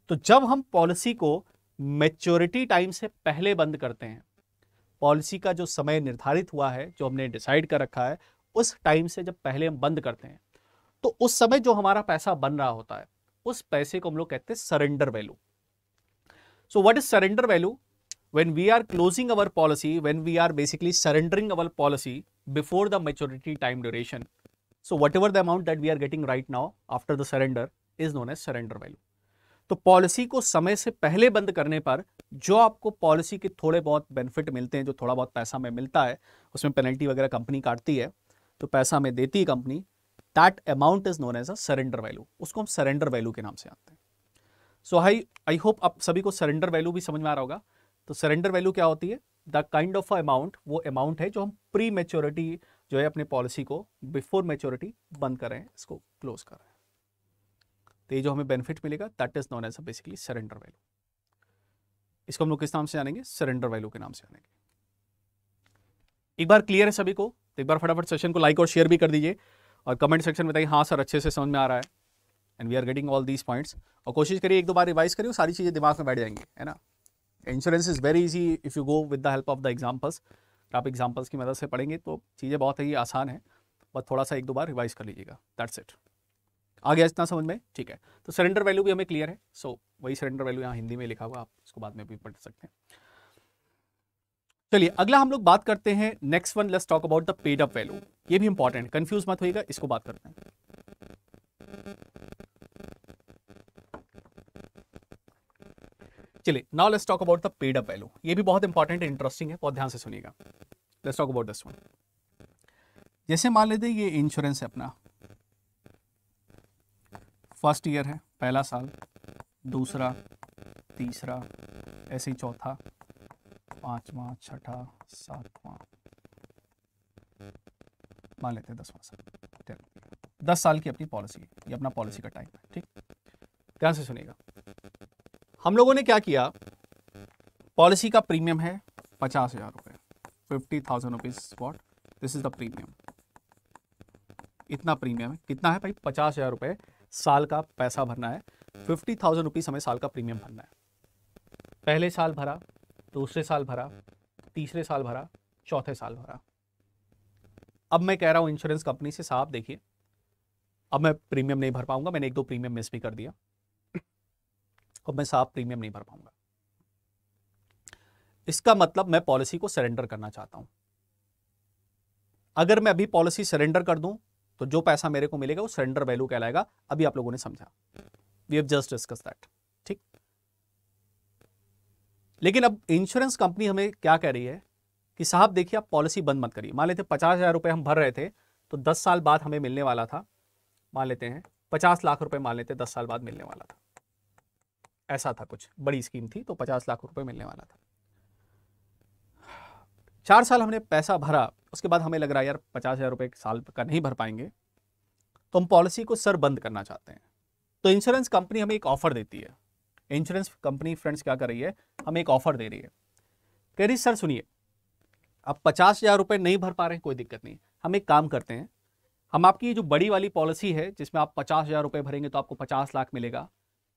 तो जब हम पॉलिसी को मेच्योरिटी टाइम से पहले बंद करते हैं पॉलिसी का जो समय निर्धारित हुआ है जो हमने डिसाइड कर रखा है उस टाइम से जब पहले हम बंद करते हैं तो उस समय जो हमारा पैसा बन रहा होता है उस पैसे को हम लोग कहते हैं surrender value so what is surrender value when we are closing our policy when we are basically surrendering our policy before the maturity time duration so whatever the amount that we are getting right now after the surrender is known as surrender value तो policy को समय से पहले बंद करने पर जो आपको पॉलिसी के थोड़े बहुत बेनिफिट मिलते हैं जो थोड़ा बहुत पैसा में मिलता है उसमें पेनल्टी वगैरह कंपनी काटती है तो पैसा में देती है company that amount is known as a surrender value उसको हम सरेंडर वैल्यू के नाम से जानते हैं सो आई आई होप आप सभी को सरेंडर वैल्यू भी समझ में आ रहा होगा तो सरेंडर वैल्यू क्या होती है द काइंड ऑफ अमाउंट वो अमाउंट है जो हम प्री मेच्योरिटी जो है अपने पॉलिसी को बिफोर मेच्योरिटी बंद कर रहे हैं इसको क्लोज कर रहे हैं तो ये जो हमें बेनिफिट मिलेगा that is known as a basically surrender value इसको हम लोग किस नाम से जानेंगे सरेंडर वैल्यू के नाम से जानेंगे एक बार क्लियर है सभी को तो एक बार फटाफट सेशन को लाइक और शेयर भी कर दीजिए और कमेंट सेक्शन में बताइए हाँ सर अच्छे से समझ में आ रहा है and we are getting all these points और कोशिश करिए एक दो बार रिवाइज करिए सारी चीज़ें दिमाग में बैठ जाएंगी है ना insurance is very easy if you go with the help of the examples आप एग्जाम्पल्स की मदद से पढ़ेंगे तो चीज़ें बहुत ही आसान है बस थोड़ा सा एक दो बार रिवाइज कर लीजिएगा दैट्स इट आ गया इतना समझ में ठीक है तो सरेंडर वैल्यू भी हमें क्लियर है सो so, वही सरेंडर वैल्यू यहाँ हिंदी में लिखा हुआ आप इसको बाद में भी पढ़ सकते हैं चलिए अगला हम लोग बात करते हैं next one let's talk about the paid up value ये भी इंपॉर्टेंट कंफ्यूज मत होगा इसको बात करते हैं चलिए now let's talk about the paid up value ये भी बहुत इंपॉर्टेंट इंटरेस्टिंग है बहुत ध्यान से सुनिएगा let's talk about this one जैसे मान लेते हैं ये इंश्योरेंस है अपना फर्स्ट ईयर है पहला साल दूसरा तीसरा ऐसे ही चौथा पांचवा छठा सातवां मान लेते हैं दसवां साल चलिए दस साल की अपनी पॉलिसी है ये अपना पॉलिसी का टाइम है ठीक ध्यान से सुनिएगा हम लोगों ने क्या किया पॉलिसी का प्रीमियम है पचास हज़ार रुपये fifty thousand rupees what this is the premium इतना प्रीमियम है कितना है भाई पचास हज़ार रुपये साल का पैसा भरना है फिफ्टी थाउजेंड रुपीज़ हमें साल का प्रीमियम भरना है पहले साल भरा दूसरे साल भरा तीसरे साल भरा चौथे साल भरा अब मैं कह रहा हूं इंश्योरेंस कंपनी से साहब देखिए अब मैं प्रीमियम नहीं भर पाऊंगा मैंने एक दो प्रीमियम मिस भी कर दिया अब मैं साफ प्रीमियम नहीं भर पाऊंगा इसका मतलब मैं पॉलिसी को सरेंडर करना चाहता हूं अगर मैं अभी पॉलिसी सरेंडर कर दूं तो जो पैसा मेरे को मिलेगा वो सरेंडर वैल्यू कहलाएगा अभी आप लोगों ने समझा we have just discuss that ठीक लेकिन अब इंश्योरेंस कंपनी हमें क्या कह रही है कि साहब देखिए आप पॉलिसी बंद मत करिए मान लेते पचास हज़ार रुपए हम भर रहे थे तो दस साल बाद हमें मिलने वाला था मान लेते हैं पचास लाख रुपए मान लेते दस साल बाद मिलने वाला था ऐसा था कुछ बड़ी स्कीम थी तो पचास लाख रुपए मिलने वाला था चार साल हमने पैसा भरा उसके बाद हमें लग रहा है यार पचास हज़ार रुपये साल का नहीं भर पाएंगे तो हम पॉलिसी को सर बंद करना चाहते हैं तो इंश्योरेंस कंपनी हमें एक ऑफ़र देती है इंश्योरेंस कंपनी फ्रेंड्स क्या कर रही है हमें एक ऑफ़र दे रही है कह रही सर सुनिए आप पचास हज़ार रुपये नहीं भर पा रहे हैं कोई दिक्कत नहीं हम एक काम करते हैं हम आपकी जो बड़ी वाली पॉलिसी है जिसमें आप पचास हज़ार रुपये भरेंगे तो आपको पचास लाख मिलेगा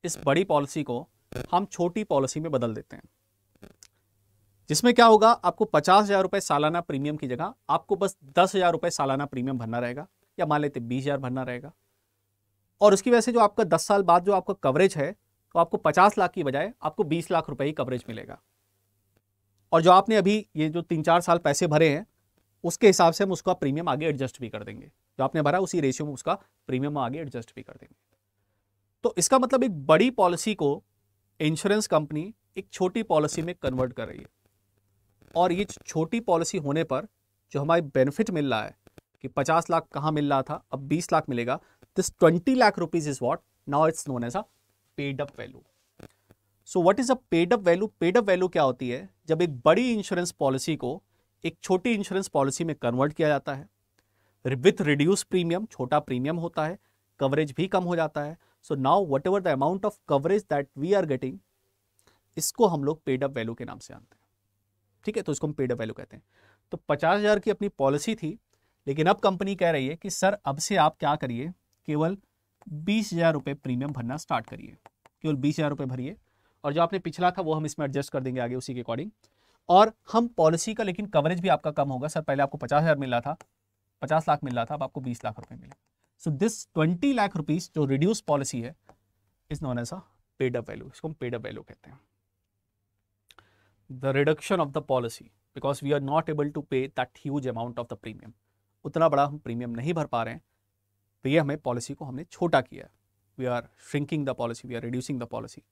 इस बड़ी पॉलिसी को हम छोटी पॉलिसी में बदल देते हैं जिसमें क्या होगा आपको पचास हज़ार रुपये सालाना प्रीमियम की जगह आपको बस दस हज़ार रुपये सालाना प्रीमियम भरना रहेगा या मान लेते बीस हज़ार भरना रहेगा और उसकी वजह से जो आपका दस साल बाद जो आपका कवरेज है तो आपको पचास लाख की बजाय आपको बीस लाख रुपये ही कवरेज मिलेगा और जो आपने अभी ये जो तीन चार साल पैसे भरे हैं उसके हिसाब से हम उसका प्रीमियम आगे एडजस्ट भी कर देंगे जो आपने भरा उसी रेशियो में उसका प्रीमियम आगे एडजस्ट भी कर देंगे तो इसका मतलब एक बड़ी पॉलिसी को इंश्योरेंस कंपनी एक छोटी पॉलिसी में कन्वर्ट कर रही है और ये छोटी पॉलिसी होने पर जो हमारे बेनिफिट मिल रहा है कि 50 लाख कहाँ मिल रहा था अब 20 लाख मिलेगा this 20 lakh rupees is what now it's known as a paid up value so what is a paid up value paid up value क्या होती है जब एक बड़ी इंश्योरेंस पॉलिसी को एक छोटी इंश्योरेंस पॉलिसी में कन्वर्ट किया जाता है विथ रिड्यूस प्रीमियम छोटा प्रीमियम होता है कवरेज भी कम हो जाता है so now whatever the amount of coverage that we are getting इसको हम लोग पेड अप वैल्यू के नाम से जानते हैं ठीक है तो इसको हम पेड वैल्यू कहते हैं तो पचास हज़ार की अपनी पॉलिसी थी लेकिन अब कंपनी कह रही है कि सर अब से आप क्या करिए केवल बीस हज़ार रुपये प्रीमियम भरना स्टार्ट करिए केवल बीस हज़ार रुपये भरिए और जो आपने पिछला था वो हम इसमें एडजस्ट कर देंगे आगे उसी के अकॉर्डिंग और हम पॉलिसी का लेकिन कवरेज भी आपका कम होगा सर पहले आपको पचास हज़ार मिल रहा था पचास लाख मिल रहा था अब आपको बीस लाख रुपये मिले so this twenty lakh rupees जो रिड्यूस पॉलिसी है is known as a paid up value इसको हम पेड अप वैल्यू कहते हैं the reduction of the policy because we are not able to pay that huge amount of the premium. उतना बड़ा हम premium नहीं भर पा रहे हैं तो ये हमें पॉलिसी को हमने छोटा किया है we are shrinking the policy we are reducing the policy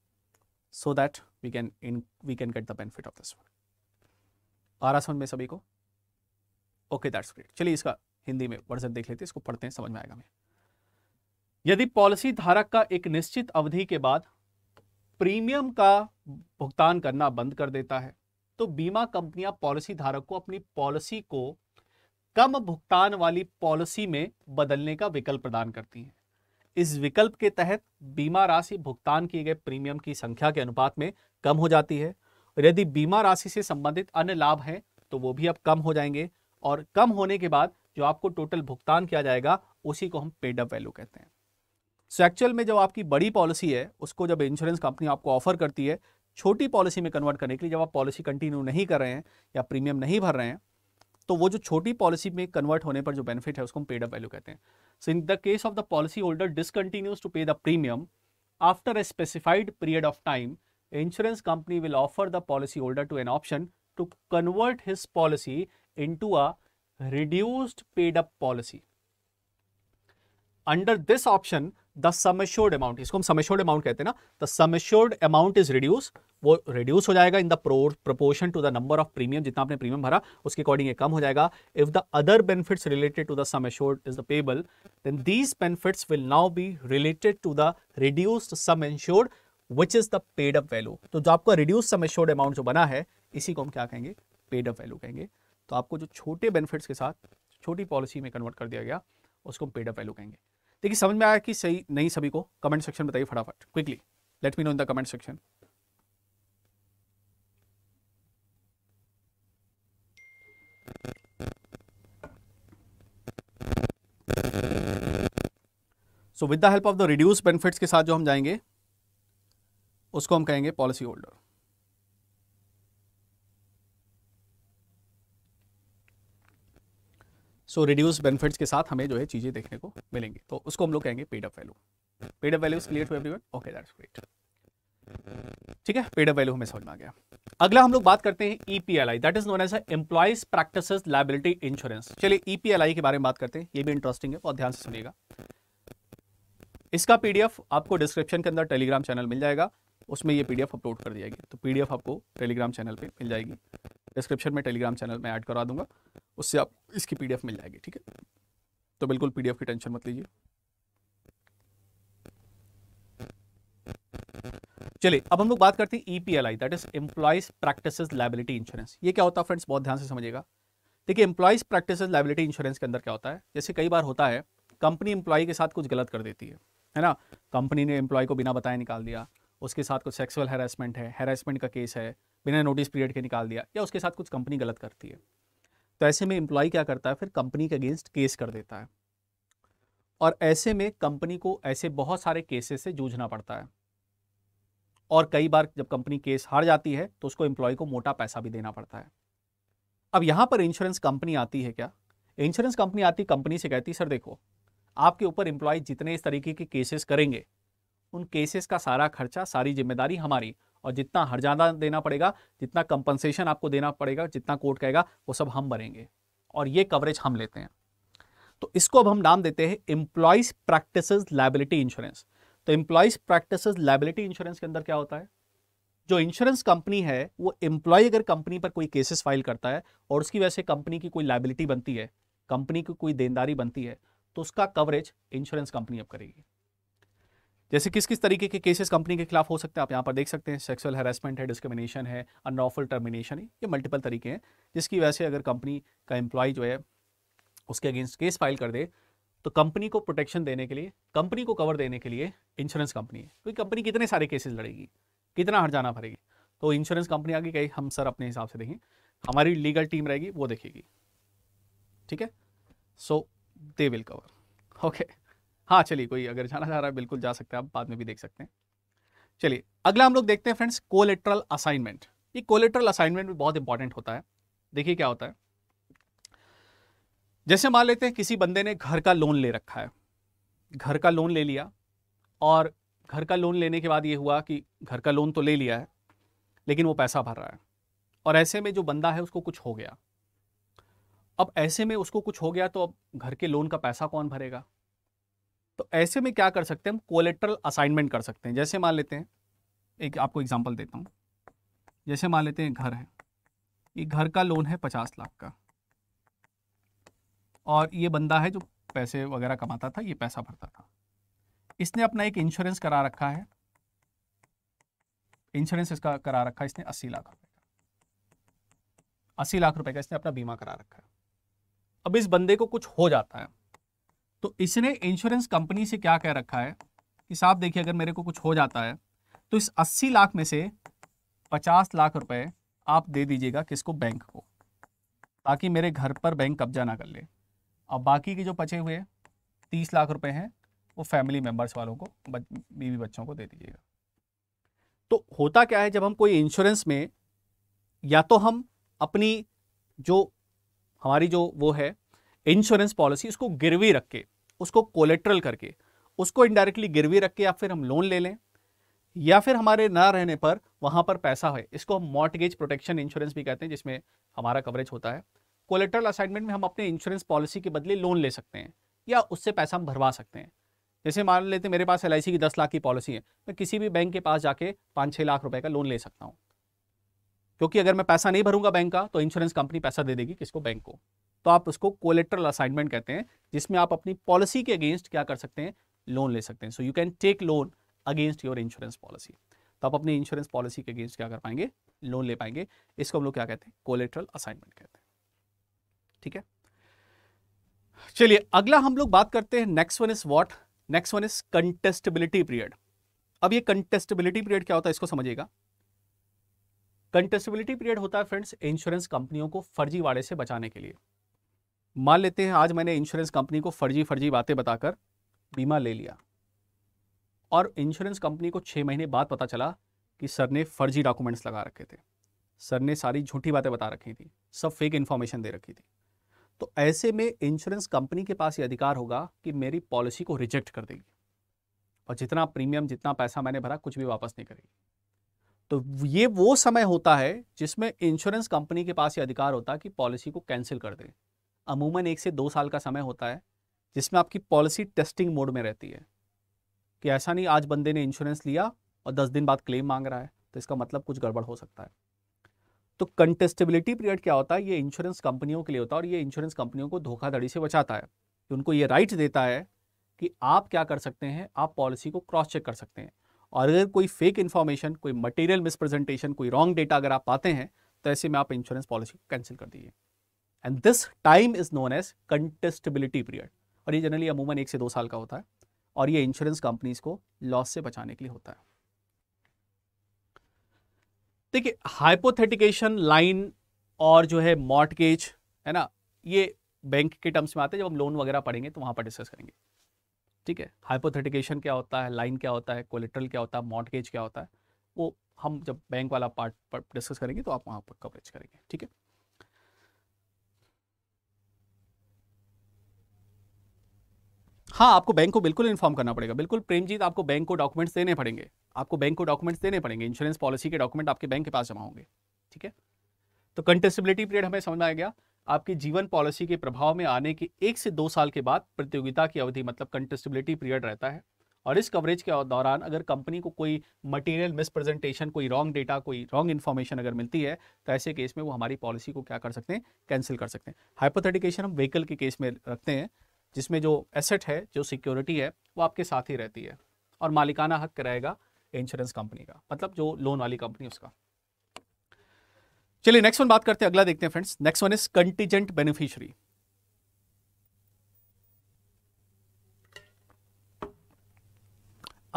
so that we can in we can get the benefit of this one आ रहा समझ में सभी को ओके दैट्स ग्रेट चलिए इसका हिंदी में वर्जन देख लेते हैं इसको पढ़ते हैं समझ में आएगा हमें यदि पॉलिसी धारक का एक निश्चित अवधि के बाद प्रीमियम का भुगतान करना बंद कर देता है तो बीमा कंपनियां पॉलिसी धारक को अपनी पॉलिसी को कम भुगतान वाली पॉलिसी में बदलने का विकल्प प्रदान करती हैं इस विकल्प के तहत बीमा राशि भुगतान किए गए प्रीमियम की संख्या के अनुपात में कम हो जाती है यदि बीमा राशि से संबंधित अन्य लाभ हैं तो वो भी अब कम हो जाएंगे और कम होने के बाद जो आपको टोटल भुगतान किया जाएगा उसी को हम पेडअप वैल्यू कहते हैं सो so, एक्चुअल में जब आपकी बड़ी पॉलिसी है उसको जब इंश्योरेंस कंपनी आपको ऑफर करती है छोटी पॉलिसी में कन्वर्ट करने के लिए जब आप पॉलिसी कंटिन्यू नहीं कर रहे हैं या प्रीमियम नहीं भर रहे हैं तो वो जो छोटी पॉलिसी में कन्वर्ट होने पर जो बेनिफिट है उसको हम पेड अप वैल्यू कहते हैं so in the case of the policy holder discontinues to pay the premium after a specified period of time insurance insurance company will offer the policyholder to an option to convert his policy into a reduced paid up policy under this option the sum assured amount इसको हम sum assured amount कहते हैं ना the sum assured amount is reduce वो reduce हो जाएगा in the proportion to the number of premium जितना आपने प्रीमियम भरा उसके अकॉर्डिंग ये कम हो जाएगा if the other benefits related to the sum assured is the payable then these benefits will now be related to the reduced sum which is the paid up value तो जो आपका रिड्यूस सम अमाउंट जो बना है इसी को हम क्या कहेंगे पेड अप वैल्यू कहेंगे तो आपको जो छोटे बेनिफिट्स के साथ छोटी पॉलिसी में कन्वर्ट कर दिया गया उसको हम पेड अप वैल्यू कहेंगे देखिए समझ में आया कि सही नहीं सभी को कमेंट सेक्शन बताइए फटाफट quickly let me know in the comment section so with the help of the reduce benefits के साथ जो हम जाएंगे उसको हम कहेंगे policy holder so reduce benefits के साथ हमें जो है चीज़ें देखने को मिलेंगी तो उसको हम लोग कहेंगे paid up value paid up value is clear to everyone okay that's great ठीक है पेड अप वैल्यू हमें समझ में आ गया अगला हम लोग बात करते हैं EPLI that is known as employees practices liability insurance चलिए ईपीएलआई e के बारे में बात करते हैं ये भी इंटरेस्टिंग है बहुत ध्यान से सुनिएगा इसका पीडीएफ आपको डिस्क्रिप्शन के अंदर टेलीग्राम चैनल मिल जाएगा उसमें ये पीडीएफ अपलोड कर दिया गया तो पीडीएफ आपको टेलीग्राम चैनल पे मिल जाएगी डिस्क्रिप्शन में टेलीग्राम चैनल में ऐड करा दूंगा उससे आप इसकी पीडीएफ मिल जाएगी ठीक है तो बिल्कुल पीडीएफ की टेंशन मत लीजिए चलिए अब हम लोग बात करते हैं EPLI that is employees practice liability insurance ये क्या होता है फ्रेंड्स बहुत ध्यान से समझेगा देखिए एम्प्लॉयज प्रैक्टिस लाइबिलिटी इंश्योरेंस के अंदर क्या होता है जैसे कई बार होता है कंपनी एम्प्लॉय के साथ कुछ गलत कर देती है है ना कंपनी ने एम्प्लॉय को बिना बताए निकाल दिया उसके साथ कुछ सेक्सुअल हेरासमेंट है हेरासमेंट का केस है बिना नोटिस पीरियड के निकाल दिया या उसके साथ कुछ कंपनी गलत करती है तो ऐसे में एम्प्लॉय क्या करता है फिर कंपनी के अगेंस्ट केस कर देता है और ऐसे में कंपनी को ऐसे बहुत सारे केसेस से जूझना पड़ता है और कई बार जब कंपनी केस हार जाती है तो उसको एम्प्लॉय को मोटा पैसा भी देना पड़ता है अब यहाँ पर इंश्योरेंस कंपनी आती है क्या इंश्योरेंस कंपनी आती कंपनी से कहती सर देखो आपके ऊपर एम्प्लॉय जितने इस तरीके के केसेस करेंगे उन केसेस का सारा खर्चा सारी जिम्मेदारी हमारी और जितना हर ज्यादा देना पड़ेगा जितना कंपनसेशन आपको देना पड़ेगा जितना कोर्ट कहेगा वो सब हम भरेंगे और ये कवरेज हम लेते हैं तो इसको अब हम नाम देते हैं एम्प्लॉयज प्रैक्टिस लाइबिलिटी इंश्योरेंस तो एम्प्लॉयज प्रैक्टिस लाइबिलिटी इंश्योरेंस के अंदर क्या होता है जो इंश्योरेंस कंपनी है वो एम्प्लॉय अगर कंपनी पर कोई केसेस फाइल करता है और उसकी वजह से कंपनी की कोई लाइबिलिटी बनती है कंपनी की कोई देनदारी बनती है तो उसका कवरेज इंश्योरेंस कंपनी अब करेगी जैसे किस किस तरीके के केसेस कंपनी के खिलाफ हो सकते हैं आप यहाँ पर देख सकते हैं सेक्सुअल हेरासमेंट है डिस्क्रिमिनेशन है अनलॉफुल टर्मिनेशन है ये मल्टीपल तरीके हैं जिसकी वजह से अगर कंपनी का एम्प्लॉय जो है उसके अगेंस्ट केस फाइल कर दे तो कंपनी को प्रोटेक्शन देने के लिए कंपनी को कवर देने के लिए इंश्योरेंस कंपनी है क्योंकि तो कंपनी कितने सारे केसेस लड़ेगी कितना जाना भरेगी तो इंश्योरेंस कंपनी आगे गई हम सर अपने हिसाब से देखें हमारी लीगल टीम रहेगी वो देखेगी ठीक है so they will cover okay हाँ चलिए कोई अगर जाना चाह रहा है बिल्कुल जा सकते हैं आप बाद में भी देख सकते हैं चलिए अगला हम लोग देखते हैं फ्रेंड्स कोलेट्रल असाइनमेंट ये कोलेट्रल असाइनमेंट भी बहुत इंपॉर्टेंट होता है देखिए क्या होता है जैसे मान लेते हैं किसी बंदे ने घर का लोन ले रखा है घर का लोन ले लिया और घर का लोन लेने के बाद ये हुआ कि घर का लोन तो ले लिया है लेकिन वो पैसा भर रहा है और ऐसे में जो बंदा है उसको कुछ हो गया अब ऐसे में उसको कुछ हो गया तो अब घर के लोन का पैसा कौन भरेगा तो ऐसे में क्या कर सकते हैं हम कोलेट्रल असाइनमेंट कर सकते हैं जैसे मान लेते हैं एक आपको एग्जाम्पल देता हूँ जैसे मान लेते हैं घर है ये घर का लोन है पचास लाख का और ये बंदा है जो पैसे वगैरह कमाता था ये पैसा भरता था इसने अपना एक इंश्योरेंस करा रखा है इंश्योरेंस इसका करा रखा है इसने अस्सी लाख रुपए का अस्सी लाख रुपए का इसने अपना बीमा करा रखा है अब इस बंदे को कुछ हो जाता है तो इसने इंश्योरेंस कंपनी से क्या कह रखा है कि साहब देखिए अगर मेरे को कुछ हो जाता है तो इस 80 लाख में से 50 लाख रुपए आप दे दीजिएगा किसको बैंक को ताकि मेरे घर पर बैंक कब्जा ना कर ले अब बाकी के जो बचे हुए तीस लाख रुपए हैं वो फैमिली मेम्बर्स वालों को बीवी बच्चों को दे दीजिएगा तो होता क्या है जब हम कोई इंश्योरेंस में या तो हम अपनी जो हमारी जो वो है इंश्योरेंस पॉलिसी उसको गिरवी रख के उसको कोलेट्रल करके उसको इनडायरेक्टली गिरवी रख के या फिर हम लोन ले लें या फिर हमारे ना रहने पर वहाँ पर पैसा है इसको हम मॉर्टगेज प्रोटेक्शन इंश्योरेंस भी कहते हैं जिसमें हमारा कवरेज होता है कोलेट्रल असाइनमेंट में हम अपने इंश्योरेंस पॉलिसी के बदले लोन ले सकते हैं या उससे पैसा हम भरवा सकते हैं जैसे मान लेते मेरे पास एल की दस लाख की पॉलिसी है मैं किसी भी बैंक के पास जाके पाँच छः लाख रुपए का लोन ले सकता हूँ क्योंकि अगर मैं पैसा नहीं भरूंगा बैंक का तो इंश्योरेंस कंपनी पैसा दे देगी किसको बैंक को तो आप उसको कोलेट्रल असाइनमेंट कहते हैं जिसमें आप अपनी पॉलिसी के अगेंस्ट क्या कर सकते हैं लोन ले सकते हैं so you can take loan against your insurance policy तो आप अपनी इंश्योरेंस पॉलिसी के अगेंस्ट क्या कर पाएंगे लोन ले पाएंगे इसको हम लोग क्या कहते हैं कोलेट्रल असाइनमेंट कहते हैं ठीक है चलिए अगला हम लोग बात करते हैं next one is what next one is contestability period अब ये कंटेस्टेबिलिटी पीरियड क्या होता है इसको समझिएगा कंटेस्टेबिलिटी पीरियड होता है फ्रेंड्स इंश्योरेंस कंपनियों को फर्जीवाड़े से बचाने के लिए मान लेते हैं आज मैंने इंश्योरेंस कंपनी को फर्जी फर्जी बातें बताकर बीमा ले लिया और इंश्योरेंस कंपनी को छः महीने बाद पता चला कि सर ने फर्जी डॉक्यूमेंट्स लगा रखे थे सर ने सारी झूठी बातें बता रखी थी सब फेक इन्फॉर्मेशन दे रखी थी तो ऐसे में इंश्योरेंस कंपनी के पास ये अधिकार होगा कि मेरी पॉलिसी को रिजेक्ट कर देगी और जितना प्रीमियम जितना पैसा मैंने भरा कुछ भी वापस नहीं करेगी तो ये वो समय होता है जिसमें इंश्योरेंस कंपनी के पास ये अधिकार होता है कि पॉलिसी को कैंसिल कर दें अमूमन एक से दो साल का समय होता है जिसमें आपकी पॉलिसी टेस्टिंग मोड में रहती है कि ऐसा नहीं आज बंदे ने इंश्योरेंस लिया और दस दिन बाद क्लेम मांग रहा है तो इसका मतलब कुछ गड़बड़ हो सकता है तो कंटेस्टेबिलिटी पीरियड क्या होता है ये इंश्योरेंस कंपनियों के लिए होता है और ये इंश्योरेंस कंपनियों को धोखाधड़ी से बचाता है कि उनको ये राइट देता है कि आप क्या कर सकते हैं आप पॉलिसी को क्रॉस चेक कर सकते हैं और अगर कोई फेक इन्फॉर्मेशन कोई मटेरियल मिसप्रेजेंटेशन कोई रॉन्ग डेटा अगर आप पाते हैं तो ऐसे में आप इंश्योरेंस पॉलिसी को कैंसिल कर दीजिए and this time is known as contestability period और ये जनरली अमूमन एक से दो साल का होता है और ये इंश्योरेंस कंपनीज को लॉस से बचाने के लिए होता है देखिए हाइपोथेटिकेशन लाइन और जो है मॉर्टगेज है ना ये बैंक के टर्म्स में आते हैं जब हम लोन वगैरह पढ़ेंगे तो वहां पर डिस्कस करेंगे ठीक है हाइपोथेटिकेशन क्या होता है लाइन क्या होता है कोलेट्रल क्या होता है मॉर्टगेज क्या होता है वो हम जब बैंक वाला पार्ट पर डिस्कस करेंगे तो आप वहां पर कवरेज करेंगे ठीक है हाँ आपको बैंक को बिल्कुल इन्फॉर्म करना पड़ेगा बिल्कुल प्रेमजीत आपको बैंक को डॉक्यूमेंट्स देने पड़ेंगे आपको बैंक को डॉक्यूमेंट्स देने पड़ेंगे इंश्योरेंस पॉलिसी के डॉक्यूमेंट आपके बैंक के पास जमा होंगे ठीक है तो कंटेस्टेबिलिटी पीरियड हमें समझ में आ गया आपकी जीवन पॉलिसी के प्रभाव में आने के एक से दो साल के बाद प्रतियोगिता की अवधि मतलब कंटेस्टेबिलिटी पीरियड रहता है और इस कवरेज के दौरान अगर कंपनी को कोई मटेरियल मिसप्रेजेंटेशन कोई रॉन्ग डेटा कोई रॉन्ग इन्फॉर्मेशन अगर मिलती है तो ऐसे केस में वो हमारी पॉलिसी को क्या कर सकते हैं कैंसिल कर सकते हैं हाइपोथेटिकेशन हम व्हीकल के केस में रखते हैं जिसमें जो एसेट है जो सिक्योरिटी है वो आपके साथ ही रहती है और मालिकाना हक रहेगा इंश्योरेंस कंपनी का मतलब जो लोन वाली कंपनी उसका चलिए नेक्स्ट वन बात करते हैं अगला देखते हैं friends next one is contingent beneficiary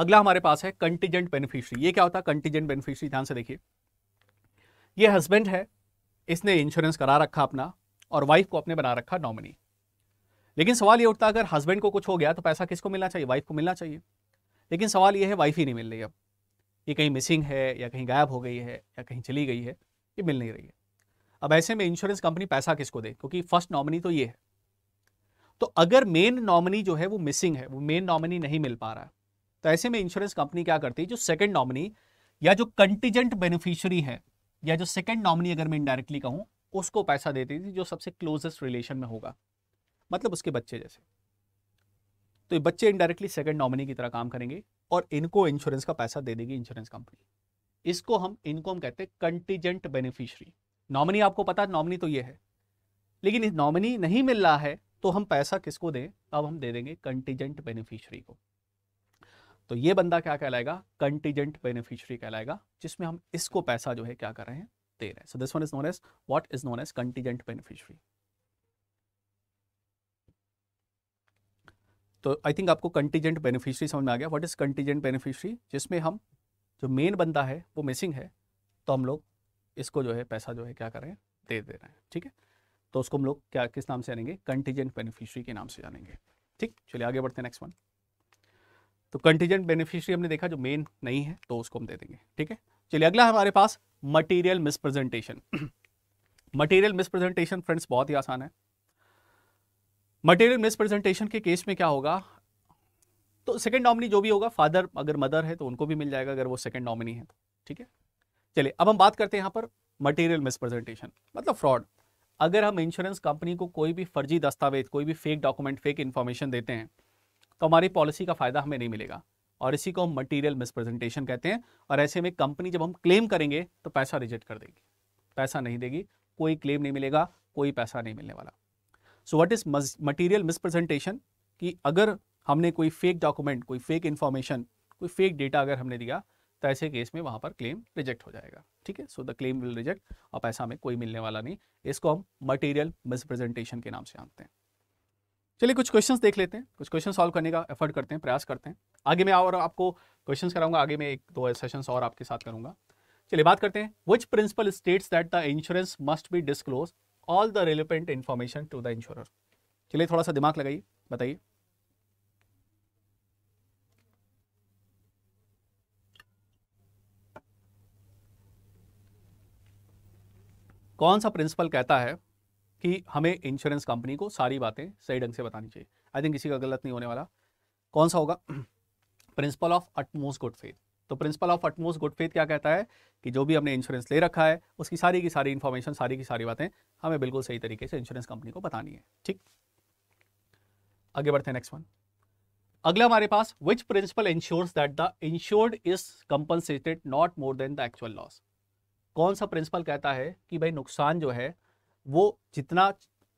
अगला हमारे पास है कंटीजेंट बेनिफिशियरी ये क्या होता है कंटीजेंट बेनिफिशियरी ध्यान से देखिए ये हस्बैंड है इसने इंश्योरेंस करा रखा अपना और वाइफ को अपने बना रखा नॉमिनी लेकिन सवाल ये उठता है अगर हस्बैंड को कुछ हो गया तो पैसा किसको मिलना चाहिए वाइफ को मिलना चाहिए लेकिन सवाल ये है वाइफ ही नहीं मिल रही अब ये कहीं मिसिंग है या कहीं गायब हो गई है या कहीं चली गई है ये मिल नहीं रही है अब ऐसे में इंश्योरेंस कंपनी पैसा किसको दे क्योंकि फर्स्ट नॉमिनी तो ये है तो अगर मेन नॉमिनी जो है वो मिसिंग है वो मेन नॉमिनी नहीं मिल पा रहा है तो ऐसे में इंश्योरेंस कंपनी क्या करती है जो सेकेंड नॉमिनी या जो कंटिजेंट बेनिफिशियरी है या जो सेकंड नॉमिनी अगर मैं इनडायरेक्टली कहूँ उसको पैसा देती थी जो सबसे क्लोजेस्ट रिलेशन में होगा मतलब उसके बच्चे जैसे तो ये बच्चे इनडायरेक्टली सेकंड नॉमिनी की तरह काम करेंगे और इनको इंश्योरेंस का पैसा दे देगी इंश्योरेंस कंपनी इसको हम इनको हम कहते हैं कंटीजेंट बेनिफिशरी नॉमिनी आपको पता नॉमिनी तो ये है लेकिन इस नॉमिनी नहीं मिल रहा है तो हम पैसा किसको दें अब हम दे देंगे कंटीजेंट बेनिफिशरी को तो ये बंदा क्या कहलाएगा कंटीजेंट बेनिफिशरी कहलाएगा जिसमें हम इसको पैसा जो है क्या कर रहे हैं दे रहे हैं so this one is known as what is known as contingent beneficiary तो आई थिंक आपको कंटीजेंट बेनिफिशरी समझ में आ गया व्हाट इज़ कंटीजेंट बेनिफिशरी जिसमें हम जो मेन बंदा है वो मिसिंग है तो हम लोग इसको जो है पैसा जो है क्या करें दे दे रहे हैं ठीक है तो उसको हम लोग क्या किस नाम से जानेंगे कंटीजेंट बेनिफिशरी के नाम से जानेंगे ठीक चलिए आगे बढ़ते हैं नेक्स्ट वन तो कंटीजेंट बेनिफिशरी हमने देखा जो मेन नहीं है तो उसको हम दे देंगे ठीक है चलिए अगला हमारे पास material misrepresentation material misrepresentation friends बहुत ही आसान है मटेरियल मिसप्रेजेंटेशन के केस में क्या होगा तो सेकंड नॉमिनी जो भी होगा फादर अगर मदर है तो उनको भी मिल जाएगा अगर वो सेकंड नॉमिनी है तो ठीक है चलिए अब हम बात करते हैं यहाँ पर मटेरियल मिसप्रेजेंटेशन मतलब फ्रॉड अगर हम इंश्योरेंस कंपनी को कोई भी फर्जी दस्तावेज कोई भी फेक डॉक्यूमेंट फेक इन्फॉर्मेशन देते हैं तो हमारी पॉलिसी का फ़ायदा हमें नहीं मिलेगा और इसी को हम मटीरियल मिसप्रेजेंटेशन कहते हैं और ऐसे में कंपनी जब हम क्लेम करेंगे तो पैसा रिजेक्ट कर देगी पैसा नहीं देगी कोई क्लेम नहीं मिलेगा कोई पैसा नहीं मिलने वाला so what is material misrepresentation कि अगर हमने कोई फेक डॉक्यूमेंट कोई फेक इन्फॉर्मेशन कोई फेक डेटा अगर हमने दिया तो ऐसे केस में वहाँ पर क्लेम रिजेक्ट हो जाएगा ठीक है so the claim will reject और पैसा हमें कोई मिलने वाला नहीं इसको हम मटेरियल मिसप्रेजेंटेशन के नाम से जानते हैं चलिए कुछ क्वेश्चंस देख लेते हैं कुछ क्वेश्चन सॉल्व करने का एफर्ट करते हैं प्रयास करते हैं आगे मैं और आपको क्वेश्चन कराऊंगा आगे मैं एक दो सेशन और आपके साथ करूंगा चलिए बात करते हैं which principle states that the insurance must be disclose all the relevant information to the insure चलिए थोड़ा सा दिमाग लगाइए बताइए कौन सा प्रिंसिपल कहता है कि हमें इंश्योरेंस कंपनी को सारी बातें सही ढंग से बतानी चाहिए आई थिंक किसी का गलत नहीं होने वाला कौन सा होगा principle of utmost good faith तो principle of utmost good faith क्या कहता है कि जो भी हमने इंश्योरेंस ले रखा है उसकी सारी की सारी इन्फॉर्मेशन सारी की सारी बातें हमें बिल्कुल सही तरीके से इंश्योरेंस कंपनी को बतानी है ठीक आगे बढ़ते हैं नेक्स्ट वन अगला हमारे पास which principle insures that the insured is compensated not more than the actual loss कौन सा प्रिंसिपल कहता है कि भाई नुकसान जो है वो जितना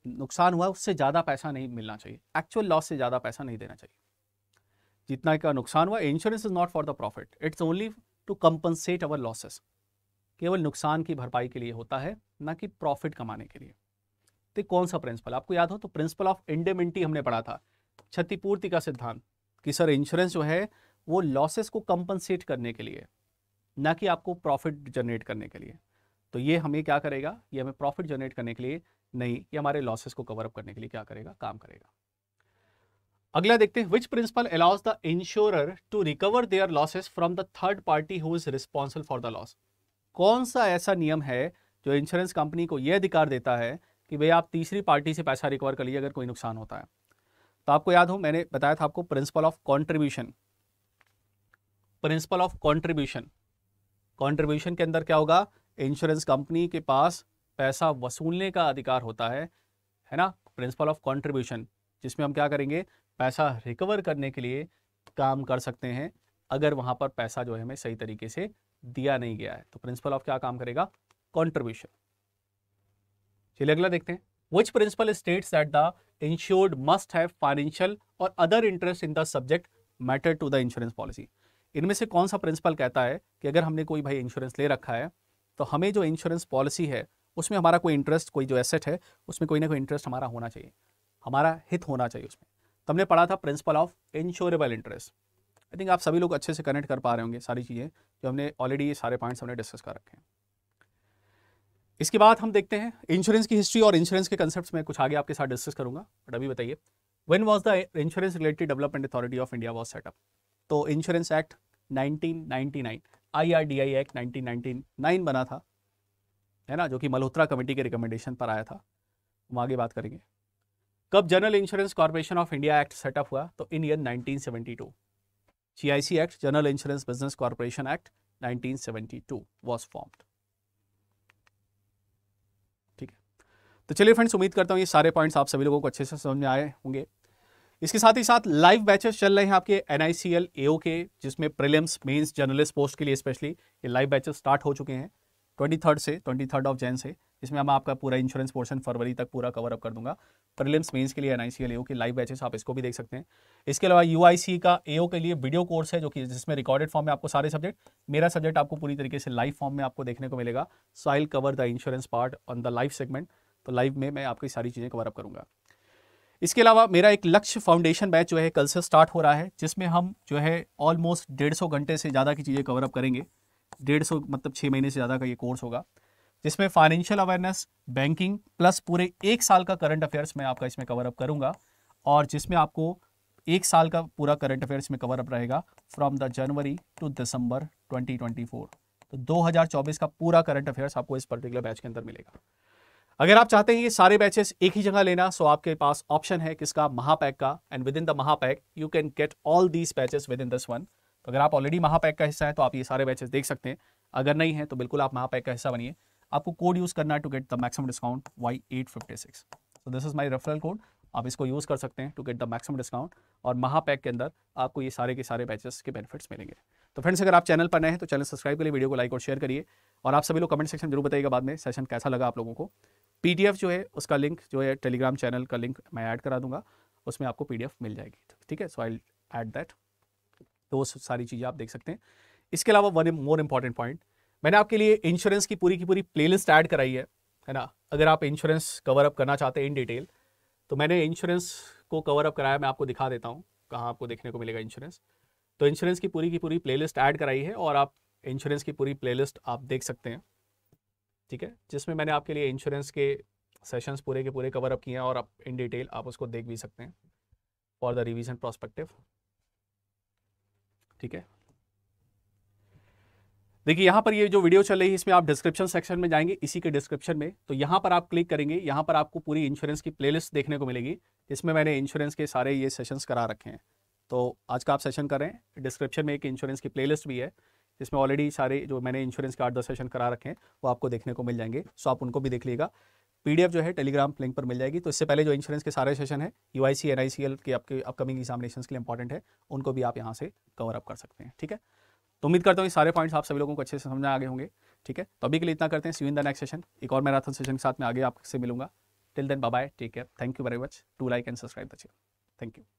नुकसान हुआ उससे ज़्यादा पैसा नहीं मिलना चाहिए एक्चुअल लॉस से ज़्यादा पैसा नहीं देना चाहिए जितना का नुकसान हुआ insurance is not for the profit it's only to compensate our losses केवल नुकसान की भरपाई के लिए होता है ना कि प्रॉफिट कमाने के लिए तो कौन सा प्रिंसिपल आपको याद हो तो प्रिंसिपल ऑफ इंडेमेंटी हमने पढ़ा था क्षतिपूर्ति का सिद्धांत कि सर इंश्योरेंस जो है वो लॉसेस को कंपनसेट करने के लिए ना कि आपको प्रॉफिट जनरेट करने के लिए तो ये हमें क्या करेगा ये हमें प्रॉफिट जनरेट करने के लिए नहीं ये हमारे लॉसेस को कवर अप करने के लिए क्या करेगा काम करेगा अगला देखते हैं which principle allows the insurer to recover their losses from the third party who is responsible for the loss कौन सा ऐसा नियम है जो इंश्योरेंस कंपनी को यह अधिकार देता है कि भाई आप तीसरी पार्टी से पैसा रिकवर कर लिए अगर कोई नुकसान होता है तो आपको याद हो मैंने बताया था आपको principle of contribution principle of contribution contribution के अंदर क्या होगा इंश्योरेंस कंपनी के पास पैसा वसूलने का अधिकार होता है है ना प्रिंसिपल ऑफ कॉन्ट्रीब्यूशन जिसमें हम क्या करेंगे पैसा रिकवर करने के लिए काम कर सकते हैं अगर वहां पर पैसा जो है हमें सही तरीके से दिया नहीं गया है तो प्रिंसिपल ऑफ क्या काम करेगा कॉन्ट्रीब्यूशन चलिए अगला देखते हैं which principle state that the insured must have financial और other interest in the subject matter to the insurance policy इनमें से कौन सा प्रिंसिपल कहता है कि अगर हमने कोई भाई इंश्योरेंस ले रखा है तो हमें जो इंश्योरेंस पॉलिसी है उसमें हमारा कोई इंटरेस्ट कोई जो एसेट है उसमें कोई ना कोई इंटरेस्ट हमारा होना चाहिए हमारा हित होना चाहिए उसमें तो हमने पढ़ा था principle of insurable interest I think आप सभी लोग अच्छे से कनेक्ट कर पा रहे होंगे सारी चीज़ें जो हमने ऑलरेडी ये सारे पॉइंट्स हमने डिस्कस कर रखे हैं इसके बाद हम देखते हैं इंश्योरेंस की हिस्ट्री और इंश्योरेंस के कंसेप्ट में कुछ आगे आपके साथ डिस्कस करूंगा बट अभी बताइए when was the insurance related development authority of India was set up तो insurance act 1999 IRDI act nineteen बना था है ना जो कि मल्होत्रा कमेटी के रिकमेंडेशन पर आया था हम आगे बात करेंगे कब general insurance corporation of India act set up हुआ तो in year 1972 GIC act general insurance business corporation act 1972 was formed ठीक है तो चलिए फ्रेंड्स उम्मीद करता हूँ ये सारे पॉइंट्स आप सभी लोगों को अच्छे से समझ में आए होंगे इसके साथ ही साथ लाइव बैचेस चल रहे हैं आपके एन आई सी एल ए के जिसमें प्रिलियम्स मेन्स जर्नलिस्ट पोस्ट के लिए स्पेशली ये लाइव बैचेस स्टार्ट हो चुके हैं ट्वेंटी थर्ड से ट्वेंटी थर्ड ऑफ जैन से इसमें हम आपका पूरा इंश्योरेंस पोर्शन फरवरी तक पूरा कवर अप कर दूंगा प्रीलिम्स मेंस के लिए एन के लिए कि लाइव बैचेस आप इसको भी देख सकते हैं इसके अलावा यू का ए के लिए वीडियो कोर्स है जो कि जिसमें रिकॉर्डेड फॉर्म में आपको सारे सब्जेक्ट मेरा सब्जेक्ट आपको पूरी तरीके से लाइव फॉर्म में आपको देखने को मिलेगा so I cover the insurance part on the live segment तो लाइव में मैं आपकी सारी चीज़ें कवर अप करूँगा इसके अलावा मेरा एक लक्ष्य फाउंडेशन बैच जो है कल से स्टार्ट हो रहा है जिसमें हम जो है ऑलमोस्ट डेढ़ सौ घंटे से ज़्यादा की चीज़ें कवर अप करेंगे डेढ़ सौ मतलब छः महीने से ज़्यादा का ये कोर्स होगा जिसमें फाइनेंशियल अवेयरनेस बैंकिंग प्लस पूरे एक साल का करंट अफेयर्स मैं आपका इसमें कवर अप करूंगा और जिसमें आपको एक साल का पूरा करंट अफेयर्स में कवर अप रहेगा from the January to December 2024 तो 2024 का पूरा करंट अफेयर्स आपको इस पर्टिकुलर बैच के अंदर मिलेगा अगर आप चाहते हैं ये सारे बैचेस एक ही जगह लेना सो आपके पास ऑप्शन है किसका महापैक का and within the Mahapack you can get all these batches within this one तो अगर आप ऑलरेडी महापैक का हिस्सा है तो आप ये सारे बैचेस देख सकते हैं अगर नहीं है तो बिल्कुल आप महापैक का हिस्सा बनिए आपको कोड यूज़ करना है to get the maximum discount Y eight fifty six so this is my referral code आप इसको यूज़ कर सकते हैं to get the maximum discount और महापैक के अंदर आपको ये सारे के सारे बैचेस के बेनिफिट्स मिलेंगे तो फ्रेंड्स अगर आप चैनल पर नए हैं तो चैनल सब्सक्राइब करिए वीडियो को लाइक और शेयर करिए और आप सभी लोग कमेंट सेक्शन जरूर बताइएगा बाद में सेशन कैसा लगा आप लोगों को पी जो है उसका लिंक जो है टेलीग्राम चैनल का लिंक मैं ऐड करा दूंगा उसमें आपको पी मिल जाएगी ठीक है सो आई एड दैट तो सारी चीज़ें आप देख सकते हैं इसके अलावा वन मोर इम्पॉर्टेंट पॉइंट मैंने आपके लिए इंश्योरेंस की पूरी की पूरी प्लेलिस्ट ऐड कराई है है ना अगर आप इंश्योरेंस कवर अप करना चाहते हैं इन डिटेल तो मैंने इंश्योरेंस को कवर अप कराया मैं आपको दिखा देता हूँ कहाँ आपको देखने को मिलेगा इंश्योरेंस तो इंश्योरेंस की पूरी की पूरी प्लेलिस्ट ऐड कराई है और आप इंश्योरेंस की पूरी प्लेलिस्ट आप देख सकते हैं ठीक है जिसमें मैंने आपके लिए इंश्योरेंस के सेशंस पूरे के पूरे कवर अप किए हैं और आप इन डिटेल आप उसको देख भी सकते हैं फॉर द रिविजन प्रोस्पेक्टिव ठीक है देखिए यहाँ पर ये जो वीडियो चल रही है इसमें आप डिस्क्रिप्शन सेक्शन में जाएंगे इसी के डिस्क्रिप्शन में तो यहाँ पर आप क्लिक करेंगे यहाँ पर आपको पूरी इंश्योरेंस की प्लेलिस्ट देखने को मिलेगी इसमें मैंने इंश्योरेंस के सारे ये सेशंस करा रखे हैं तो आज का आप सेशन कर रहे हैं डिस्क्रिप्शन में एक इंश्योरेंस की प्लेलिस्ट भी है इसमें ऑलरेडी सारे जो मैंने इंश्योरेंस के आठ दस सेशन करा रखे हैं वो आपको देखने को मिल जाएंगे सो आप उनको भी देख लीजिएगा पीडीएफ जो है टेलीग्राम लिंक पर मिल जाएगी तो इससे पहले जो इंश्योरेंस के सारे सेशन है यू आई के आपके अपकमिंग एग्जामिनेशन के लिए इंपॉर्टेंट है उनको भी आप यहाँ से कवर अप कर सकते हैं ठीक है तो उम्मीद करता हूँ कि सारे पॉइंट्स आप सभी लोगों को अच्छे से समझ आगे होंगे ठीक है तो अभी के लिए इतना करते हैं see in the next session एक और मैराथन सेशन के साथ में आगे आपसे मिलूंगा till then bye take care thank you very much to like and subscribe the channel thank you